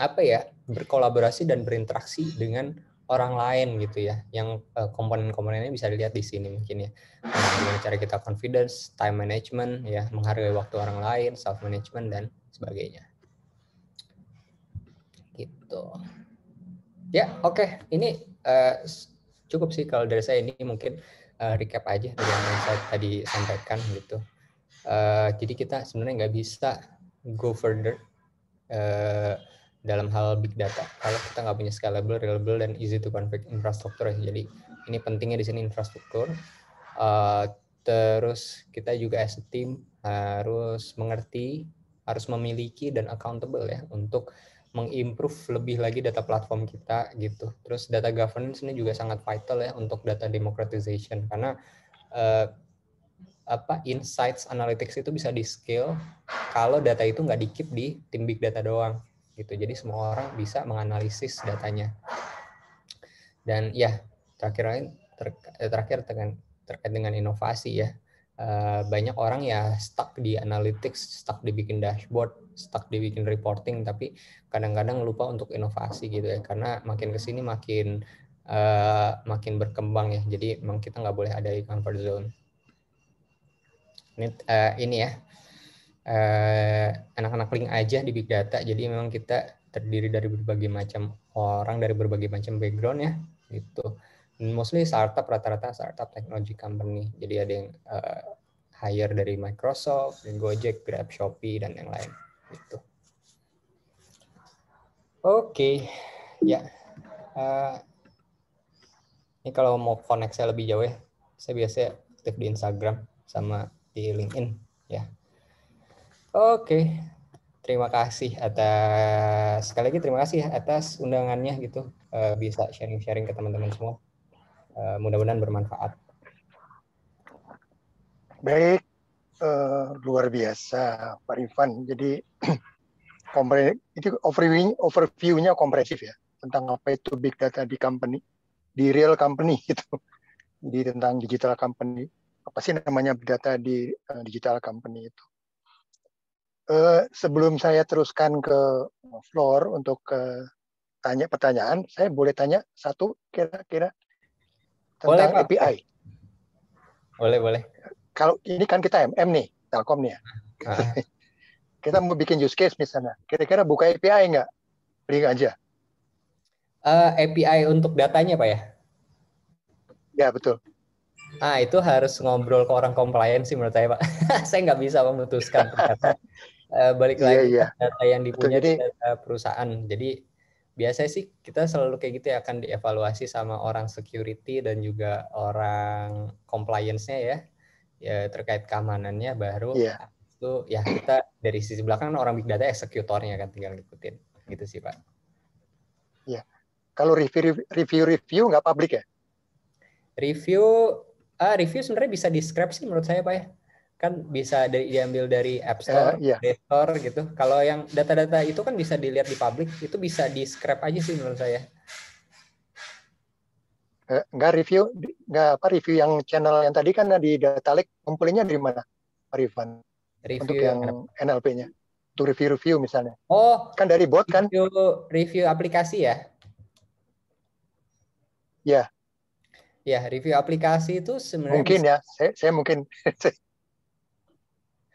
apa ya berkolaborasi dan berinteraksi dengan orang lain gitu ya yang uh, komponen-komponennya bisa dilihat di sini mungkin ya nah, cara kita confidence time management ya menghargai waktu orang lain self management dan sebagainya gitu ya oke okay. ini uh, cukup sih kalau dari saya ini mungkin uh, recap aja dari yang saya tadi sampaikan gitu Eh, jadi kita sebenarnya nggak bisa go further uh, dalam hal big data kalau kita nggak punya scalable, reliable, dan easy to config infrastruktur. Ya. Jadi ini pentingnya di sini infrastruktur. Uh, terus kita juga as a team harus mengerti, harus memiliki dan accountable ya untuk mengimprove lebih lagi data platform kita gitu. Terus data governance ini juga sangat vital ya untuk data democratization karena uh, apa insights analytics itu bisa di scale kalau data itu nggak dikip di tim big data doang gitu jadi semua orang bisa menganalisis datanya dan ya terakhir ter, eh, terakhir dengan terkait dengan inovasi ya eh, banyak orang ya stuck di analytics stuck dibikin dashboard stuck dibikin reporting tapi kadang-kadang lupa untuk inovasi gitu ya karena makin kesini makin uh, makin berkembang ya jadi memang kita nggak boleh ada di comfort zone ini, uh, ini ya eh, anak-anak uh, link aja di big data jadi memang kita terdiri dari berbagai macam orang dari berbagai macam background ya itu mostly startup rata-rata startup technology company jadi ada yang uh, hire dari Microsoft, Gojek, Grab, Shopee dan yang lain gitu. Oke, okay. ya. Yeah. Uh, ini kalau mau connect saya lebih jauh ya, saya biasa aktif di Instagram sama di LinkedIn ya. Oke. Terima kasih atas sekali lagi terima kasih ya atas undangannya gitu eh, bisa sharing-sharing ke teman-teman semua. Eh, mudah-mudahan bermanfaat. Baik, eh, luar biasa Pak Rifan. Jadi itu overview overview-nya kompresif ya tentang apa itu big data di company, di real company gitu. Jadi tentang digital company apa sih namanya data di eh, digital company itu. Uh, sebelum saya teruskan ke floor untuk uh, tanya pertanyaan, saya boleh tanya satu kira-kira tentang boleh, API. Boleh, boleh. Kalau ini kan kita MM nih, Telkom nih ya. Ah, ah. kita mau bikin use case misalnya, kira-kira buka API nggak? Link aja. Uh, API untuk datanya, Pak ya? Ya, betul. Ah, itu harus ngobrol ke orang compliance sih menurut saya, Pak. saya nggak bisa memutuskan. Eh, balik iya, lagi yeah, iya. yeah. data yang dipunya Jadi, perusahaan. Jadi biasanya sih kita selalu kayak gitu ya akan dievaluasi sama orang security dan juga orang compliance-nya ya. Ya terkait keamanannya baru yeah. itu ya kita dari sisi belakang kan orang big data eksekutornya kan tinggal ngikutin. Gitu sih, Pak. Ya. Kalau review review review nggak publik ya? Review uh, review sebenarnya bisa deskripsi menurut saya pak ya kan bisa di, diambil dari App eh, Store, uh, iya. yeah. Play Store gitu. Kalau yang data-data itu kan bisa dilihat di publik, itu bisa di scrap aja sih menurut saya. Enggak eh, uh, review, enggak apa review yang channel yang tadi kan di data lake kumpulinnya dari mana, Pak Rifan? Review untuk yang NLP-nya, untuk review-review misalnya. Oh, kan dari bot kan? Review, review aplikasi ya? Ya. Ya, review aplikasi itu sebenarnya mungkin bisa... ya. Saya, saya mungkin.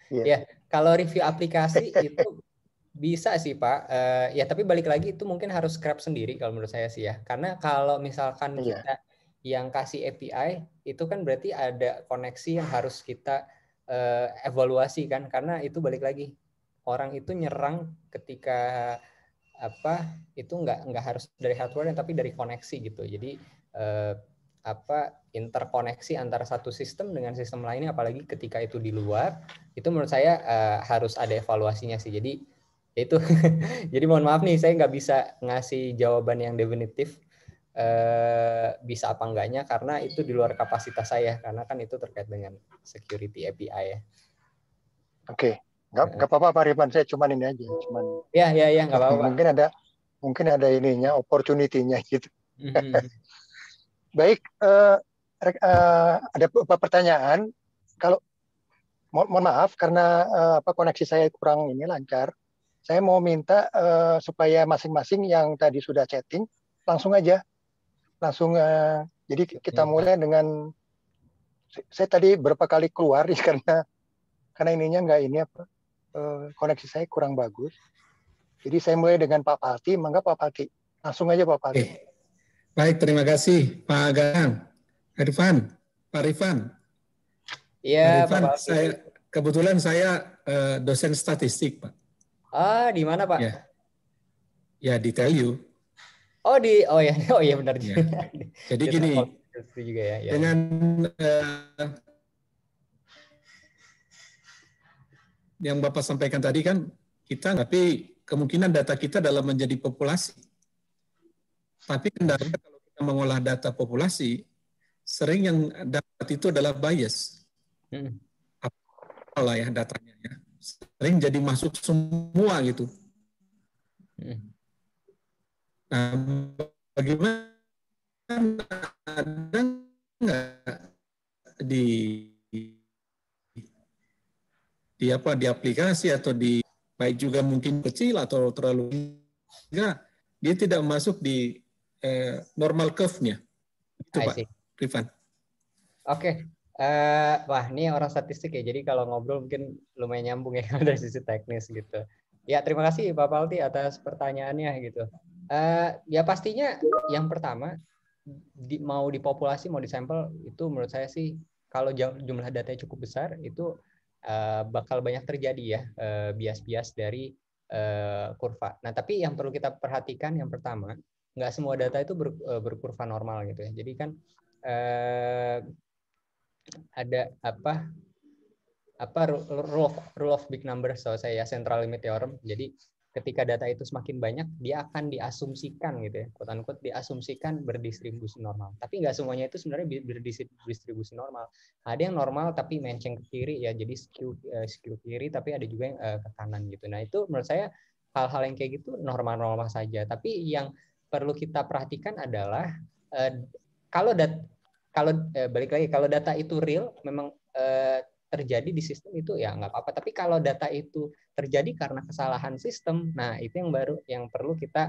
yeah. Ya, kalau review aplikasi itu bisa sih Pak. Uh, ya, tapi balik lagi itu mungkin harus scrap sendiri kalau menurut saya sih ya. Karena kalau misalkan yeah. kita yang kasih API itu kan berarti ada koneksi yang harus kita uh, evaluasi kan. Karena itu balik lagi orang itu nyerang ketika apa itu nggak nggak harus dari hardware tapi dari koneksi gitu. Jadi uh, apa interkoneksi antara satu sistem dengan sistem lainnya apalagi ketika itu di luar itu menurut saya uh, harus ada evaluasinya sih jadi ya itu jadi mohon maaf nih saya nggak bisa ngasih jawaban yang definitif uh, bisa apa enggaknya karena itu di luar kapasitas saya karena kan itu terkait dengan security API ya oke okay. nggak nggak apa-apa Pak Rifan saya cuma ini aja cuman ya ya ya nggak apa-apa mungkin ada mungkin ada ininya opportunitynya gitu mm -hmm. Baik, uh, uh, ada beberapa pertanyaan. Kalau mo mohon maaf karena uh, apa koneksi saya kurang ini lancar, saya mau minta uh, supaya masing-masing yang tadi sudah chatting langsung aja, langsung. Uh, jadi kita mulai dengan saya tadi berapa kali keluar ya, karena karena ininya nggak ini apa koneksi saya kurang bagus. Jadi saya mulai dengan Pak Palti, mangga Pak Palti, langsung aja Pak Palti. okay. Baik, terima kasih Pak Gagang. Rifan, Pak Rifan. Iya, Pak. saya kebetulan saya uh, dosen statistik, Pak. Ah, di mana, Pak? Ya. ya, di Tell You. Oh, di Oh ya, oh ya benar Ya. Jadi ya, gini. Juga ya. ya. Dengan uh, yang Bapak sampaikan tadi kan kita tapi kemungkinan data kita dalam menjadi populasi tapi kendalanya kalau kita mengolah data populasi, sering yang dapat itu adalah bias. Hmm. Apalah ya datanya ya. Sering jadi masuk semua gitu. Hmm. Nah, bagaimana ada nggak di di apa di aplikasi atau di baik juga mungkin kecil atau terlalu enggak dia tidak masuk di uh, normal curve-nya. Itu Pak Rifan. Oke. Okay. Uh, eh, wah, ini orang statistik ya. Jadi kalau ngobrol mungkin lumayan nyambung ya dari sisi teknis gitu. Ya, terima kasih Pak Palti atas pertanyaannya gitu. Uh, ya pastinya yang pertama di, mau dipopulasi mau disampel itu menurut saya sih kalau jumlah datanya cukup besar itu uh, bakal banyak terjadi ya bias-bias uh, dari uh, kurva. Nah, tapi yang perlu kita perhatikan yang pertama nggak semua data itu ber, eh, berkurva normal gitu ya. Jadi kan eh, ada apa apa rule of, rule of big number so saya ya central limit theorem. Jadi ketika data itu semakin banyak dia akan diasumsikan gitu ya quote unquote diasumsikan berdistribusi normal tapi nggak semuanya itu sebenarnya berdistribusi normal ada yang normal tapi menceng ke kiri ya jadi skew eh, skew kiri tapi ada juga yang eh, ke kanan gitu nah itu menurut saya hal-hal yang kayak gitu normal-normal saja tapi yang perlu kita perhatikan adalah eh, kalau dat kalau eh, balik lagi kalau data itu real memang eh, terjadi di sistem itu ya nggak apa-apa tapi kalau data itu terjadi karena kesalahan sistem nah itu yang baru yang perlu kita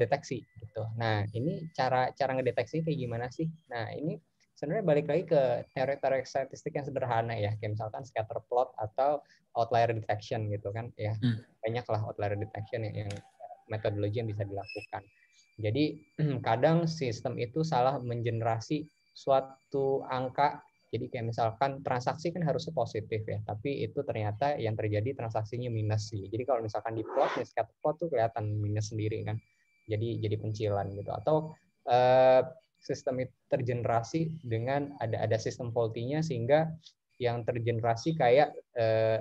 deteksi gitu nah ini cara cara ngedeteksi kayak gimana sih nah ini sebenarnya balik lagi ke teori-teori statistik yang sederhana ya kayak misalkan scatter plot atau outlier detection gitu kan ya hmm. banyaklah outlier detection yang, yang metodologi yang bisa dilakukan jadi kadang sistem itu salah mengenerasi suatu angka. Jadi kayak misalkan transaksi kan harus positif ya, tapi itu ternyata yang terjadi transaksinya minus sih. Jadi kalau misalkan di plot, di scatter plot tuh kelihatan minus sendiri kan. Jadi jadi pencilan gitu. Atau eh, sistem itu tergenerasi dengan ada ada sistem faulty sehingga yang tergenerasi kayak eh,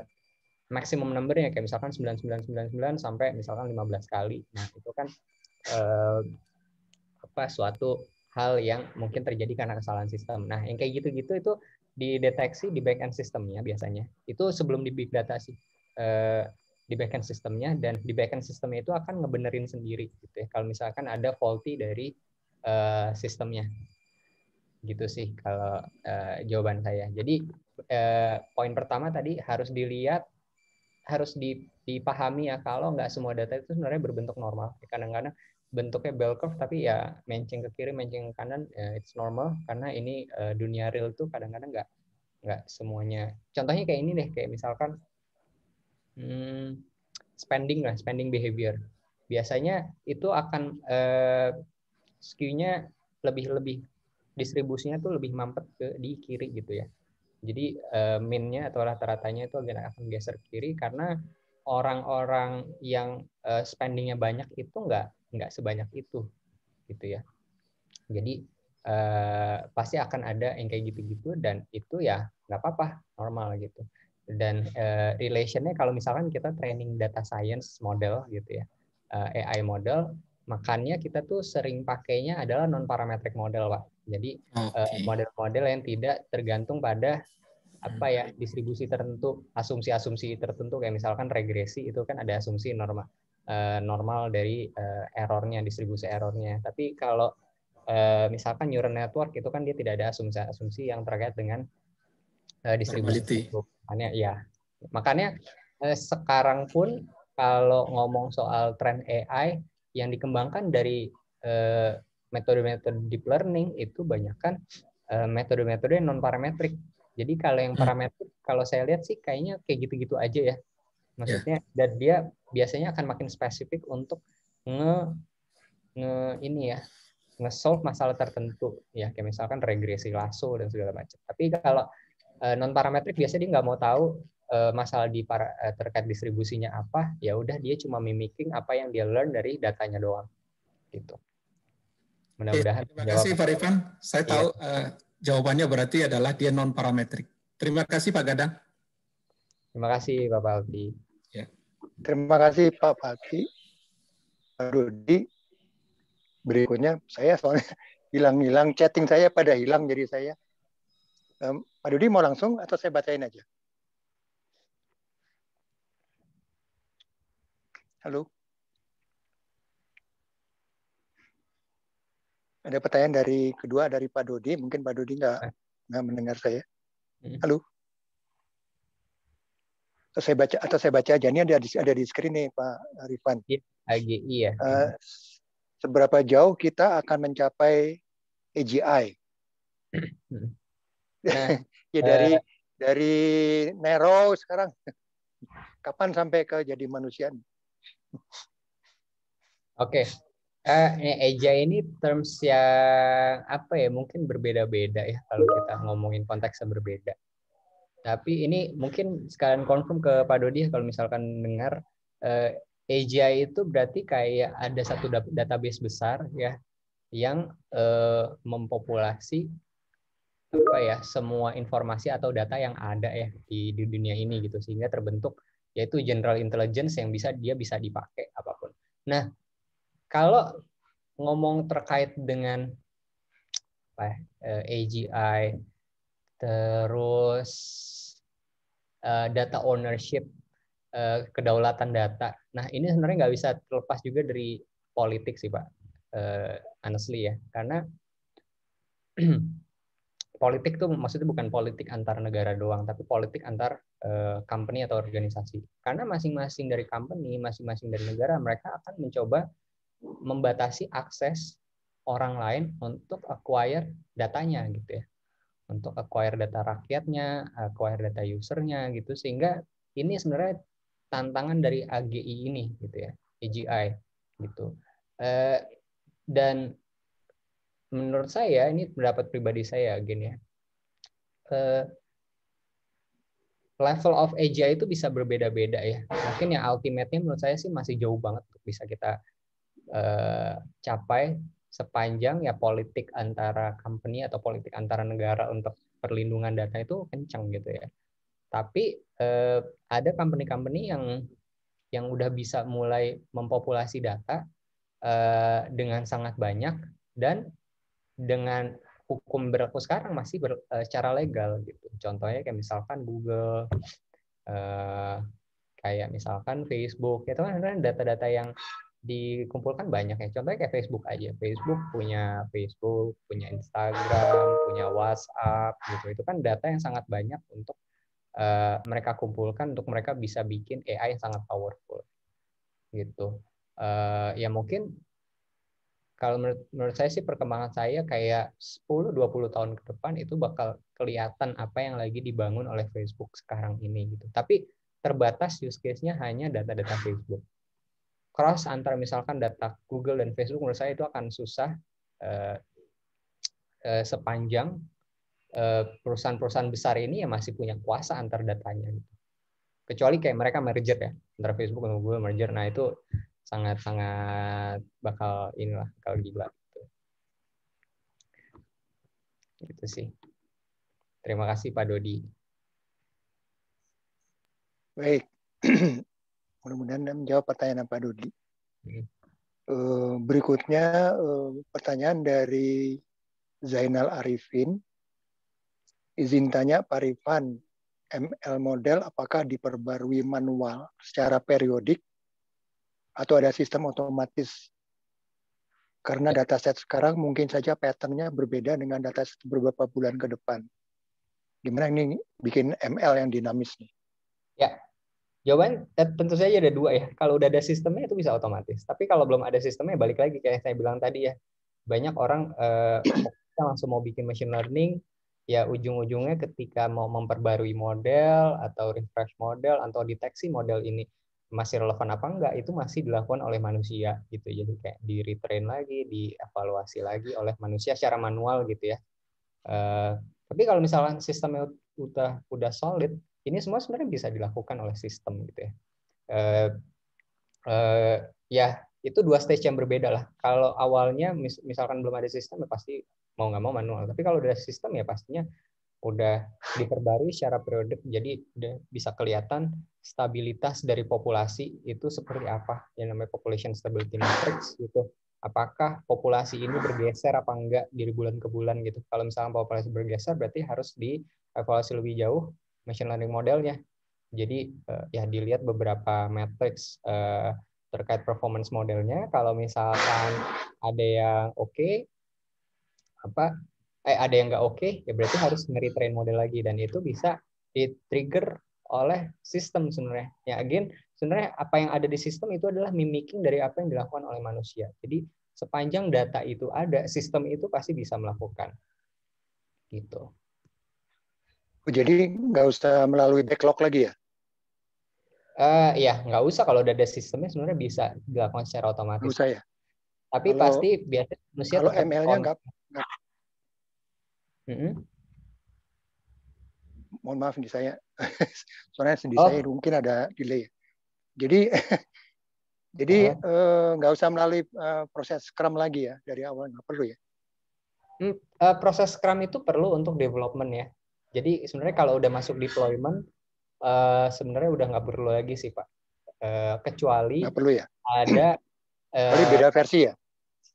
maksimum numbernya kayak misalkan 9999 sampai misalkan 15 kali. Nah, itu kan eh, apa suatu hal yang mungkin terjadi karena kesalahan sistem. Nah, yang kayak gitu-gitu itu dideteksi di backend sistemnya biasanya. Itu sebelum di big data sih. Eh, di backend sistemnya dan di backend sistemnya itu akan ngebenerin sendiri gitu ya. Kalau misalkan ada faulty dari uh, sistemnya. Gitu sih kalau uh, jawaban saya. Jadi uh, poin pertama tadi harus dilihat harus dipahami ya kalau nggak semua data itu sebenarnya berbentuk normal. Kadang-kadang bentuknya bell curve tapi ya mencing ke kiri mencing ke kanan ya it's normal karena ini uh, dunia real tuh kadang-kadang nggak -kadang nggak semuanya contohnya kayak ini deh kayak misalkan hmm, spending lah spending behavior biasanya itu akan uh, skewnya lebih lebih distribusinya tuh lebih mampet ke di kiri gitu ya jadi uh, minnya atau rata-ratanya itu agak akan geser kiri karena orang-orang yang uh, spendingnya banyak itu nggak nggak sebanyak itu gitu ya jadi eh, pasti akan ada yang kayak gitu-gitu dan itu ya nggak apa-apa normal gitu dan eh, relationnya kalau misalkan kita training data science model gitu ya eh, AI model makanya kita tuh sering pakainya adalah non parametric model pak jadi eh, model-model okay. eh, yang tidak tergantung pada apa ya hmm. distribusi tertentu asumsi-asumsi tertentu kayak misalkan regresi itu kan ada asumsi normal uh, normal dari uh, errornya, distribusi errornya. Tapi kalau uh, misalkan neural network itu kan dia tidak ada asumsi-asumsi yang terkait dengan uh, distribusi. Makanya ya, makanya uh, sekarang pun kalau ngomong soal tren AI yang dikembangkan dari metode metode-metode deep learning itu banyak kan metode metode-metode non parametrik. Jadi kalau yang hmm. parametrik, kalau saya lihat sih kayaknya kayak gitu-gitu aja ya maksudnya yeah. dan dia biasanya akan makin spesifik untuk nge nge ini ya nge-solve masalah tertentu ya kayak misalkan regresi lasso dan segala macam tapi kalau uh, eh, non parametrik biasanya dia nggak mau tahu uh, masalah di para, uh, terkait distribusinya apa ya udah dia cuma mimicking apa yang dia learn dari datanya doang gitu mudah-mudahan terima kasih Farifan saya iya. tahu yeah. uh, jawabannya berarti adalah dia non parametrik terima kasih Pak Gadang Terima kasih Bapak Aldi. Ya. Terima kasih Pak Pati, Pak Rudi. Berikutnya saya soalnya hilang-hilang chatting saya pada hilang jadi saya. Pak Dudi mau langsung atau saya bacain aja? Halo. Ada pertanyaan dari kedua dari Pak Dodi. Mungkin Pak Dodi nggak eh. nggak mendengar saya. Hmm. Halo atau saya baca atau saya baca aja ini ada di ada di screen nih Pak Rifan. Iya, AGI ya. Uh, eh, seberapa jauh kita akan mencapai AGI? Nah, ya dari uh, dari Nero sekarang kapan sampai ke jadi manusia? Oke. Okay. Uh, Eja ini terms yang apa ya mungkin berbeda-beda ya kalau kita ngomongin konteks yang berbeda. Tapi ini mungkin sekalian confirm ke Pak Dodi ya, kalau misalkan dengar eh, AGI itu berarti kayak ada satu database besar ya yang eh, mempopulasi apa ya semua informasi atau data yang ada ya di, di dunia ini gitu sehingga terbentuk yaitu general intelligence yang bisa dia bisa dipakai apapun. Nah, kalau ngomong terkait dengan apa ya, eh, AGI terus uh, data ownership, uh, kedaulatan data. Nah ini sebenarnya nggak bisa terlepas juga dari politik sih Pak, uh, honestly ya, karena politik tuh maksudnya bukan politik antar negara doang, tapi politik antar uh, company atau organisasi. Karena masing-masing dari company, masing-masing dari negara, mereka akan mencoba membatasi akses orang lain untuk acquire datanya gitu ya untuk acquire data rakyatnya, acquire data usernya gitu sehingga ini sebenarnya tantangan dari AGI ini gitu ya, AGI gitu. Eh, dan menurut saya ini pendapat pribadi saya gini ya. Eh, level of AGI itu bisa berbeda-beda ya. Mungkin yang ultimate-nya menurut saya sih masih jauh banget untuk bisa kita eh, capai sepanjang ya politik antara company atau politik antara negara untuk perlindungan data itu kencang gitu ya. Tapi eh, ada company-company yang yang udah bisa mulai mempopulasi data eh, dengan sangat banyak dan dengan hukum berlaku sekarang masih ber, eh, secara legal gitu. Contohnya kayak misalkan Google, eh, kayak misalkan Facebook, itu kan data-data yang dikumpulkan banyak ya. Contohnya kayak Facebook aja. Facebook punya Facebook, punya Instagram, punya WhatsApp gitu. Itu kan data yang sangat banyak untuk uh, mereka kumpulkan untuk mereka bisa bikin AI yang sangat powerful gitu. Uh, ya mungkin kalau menurut, menurut saya sih perkembangan saya kayak 10-20 tahun ke depan itu bakal kelihatan apa yang lagi dibangun oleh Facebook sekarang ini gitu. Tapi terbatas use case-nya hanya data-data Facebook cross antara misalkan data Google dan Facebook menurut saya itu akan susah eh, eh, sepanjang eh, perusahaan-perusahaan besar ini yang masih punya kuasa antar datanya gitu. Kecuali kayak mereka merger ya antara Facebook dan Google merger. Nah itu sangat-sangat bakal inilah kalau gila itu Gitu sih. Terima kasih Pak Dodi. Baik. Mudah-mudahan menjawab pertanyaan Pak Dodi. Eh, berikutnya eh, pertanyaan dari Zainal Arifin. Izin tanya Pak Rifan, ML model apakah diperbarui manual secara periodik atau ada sistem otomatis? Karena data set sekarang mungkin saja patternnya berbeda dengan dataset beberapa bulan ke depan. Gimana ini bikin ML yang dinamis nih? Ya, Jawaban tentu saja ada dua ya. Kalau udah ada sistemnya itu bisa otomatis. Tapi kalau belum ada sistemnya balik lagi kayak saya bilang tadi ya. Banyak orang eh, kita langsung mau bikin machine learning ya ujung-ujungnya ketika mau memperbarui model atau refresh model atau deteksi model ini masih relevan apa enggak itu masih dilakukan oleh manusia gitu. Jadi kayak di retrain lagi, dievaluasi lagi oleh manusia secara manual gitu ya. Eh, tapi kalau misalnya sistemnya udah udah solid ini semua sebenarnya bisa dilakukan oleh sistem gitu ya. Uh, uh, ya itu dua stage yang berbeda lah. Kalau awalnya mis misalkan belum ada sistem ya pasti mau nggak mau manual. Tapi kalau udah sistem ya pastinya udah diperbarui secara periode jadi udah bisa kelihatan stabilitas dari populasi itu seperti apa yang namanya population stability matrix gitu apakah populasi ini bergeser apa enggak dari bulan ke bulan gitu kalau misalnya populasi bergeser berarti harus dievaluasi lebih jauh machine learning modelnya. Jadi eh, ya dilihat beberapa matrix eh, terkait performance modelnya. Kalau misalkan ada yang oke, okay, apa eh ada yang nggak oke, okay, ya berarti harus nge-retrain model lagi dan itu bisa di-trigger oleh sistem sebenarnya. Ya again, sebenarnya apa yang ada di sistem itu adalah mimicking dari apa yang dilakukan oleh manusia. Jadi sepanjang data itu ada, sistem itu pasti bisa melakukan. Gitu. Oh, jadi nggak usah melalui backlog lagi ya? Uh, ya, nggak usah kalau udah ada sistemnya sebenarnya bisa dilakukan secara otomatis. Nggak usah ya? Tapi kalau, pasti biasanya manusia kalau ML-nya nggak, Mm -hmm. Mohon maaf nih saya, soalnya sedih oh. saya mungkin ada delay. Jadi jadi uh. uh, nggak usah melalui uh, proses Scrum lagi ya dari awal nggak perlu ya. Hmm, proses Scrum itu perlu untuk development ya. Jadi sebenarnya kalau udah masuk deployment, uh, sebenarnya udah nggak perlu lagi sih Pak. Uh, kecuali nggak perlu ya? Ada. Tapi oh, uh, eh, beda versi ya?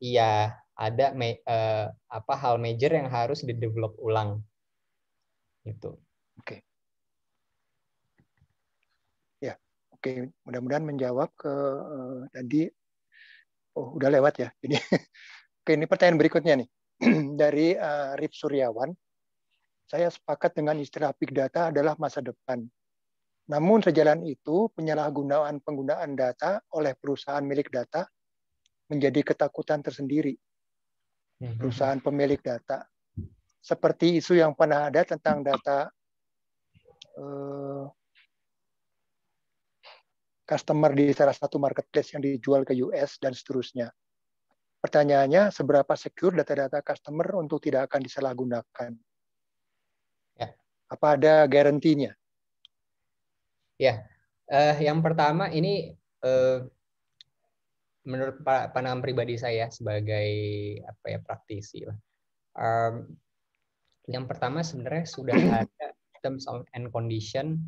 Iya, ada me, uh, apa hal major yang harus di develop ulang. itu. Oke. Okay. Ya, oke. Okay. Mudah-mudahan menjawab ke uh, tadi. Oh, udah lewat ya. Jadi, oke. Ini pertanyaan berikutnya nih dari uh, Rip Suryawan saya sepakat dengan istilah big data adalah masa depan. Namun sejalan itu, penyalahgunaan penggunaan data oleh perusahaan milik data menjadi ketakutan tersendiri. Mhm. Perusahaan pemilik data. Seperti isu yang pernah ada tentang data eh, customer di salah satu marketplace yang dijual ke US dan seterusnya. Pertanyaannya, seberapa secure data-data customer untuk tidak akan disalahgunakan? Apa ada garantinya? Ya, eh, yang pertama ini eh, menurut pandangan pribadi saya sebagai apa ya praktisi lah. Um, yang pertama sebenarnya sudah ada terms and condition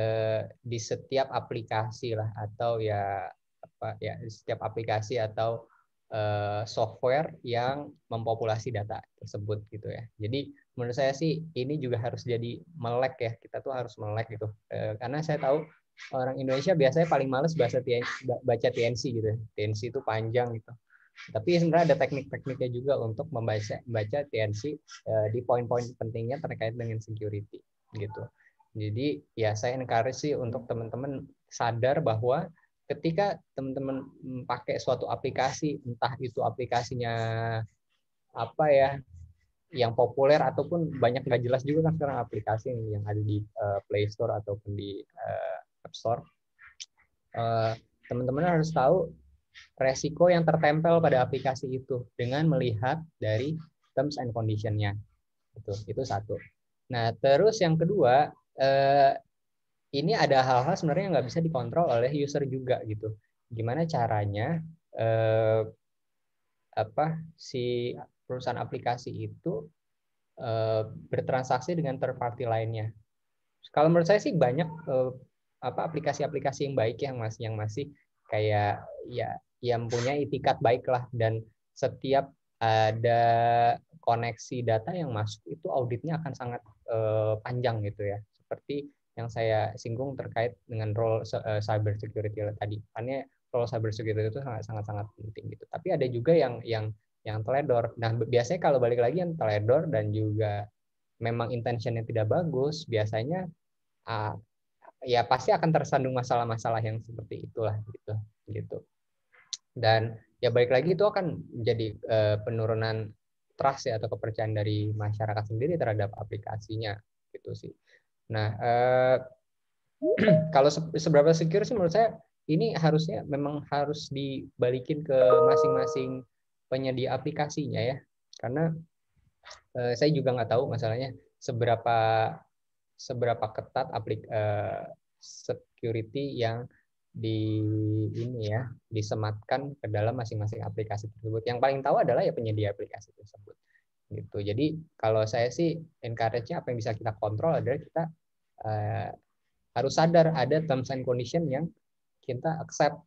uh, di setiap aplikasi lah atau ya apa ya setiap aplikasi atau uh, software yang mempopulasi data tersebut gitu ya. Jadi menurut saya sih ini juga harus jadi melek ya kita tuh harus melek gitu e, karena saya tahu orang Indonesia biasanya paling males bahasa TNC, baca TNC gitu ya. TNC itu panjang gitu tapi sebenarnya ada teknik-tekniknya juga untuk membaca baca TNC e, eh, di poin-poin pentingnya terkait dengan security gitu jadi ya saya encourage sih untuk teman-teman sadar bahwa ketika teman-teman mm, pakai suatu aplikasi entah itu aplikasinya apa ya yang populer hmm. ataupun banyak nggak jelas juga kan sekarang aplikasi yang ada di uh, Play Store ataupun di uh, App Store. Uh, teman-teman harus tahu resiko yang tertempel pada aplikasi itu dengan melihat dari terms and conditionnya. Itu itu satu. Nah terus yang kedua uh, ini ada hal-hal sebenarnya yang nggak bisa dikontrol oleh user juga gitu. Gimana caranya uh, apa si perusahaan aplikasi itu eh, bertransaksi dengan third party lainnya. Kalau menurut saya sih banyak eh, apa aplikasi-aplikasi yang baik yang masih yang masih kayak ya yang punya itikat baik lah dan setiap ada koneksi data yang masuk itu auditnya akan sangat eh, panjang gitu ya seperti yang saya singgung terkait dengan role cyber security tadi. Karena role cyber security itu sangat sangat sangat penting gitu. Tapi ada juga yang yang yang teledor. Nah, biasanya kalau balik lagi yang teledor dan juga memang intentionnya tidak bagus, biasanya uh, ya pasti akan tersandung masalah-masalah yang seperti itulah gitu, gitu. Dan ya balik lagi itu akan menjadi uh, e, penurunan trust ya atau kepercayaan dari masyarakat sendiri terhadap aplikasinya gitu sih. Nah, uh, kalau seberapa secure sih menurut saya ini harusnya memang harus dibalikin ke masing-masing penyedia aplikasinya ya, karena eh, saya juga nggak tahu masalahnya seberapa seberapa ketat aplik eh, security yang di ini ya disematkan ke dalam masing-masing aplikasi tersebut. Yang paling tahu adalah ya penyedia aplikasi tersebut. Gitu. Jadi kalau saya sih encourage-nya apa yang bisa kita kontrol adalah kita eh, harus sadar ada terms and condition yang kita accept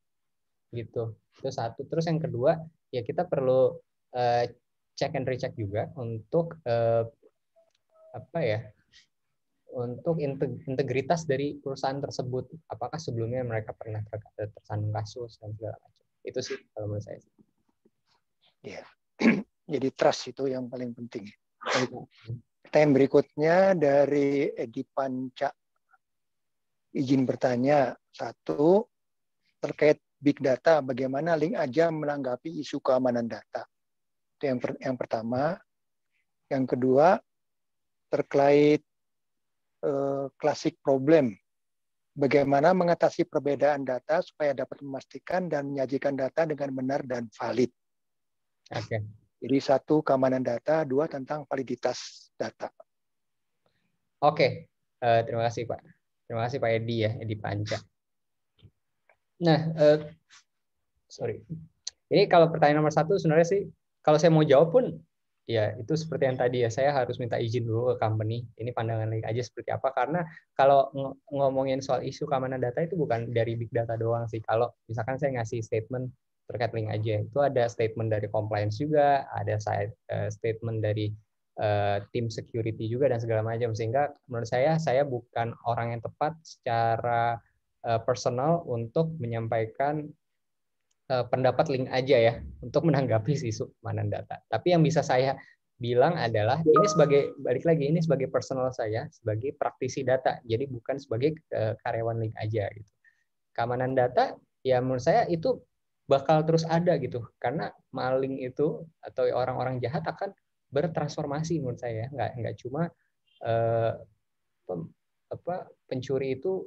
gitu itu satu terus yang kedua ya kita perlu uh, check and recheck juga untuk uh, apa ya untuk integritas dari perusahaan tersebut apakah sebelumnya mereka pernah ter tersandung kasus dan segala macam itu sih kalau menurut saya ya yeah. jadi trust itu yang paling penting Kita hmm. yang berikutnya dari Edi Panca izin bertanya satu terkait big data, bagaimana link aja menanggapi isu keamanan data. Itu yang, per, yang pertama. Yang kedua, terkait eh, klasik uh, problem. Bagaimana mengatasi perbedaan data supaya dapat memastikan dan menyajikan data dengan benar dan valid. Okay. Jadi satu keamanan data, dua tentang validitas data. Oke, okay. uh, eh, terima kasih Pak. Terima kasih Pak Edi ya, Edi Panca. Nah, uh, sorry. Ini kalau pertanyaan nomor satu sebenarnya sih kalau saya mau jawab pun ya itu seperti yang tadi ya saya harus minta izin dulu ke company ini pandangan lagi aja seperti apa karena kalau ngomongin soal isu keamanan data itu bukan dari big data doang sih kalau misalkan saya ngasih statement terkait link aja itu ada statement dari compliance juga ada eh, statement dari eh, tim security juga dan segala macam sehingga menurut saya saya bukan orang yang tepat secara Eh, personal untuk menyampaikan eh, pendapat link aja ya untuk menanggapi hmm. isu manan data. Tapi yang bisa saya bilang adalah ini sebagai balik lagi ini sebagai personal saya sebagai praktisi data jadi bukan sebagai eh, karyawan link aja gitu keamanan data ya menurut saya itu bakal terus ada gitu karena maling itu atau orang-orang jahat akan bertransformasi menurut saya ya. nggak nggak cuma eh, apa pencuri itu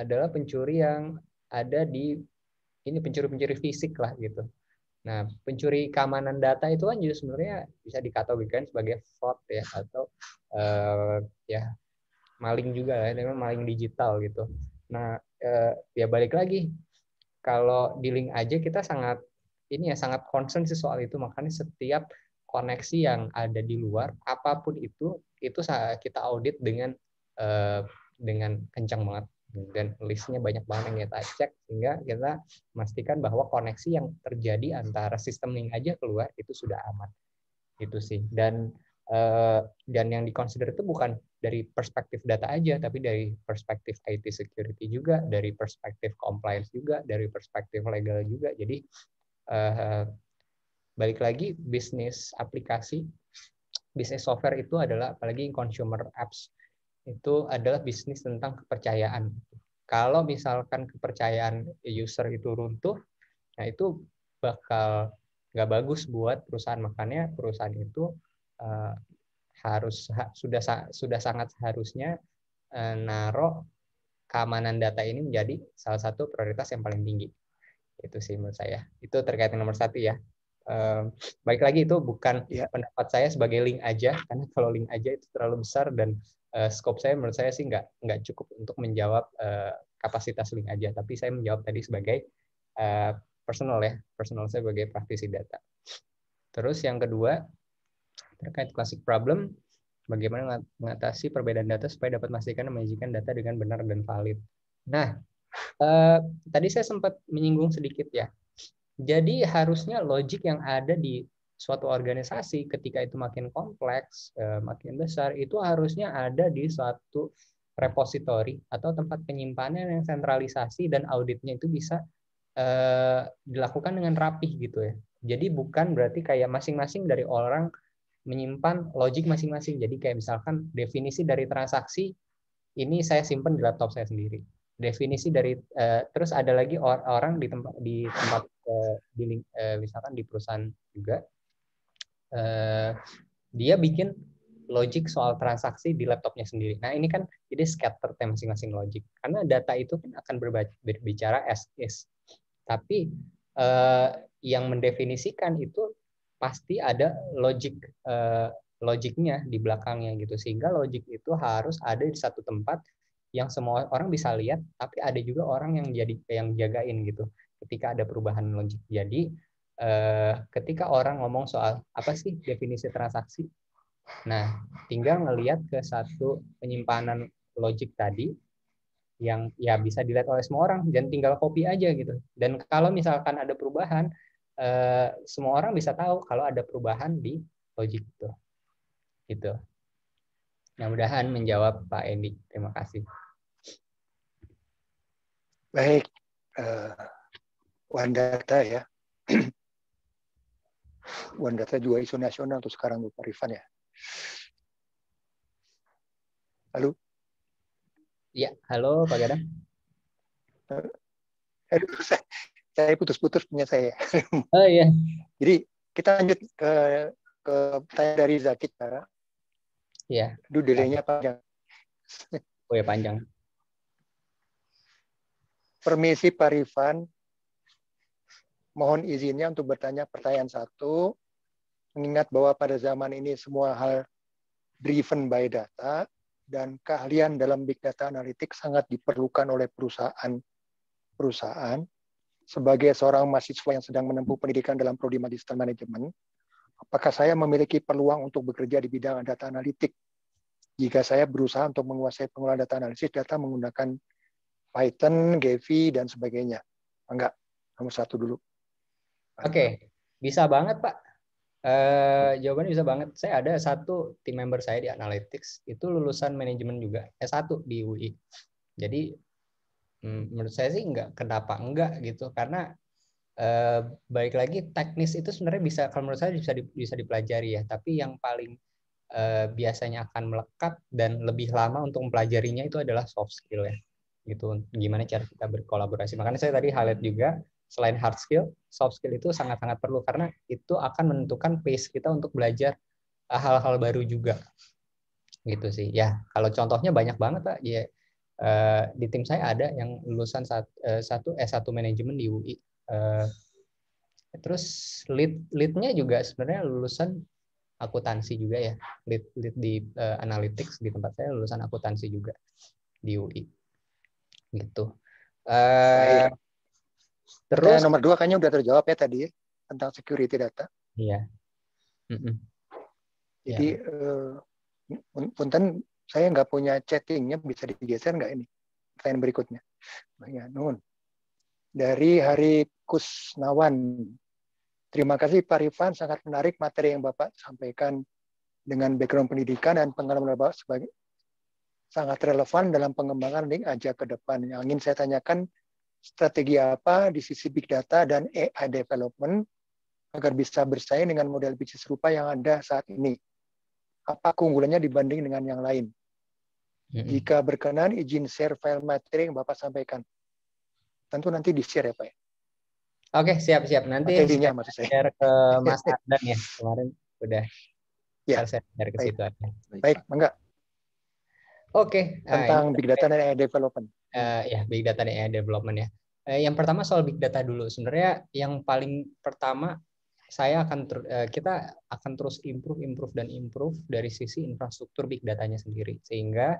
adalah pencuri yang ada di ini pencuri-pencuri fisik lah gitu. Nah, pencuri keamanan data itu kan juga sebenarnya bisa dikategorikan sebagai fraud ya atau uh, ya maling juga ya dengan maling digital gitu. Nah, uh, ya balik lagi kalau di link aja kita sangat ini ya sangat concern sih soal itu makanya setiap koneksi yang ada di luar apapun itu itu kita audit dengan uh, dengan kencang banget dan listnya banyak banget yang kita cek sehingga kita memastikan bahwa koneksi yang terjadi antara sistem link aja keluar itu sudah aman itu sih dan eh, dan yang dikonsider itu bukan dari perspektif data aja tapi dari perspektif IT security juga dari perspektif compliance juga dari perspektif legal juga jadi eh, balik lagi bisnis aplikasi bisnis software itu adalah apalagi consumer apps itu adalah bisnis tentang kepercayaan. Kalau misalkan kepercayaan user itu runtuh, nah itu bakal nggak bagus buat perusahaan. Makanya perusahaan itu uh, harus ha, sudah sudah sangat seharusnya uh, eh, naruh keamanan data ini menjadi salah satu prioritas yang paling tinggi. Itu sih menurut saya. Itu terkait nomor satu ya. uh, baik lagi itu bukan ya. pendapat saya sebagai link aja karena kalau link aja itu terlalu besar dan uh, scope saya menurut saya sih nggak nggak cukup untuk menjawab uh, kapasitas link aja, tapi saya menjawab tadi sebagai uh, personal ya, personal saya sebagai praktisi data. Terus yang kedua terkait classic problem, bagaimana mengatasi perbedaan data supaya dapat memastikan menyajikan data dengan benar dan valid. Nah, uh, tadi saya sempat menyinggung sedikit ya. Jadi harusnya logik yang ada di suatu organisasi ketika itu makin kompleks, eh, makin besar, itu harusnya ada di suatu repository atau tempat penyimpanan yang sentralisasi dan auditnya itu bisa eh, dilakukan dengan rapih gitu ya. Jadi bukan berarti kayak masing-masing dari orang menyimpan logik masing-masing. Jadi kayak misalkan definisi dari transaksi ini saya simpan di laptop saya sendiri. Definisi dari eh, terus ada lagi or orang di tempat di tempat eh, di, eh, misalkan di perusahaan juga Eh, dia bikin logic soal transaksi di laptopnya sendiri. Nah ini kan jadi scatter time masing-masing logic. Karena data itu kan akan berbicara as is. Tapi eh, yang mendefinisikan itu pasti ada logic eh, logiknya di belakangnya gitu. Sehingga logik itu harus ada di satu tempat yang semua orang bisa lihat, tapi ada juga orang yang jadi yang jagain gitu ketika ada perubahan logik. Jadi eh, ketika orang ngomong soal apa sih definisi transaksi, nah tinggal ngelihat ke satu penyimpanan logik tadi yang ya bisa dilihat oleh semua orang dan tinggal copy aja gitu. Dan kalau misalkan ada perubahan, eh, semua orang bisa tahu kalau ada perubahan di logik itu. Gitu. Mudah-mudahan menjawab Pak Endi. Terima kasih. Baik, uh, Wandata ya. One Data juga isu nasional tuh sekarang tuh Pak Rifan ya. Halo? Ya, halo Pak Gadang. Aduh, saya, saya putus-putus punya saya. Oh iya. Jadi kita lanjut ke, ke pertanyaan dari Zaki. Iya. Aduh, delaynya panjang. Oh ya, panjang. Permisi Pak Rifan, mohon izinnya untuk bertanya pertanyaan satu, mengingat bahwa pada zaman ini semua hal driven by data dan keahlian dalam big data analitik sangat diperlukan oleh perusahaan-perusahaan. Sebagai seorang mahasiswa yang sedang menempuh pendidikan dalam prodi magister manajemen, apakah saya memiliki peluang untuk bekerja di bidang data analitik jika saya berusaha untuk menguasai pengelolaan data analisis data menggunakan Python, Gavi, dan sebagainya. Enggak, nomor satu dulu. Oke, okay. bisa banget Pak. Uh, jawabannya bisa banget. Saya ada satu tim member saya di Analytics itu lulusan manajemen juga S1 di UI. Jadi mm, menurut saya sih enggak kenapa enggak gitu karena uh, eh, baik lagi teknis itu sebenarnya bisa kalau menurut saya bisa di, bisa dipelajari ya, tapi yang paling uh, biasanya akan melekat dan lebih lama untuk mempelajarinya itu adalah soft skill ya. Gitu gimana cara kita berkolaborasi. Makanya saya tadi highlight juga selain hard skill, soft skill itu sangat-sangat perlu karena itu akan menentukan pace kita untuk belajar eh, hal-hal baru juga. Gitu sih. Ya, kalau contohnya banyak banget Pak. Ya eh, di tim saya ada yang lulusan eh, satu S1 manajemen di UI. terus lead leadnya juga sebenarnya lulusan akuntansi juga ya. Lead lead di uh, analytics di tempat saya lulusan akuntansi juga di UI. Gitu. Uh, Terus eh, nomor dua kayaknya udah terjawab ya tadi ya, tentang security data. Iya. Mm -mm. Jadi yeah. Iya. uh, punten saya nggak punya chattingnya bisa digeser nggak ini? Pertanyaan berikutnya. Ya, nun. Dari Hari Kusnawan. Terima kasih Pak Rifan, sangat menarik materi yang Bapak sampaikan dengan background pendidikan dan pengalaman Bapak sebagai sangat relevan dalam pengembangan link aja ke depan. Yang ingin saya tanyakan strategi apa di sisi big data dan AI development agar bisa bersaing dengan model bisnis serupa yang ada saat ini. Apa keunggulannya dibanding dengan yang lain? Jika berkenan, izin share file materi yang Bapak sampaikan. Tentu nanti di-share ya Pak ya? Oke, siap-siap. Nanti Materinya, maksud saya. share ke Mas Ardan ya. Kemarin udah ya. share ke Baik. situ. Baik, enggak. Oke. Nah, Tentang Ay. Big Data dan AI Development uh, ya big data dan ya, AI development ya. Uh, yang pertama soal big data dulu. Sebenarnya yang paling pertama saya akan ter, uh, kita akan terus improve, improve dan improve dari sisi infrastruktur big datanya sendiri sehingga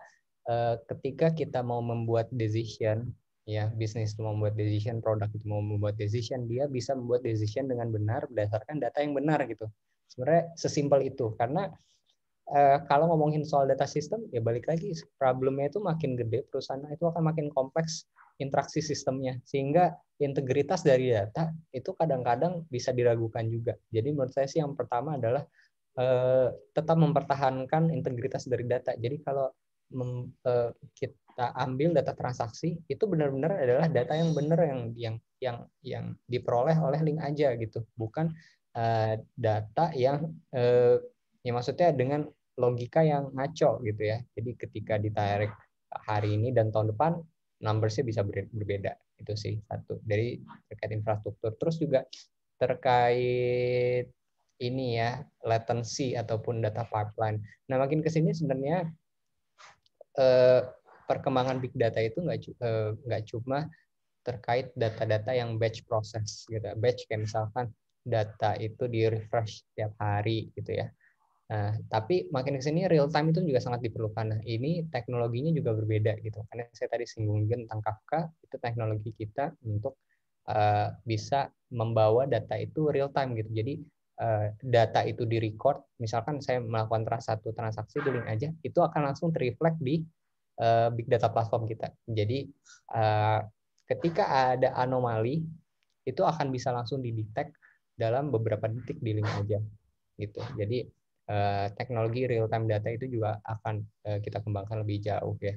uh, ketika kita mau membuat decision ya bisnis itu membuat decision, produk itu mau membuat decision, dia bisa membuat decision dengan benar berdasarkan data yang benar gitu. Sebenarnya sesimpel itu karena Eh, kalau ngomongin soal data system, ya balik lagi problemnya itu makin gede perusahaan itu akan makin kompleks interaksi sistemnya sehingga integritas dari data itu kadang-kadang bisa diragukan juga. Jadi menurut saya sih yang pertama adalah eh, tetap mempertahankan integritas dari data. Jadi kalau mem, eh, kita ambil data transaksi itu benar-benar adalah data yang benar yang yang yang yang diperoleh oleh link aja gitu, bukan eh, data yang eh, ya maksudnya dengan logika yang ngaco gitu ya. Jadi ketika ditarik hari ini dan tahun depan numbersnya bisa berbeda. Itu sih satu. Dari terkait infrastruktur. Terus juga terkait ini ya latency ataupun data pipeline. Nah makin kesini sebenarnya eh, perkembangan big data itu nggak eh, cuma terkait data-data yang batch process gitu. Batch kayak misalkan data itu di refresh setiap hari gitu ya. Nah, tapi makin ke sini real time itu juga sangat diperlukan. Nah, ini teknologinya juga berbeda gitu. Karena saya tadi singgung tentang Kafka, itu teknologi kita untuk uh, bisa membawa data itu real time gitu. Jadi uh, data itu di record, misalkan saya melakukan satu transaksi dulu aja, itu akan langsung terreflect di uh, big data platform kita. Jadi uh, ketika ada anomali, itu akan bisa langsung didetek dalam beberapa detik di link aja gitu. Jadi Eh, teknologi real time data itu juga akan eh, kita kembangkan lebih jauh ya.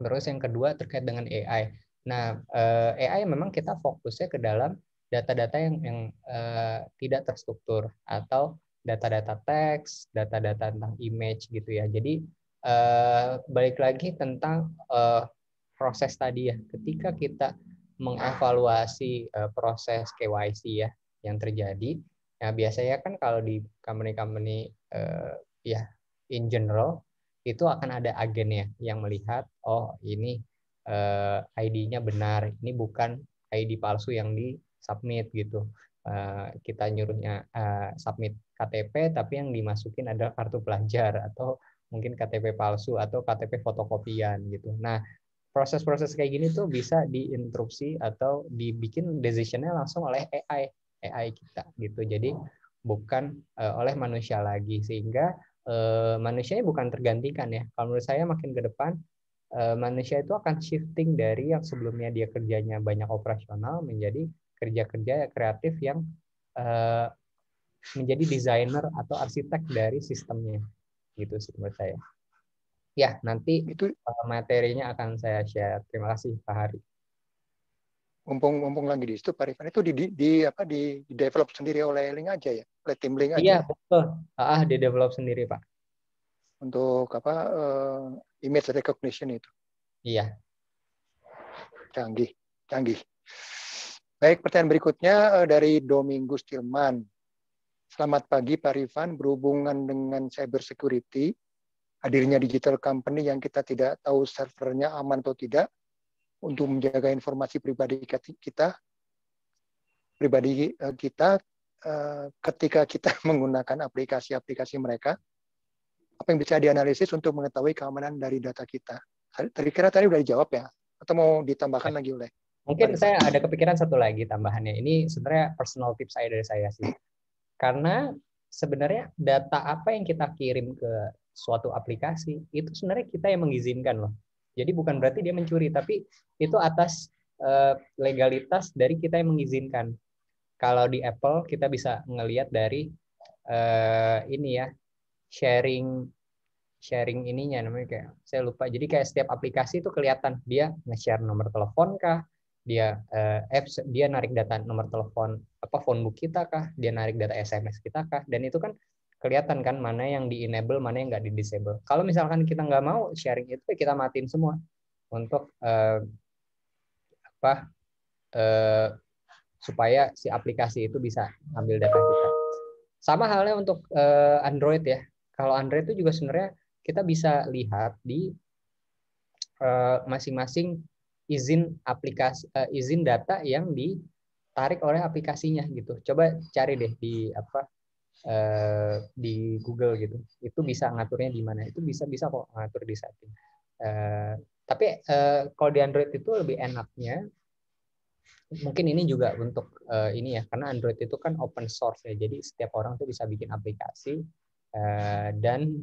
Terus yang kedua terkait dengan AI. Nah, eh, AI memang kita fokusnya ke dalam data-data yang yang tidak terstruktur atau data-data teks, data-data tentang image gitu ya. Jadi balik lagi tentang proses tadi ya. Ketika kita mengevaluasi proses KYC ya yang terjadi, Nah, biasanya kan kalau di company-company uh, ya in general itu akan ada agennya yang melihat oh ini uh, eh, ID-nya benar, ini bukan ID palsu yang di submit gitu. Uh, kita nyuruhnya uh, submit KTP tapi yang dimasukin adalah kartu pelajar atau mungkin KTP palsu atau KTP fotokopian gitu. Nah, proses-proses kayak gini tuh bisa diinterupsi atau dibikin decision-nya langsung oleh AI AI kita gitu. Jadi bukan uh, oleh manusia lagi sehingga uh, manusianya bukan tergantikan ya. Kalau menurut saya makin ke depan uh, manusia itu akan shifting dari yang sebelumnya dia kerjanya banyak operasional menjadi kerja-kerja kreatif yang uh, menjadi desainer atau arsitek dari sistemnya gitu sih menurut saya. Ya, nanti itu materinya akan saya share. Terima kasih Pak Hari mumpung mumpung lagi di situ Pak Rifan itu di, di, di apa di, di develop sendiri oleh link aja ya oleh tim link aja iya ya? betul ah di develop sendiri Pak untuk apa uh, image recognition itu iya canggih canggih baik pertanyaan berikutnya uh, dari Domingus Tilman selamat pagi Pak Rifan berhubungan dengan cyber security hadirnya digital company yang kita tidak tahu servernya aman atau tidak untuk menjaga informasi pribadi kita pribadi eh, kita eh, ketika kita menggunakan aplikasi-aplikasi mereka apa yang bisa dianalisis untuk mengetahui keamanan dari data kita tadi kira tadi sudah dijawab ya atau mau ditambahkan ya. lagi oleh mungkin saya ada kepikiran satu lagi tambahannya ini sebenarnya personal tips saya dari saya sih karena sebenarnya data apa yang kita kirim ke suatu aplikasi itu sebenarnya kita yang mengizinkan loh jadi bukan berarti dia mencuri, tapi itu atas eh, legalitas dari kita yang mengizinkan. Kalau di Apple kita bisa ngelihat dari uh, ini ya sharing sharing ininya namanya kayak saya lupa. Jadi kayak setiap aplikasi itu kelihatan dia nge-share nomor telepon kah, dia eh, apps dia narik data nomor telepon apa phonebook kita kah, dia narik data SMS kita kah dan itu kan kelihatan kan mana yang di enable mana yang nggak di disable kalau misalkan kita nggak mau sharing itu ya kita matiin semua untuk uh, apa uh, supaya si aplikasi itu bisa ambil data kita sama halnya untuk uh, Android ya kalau Android itu juga sebenarnya kita bisa lihat di masing-masing uh, izin aplikasi uh, izin data yang ditarik oleh aplikasinya gitu coba cari deh di apa Eh, di Google gitu itu bisa hmm. ngaturnya di mana itu bisa bisa kok ngatur di setting uh, tapi uh, kalau di Android itu lebih enaknya mungkin ini juga untuk uh, ini ya karena Android itu kan open source ya jadi setiap orang tuh bisa bikin aplikasi uh, dan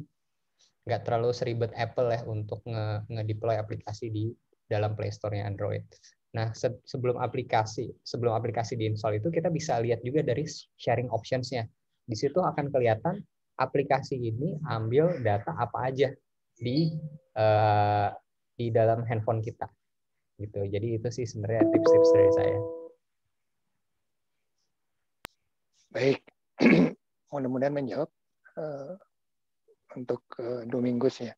nggak terlalu seribet Apple ya untuk nge, nge deploy aplikasi di dalam Play Store-nya Android. Nah se sebelum aplikasi sebelum aplikasi diinstal itu kita bisa lihat juga dari sharing optionsnya nya di situ akan kelihatan aplikasi ini ambil data apa aja di uh, di dalam handphone kita. Gitu. Jadi itu sih sebenarnya tips-tips dari saya. Baik. Mudah-mudahan menjawab uh, untuk uh, eh, Domingus ya.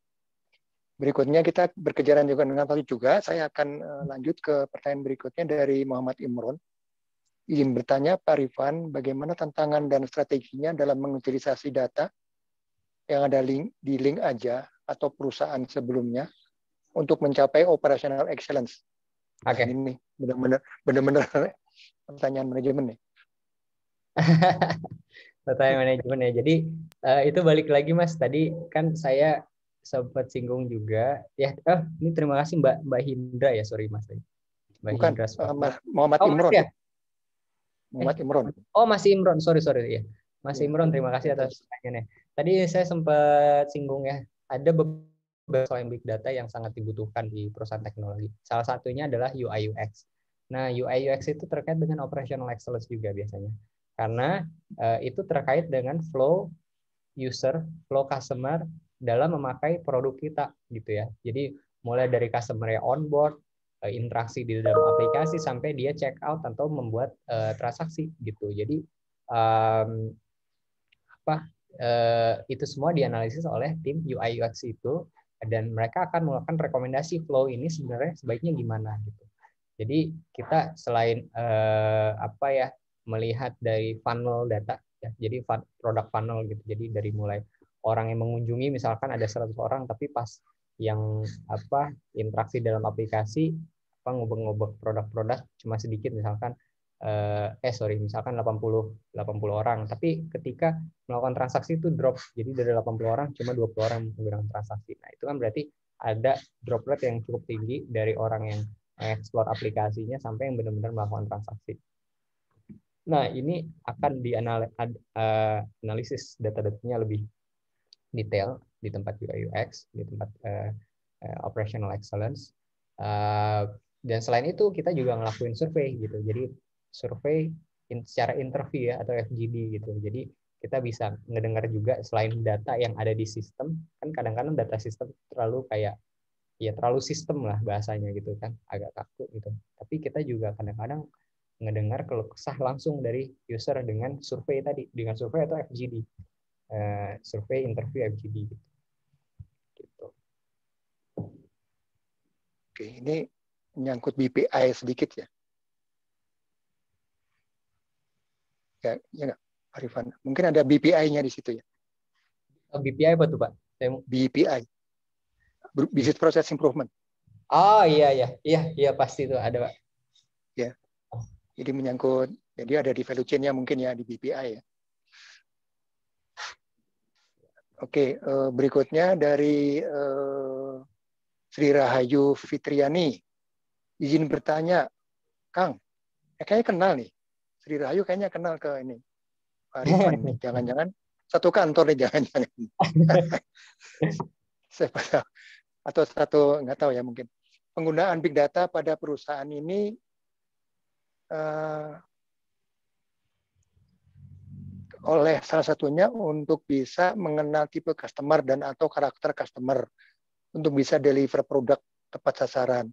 Berikutnya kita berkejaran juga dengan tadi juga, saya akan lanjut ke pertanyaan berikutnya dari Muhammad Imron izin bertanya Pak Rifan, bagaimana tantangan dan strateginya dalam mengutilisasi data yang ada link, di link aja atau perusahaan sebelumnya untuk mencapai operational excellence? Oke. Okay. Ini benar-benar benar-benar pertanyaan manajemen nih. pertanyaan manajemen ya. Jadi eh, itu balik lagi Mas tadi kan saya sempat singgung juga ya. Oh, ini terima kasih Mbak Mbak Hindra ya, sorry Mas. Mbak Bukan, Hindra. Uh, Muhammad oh, Imron. Ya? Muhammad eh, Imron. Oh, masih Imron. Sorry, sorry ya. masih iya. Imron, terima kasih iya, atas pertanyaannya. Tadi saya sempat singgung ya, ada beberapa soal big data yang sangat dibutuhkan di perusahaan teknologi. Salah satunya adalah UI UX. Nah, UI UX itu terkait dengan operational excellence juga biasanya. Karena eh, itu terkait dengan flow user, flow customer dalam memakai produk kita gitu ya. Jadi mulai dari customer onboard, Eh, interaksi di dalam aplikasi sampai dia check out atau membuat uh, transaksi gitu. Jadi um, apa uh, itu semua dianalisis oleh tim UI UX itu dan mereka akan melakukan rekomendasi flow ini sebenarnya sebaiknya gimana gitu. Jadi kita selain uh, apa ya melihat dari funnel data ya, jadi produk funnel gitu. Jadi dari mulai orang yang mengunjungi misalkan ada 100 orang tapi pas yang apa interaksi dalam aplikasi apa ngobek-ngobek produk-produk cuma sedikit misalkan eh, eh sorry misalkan 80 80 orang tapi ketika melakukan transaksi itu drop jadi dari 80 orang cuma 20 orang menggunakan transaksi nah itu kan berarti ada droplet yang cukup tinggi dari orang yang mengeksplor aplikasinya sampai yang benar-benar melakukan transaksi nah ini akan dianalisis eh, data-datanya lebih detail di tempat UI UX, di tempat uh, uh, operational excellence. Uh, dan selain itu kita juga ngelakuin survei gitu. Jadi survei in, secara interview ya atau FGD gitu. Jadi kita bisa ngedengar juga selain data yang ada di sistem kan kadang-kadang data sistem terlalu kayak ya terlalu sistem lah bahasanya gitu kan agak kaku gitu tapi kita juga kadang-kadang ngedengar kalau kesah langsung dari user dengan survei tadi dengan survei atau FGD uh, survei interview FGD gitu. Oke, ini menyangkut BPI sedikit ya. Ya, ya enggak, Arifan. Mungkin ada BPI-nya di situ ya. Oh, BPI apa tuh, Pak? Saya... BPI. Business Process Improvement. Oh iya iya iya iya pasti itu ada pak. Ya. Jadi menyangkut jadi ada di value chain-nya mungkin ya di BPI ya. Oke eh, berikutnya dari eh, Sri Rahayu Fitriani. Izin bertanya, Kang, eh, kayaknya kenal nih. Sri Rahayu kayaknya kenal ke ini. Pak Rifan nih, jangan-jangan. Satu kantor nih, jangan-jangan. Atau satu, nggak tahu ya mungkin. Penggunaan big data pada perusahaan ini uh, oleh salah satunya untuk bisa mengenal tipe customer dan atau karakter customer untuk bisa deliver produk tepat sasaran.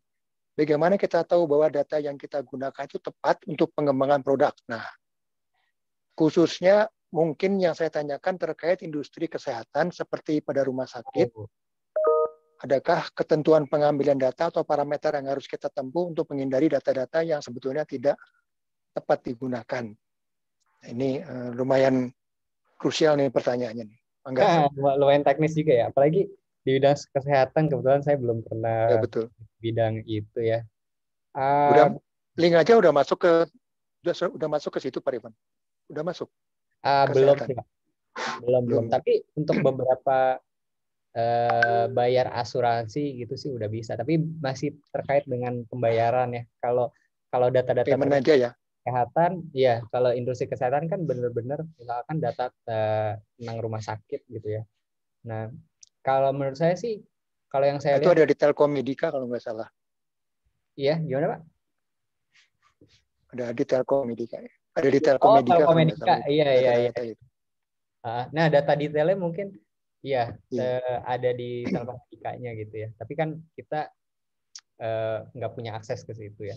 Bagaimana kita tahu bahwa data yang kita gunakan itu tepat untuk pengembangan produk? Nah, khususnya mungkin yang saya tanyakan terkait industri kesehatan seperti pada rumah sakit, oh. adakah ketentuan pengambilan data atau parameter yang harus kita tempuh untuk menghindari data-data yang sebetulnya tidak tepat digunakan? Nah, ini eh, lumayan krusial nih pertanyaannya. Enggak. Nah, lumayan teknis juga ya, apalagi di bidang kesehatan kebetulan saya belum pernah ya, betul. bidang itu ya. Uh, udah link aja udah masuk ke udah, udah masuk ke situ Pak Rifan. Udah masuk. Uh, belum sih, Belum, Belum, belum. Tapi untuk beberapa uh, bayar asuransi gitu sih udah bisa, tapi masih terkait dengan pembayaran ya. Kalau kalau data-data payment aja ya. Kesehatan, ya kalau industri kesehatan kan benar-benar misalkan data eh, tentang rumah sakit gitu ya. Nah, kalau menurut saya sih, kalau yang saya itu lihat, ada di Telkom Telkomedika kalau nggak salah. Iya, gimana Pak? Ada di Telkom ya. Ada di Telkomedika. Oh, Telkomedika. Iya, iya, iya. Gitu. Ah, nah, data detailnya mungkin ya iya. iya. Eh, ada di Telkom telkomedikanya gitu ya. Tapi kan kita eh, nggak punya akses ke situ ya.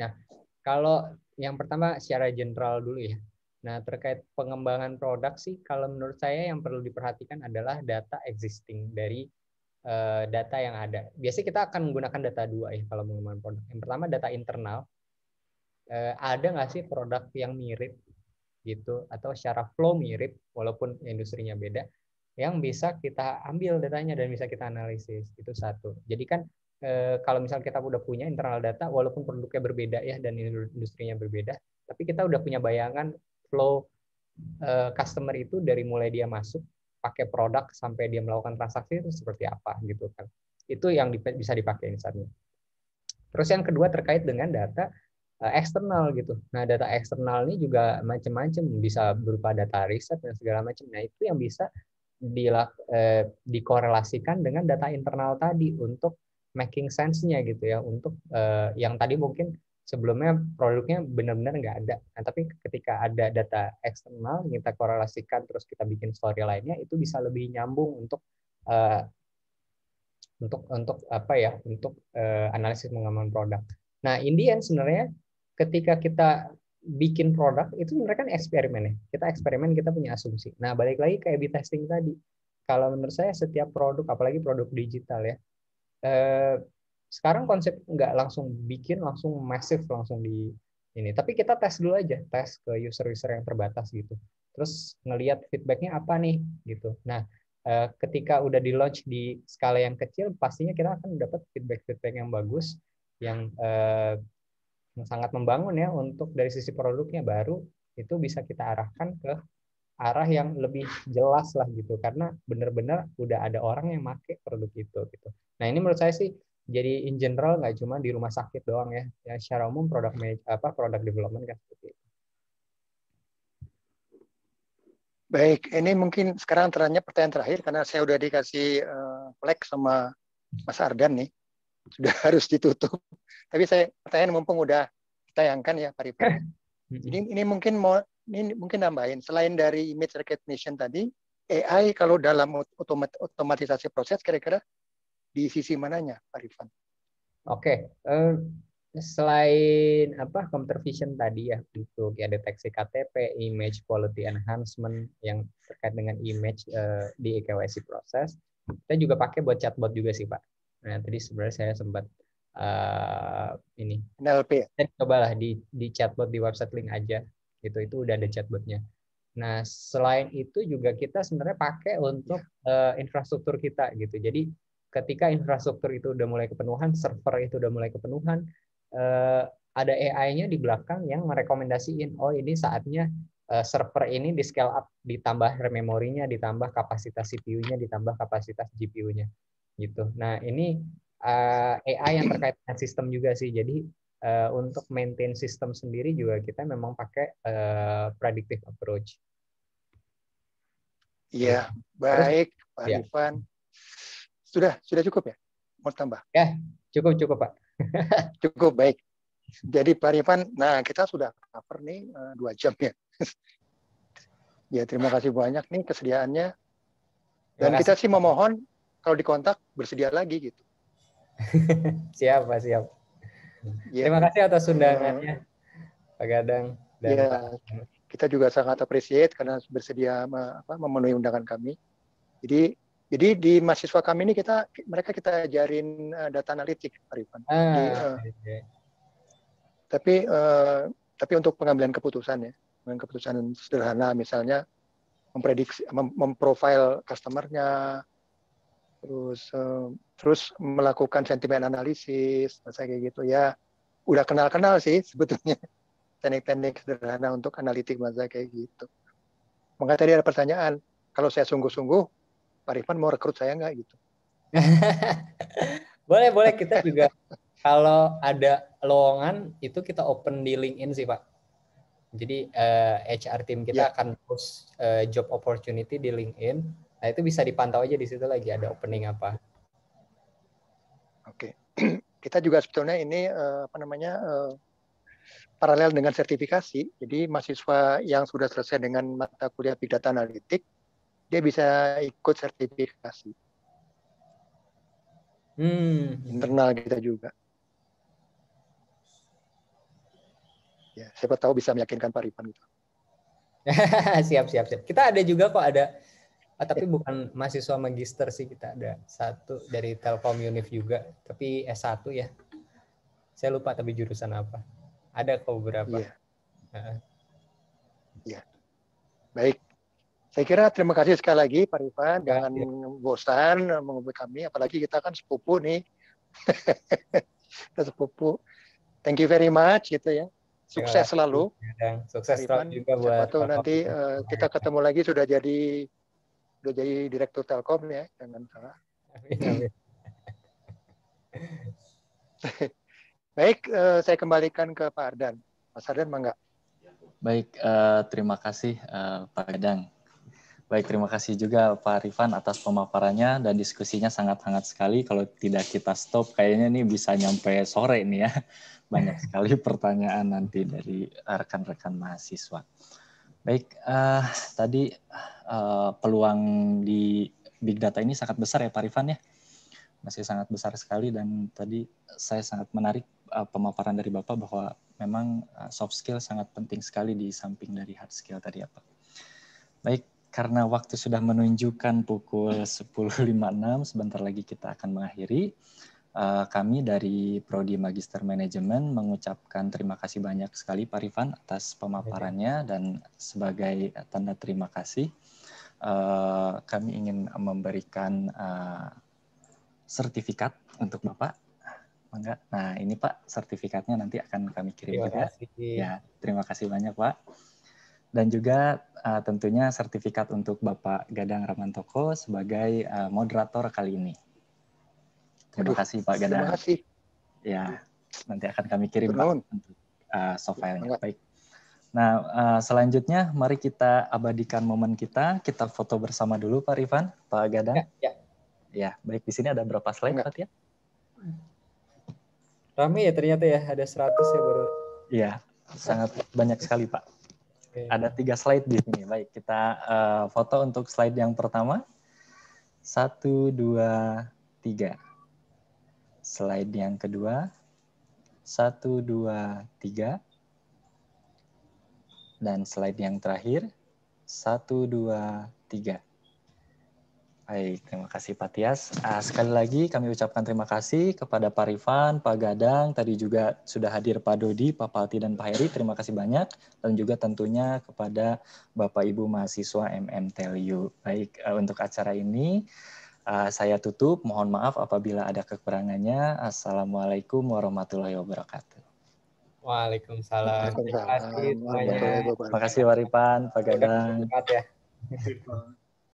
Nah, kalau yang pertama secara general dulu ya. Nah, terkait pengembangan produk sih, kalau menurut saya yang perlu diperhatikan adalah data existing dari uh, data yang ada. Biasanya kita akan menggunakan data dua ya kalau mengembangkan produk. Yang pertama data internal. Uh, ada nggak sih produk yang mirip gitu atau secara flow mirip walaupun industrinya beda yang bisa kita ambil datanya dan bisa kita analisis itu satu. Jadi kan e, kalau misal kita udah punya internal data walaupun produknya berbeda ya dan industrinya berbeda, tapi kita udah punya bayangan flow eh, customer itu dari mulai dia masuk pakai produk sampai dia melakukan transaksi itu seperti apa gitu kan. Itu yang bisa dipakai insightnya. Terus yang kedua terkait dengan data eh, eksternal gitu. Nah, data eksternal ini juga macam-macam bisa berupa data riset dan segala macam. Nah, itu yang bisa dilak, eh, dikorelasikan dengan data internal tadi untuk making sense-nya gitu ya untuk yang tadi mungkin sebelumnya produknya benar-benar nggak ada. Nah, tapi ketika ada data eksternal kita korelasikan terus kita bikin story lainnya itu bisa lebih nyambung untuk uh, untuk untuk apa ya untuk uh, analisis pengembangan produk. Nah, in the end sebenarnya ketika kita bikin produk itu sebenarnya kan eksperimen ya. Kita eksperimen, kita punya asumsi. Nah, balik lagi ke A/B testing tadi. Kalau menurut saya setiap produk, apalagi produk digital ya, eh, sekarang konsep nggak langsung bikin langsung masif langsung di ini tapi kita tes dulu aja tes ke user-user yang terbatas gitu terus ngelihat feedbacknya apa nih gitu nah eh, ketika udah di launch di skala yang kecil pastinya kita akan dapat feedback feedback yang bagus yang eh, sangat membangun ya untuk dari sisi produknya baru itu bisa kita arahkan ke arah yang lebih jelas lah gitu karena benar-benar udah ada orang yang make produk itu gitu nah ini menurut saya sih jadi in general nggak cuma di rumah sakit doang ya ya secara umum produk apa produk development kan seperti itu Baik, ini mungkin sekarang terakhir pertanyaan terakhir karena saya udah dikasih uh, sama Mas Ardan nih. Sudah harus ditutup. Tapi saya pertanyaan mumpung udah tayangkan ya Pak Ripa. Ini, ini mungkin mau ini mungkin nambahin selain dari image recognition tadi, AI kalau dalam otomatisasi proses kira-kira di sisi mananya, Pak Rifan? Oke, okay. uh, eh, selain apa computer vision tadi ya untuk ya deteksi KTP, image quality enhancement yang terkait dengan image uh, di KYC proses, kita juga pakai buat chatbot juga sih Pak. Nah tadi sebenarnya saya sempat uh, ini NLP. Ya? Saya cobalah di di chatbot di website link aja itu itu udah ada chatbotnya. Nah selain itu juga kita sebenarnya pakai untuk uh, infrastruktur kita gitu. Jadi ketika infrastruktur itu udah mulai kepenuhan, server itu udah mulai kepenuhan, uh, ada AI-nya di belakang yang merekomendasiin, oh ini saatnya uh, server ini di scale up, ditambah memorinya, ditambah kapasitas CPU-nya, ditambah kapasitas GPU-nya, gitu. Nah ini uh, eh, AI yang terkait dengan sistem juga sih, jadi uh, untuk maintain sistem sendiri juga kita memang pakai uh, predictive approach. Iya, baik Pak ya. Sudah sudah cukup ya? Mau tambah? Ya, cukup cukup Pak. cukup baik. Jadi Pak Rifan, nah kita sudah cover nih eh, dua jam ya. ya terima kasih banyak nih kesediaannya. Dan kita sih memohon kalau dikontak bersedia lagi gitu. siap Pak, siap. Ya. Terima kasih atas undangannya ya. Pak Gadang. Dan ya. kita juga sangat appreciate karena bersedia memenuhi undangan kami. Jadi jadi di mahasiswa kami ini kita mereka kita ajarin uh, data analitik, Pak Ah, uh, eh, okay. Iya, iya. Tapi uh, tapi untuk pengambilan keputusan ya, pengambilan keputusan sederhana misalnya memprediksi mem memprofile customernya, terus uh, terus melakukan sentimen analisis saya kayak gitu ya udah kenal kenal sih sebetulnya teknik-teknik sederhana untuk analitik saya kayak gitu maka tadi ada pertanyaan kalau saya sungguh-sungguh Pak Rifan mau rekrut saya nggak gitu. boleh boleh kita juga kalau ada lowongan itu kita open di LinkedIn sih Pak. Jadi uh, eh, HR tim kita ya. akan post uh, job opportunity di LinkedIn. Nah itu bisa dipantau aja di situ lagi ada opening apa. Oke, kita juga sebetulnya ini uh, apa namanya uh, paralel dengan sertifikasi. Jadi mahasiswa yang sudah selesai dengan mata kuliah Big Data Analitik dia bisa ikut sertifikasi hmm. internal kita juga. Ya, siapa tahu bisa meyakinkan Pak Ripan gitu. siap, siap, siap. Kita ada juga kok ada, ah, tapi ya. bukan mahasiswa magister sih kita ada satu dari Telkom Unif juga, tapi S1 ya. Saya lupa tapi jurusan apa. Ada kok beberapa. Iya. Ya. Baik, saya kira terima kasih sekali lagi Pak Rifan, jangan ya, ya. bosan menghubungi kami, apalagi kita kan sepupu nih. kita sepupu. Thank you very much gitu ya. Sukses ya, selalu. Ya, dan sukses Rifan. juga buat Siapa tahu nanti uh, kita ketemu lagi sudah jadi sudah jadi direktur Telkom ya, jangan salah. Baik, uh, saya kembalikan ke Pak Ardan. Mas Ardan, mangga. Baik, uh, terima kasih uh, Pak Edang Baik, terima kasih juga Pak Rifan atas pemaparannya dan diskusinya sangat sangat sekali. Kalau tidak kita stop, kayaknya ini bisa nyampe sore nih ya. Banyak sekali pertanyaan nanti dari rekan-rekan mahasiswa. Baik, uh, tadi uh, peluang di big data ini sangat besar ya Pak Rifan ya. Masih sangat besar sekali dan tadi saya sangat menarik uh, pemaparan dari Bapak bahwa memang uh, soft skill sangat penting sekali di samping dari hard skill tadi ya Pak. Baik, karena waktu sudah menunjukkan pukul 10.56, sebentar lagi kita akan mengakhiri. Eh, kami dari Prodi Magister Manajemen mengucapkan terima kasih banyak sekali Pak Rifan atas pemaparannya dan sebagai tanda terima kasih eh, kami ingin memberikan eh, sertifikat untuk Bapak. enggak? Nah ini Pak sertifikatnya nanti akan kami kirim terima Kasih. Ya terima kasih banyak Pak dan juga uh, tentunya sertifikat untuk Bapak Gadang Ramantoko sebagai uh, moderator kali ini. Terima Aduh, kasih Pak Gadang. Terima kasih. Ya, nanti akan kami kirim Pak untuk uh, soft filenya. Baik. Nah, uh, selanjutnya mari kita abadikan momen kita. Kita foto bersama dulu Pak Rivan, Pak Gadang. Ya, ya. ya baik. Di sini ada berapa slide, Pak Tia? Rame ya ternyata ya, ada 100 ya baru. Iya, sangat banyak sekali Pak. Okay. Ada tiga slide di sini. Baik, kita uh, foto untuk slide yang pertama. Satu, dua, tiga. Slide yang kedua. Satu, dua, tiga. Dan slide yang terakhir. Satu, dua, tiga. Baik, terima kasih Pak Tias. Uh, sekali lagi kami ucapkan terima kasih kepada Pak Rifan, Pak Gadang, tadi juga sudah hadir Pak Dodi, Pak Palti, dan Pak Heri. Terima kasih banyak. Dan juga tentunya kepada Bapak Ibu mahasiswa MMTLU. Baik, uh, untuk acara ini uh, saya tutup. Mohon maaf apabila ada kekurangannya. Assalamualaikum warahmatullahi wabarakatuh. Waalaikumsalam. Terima kasih semuanya. Terima kasih Pak Rifan, Pak Gadang. Terima kasih.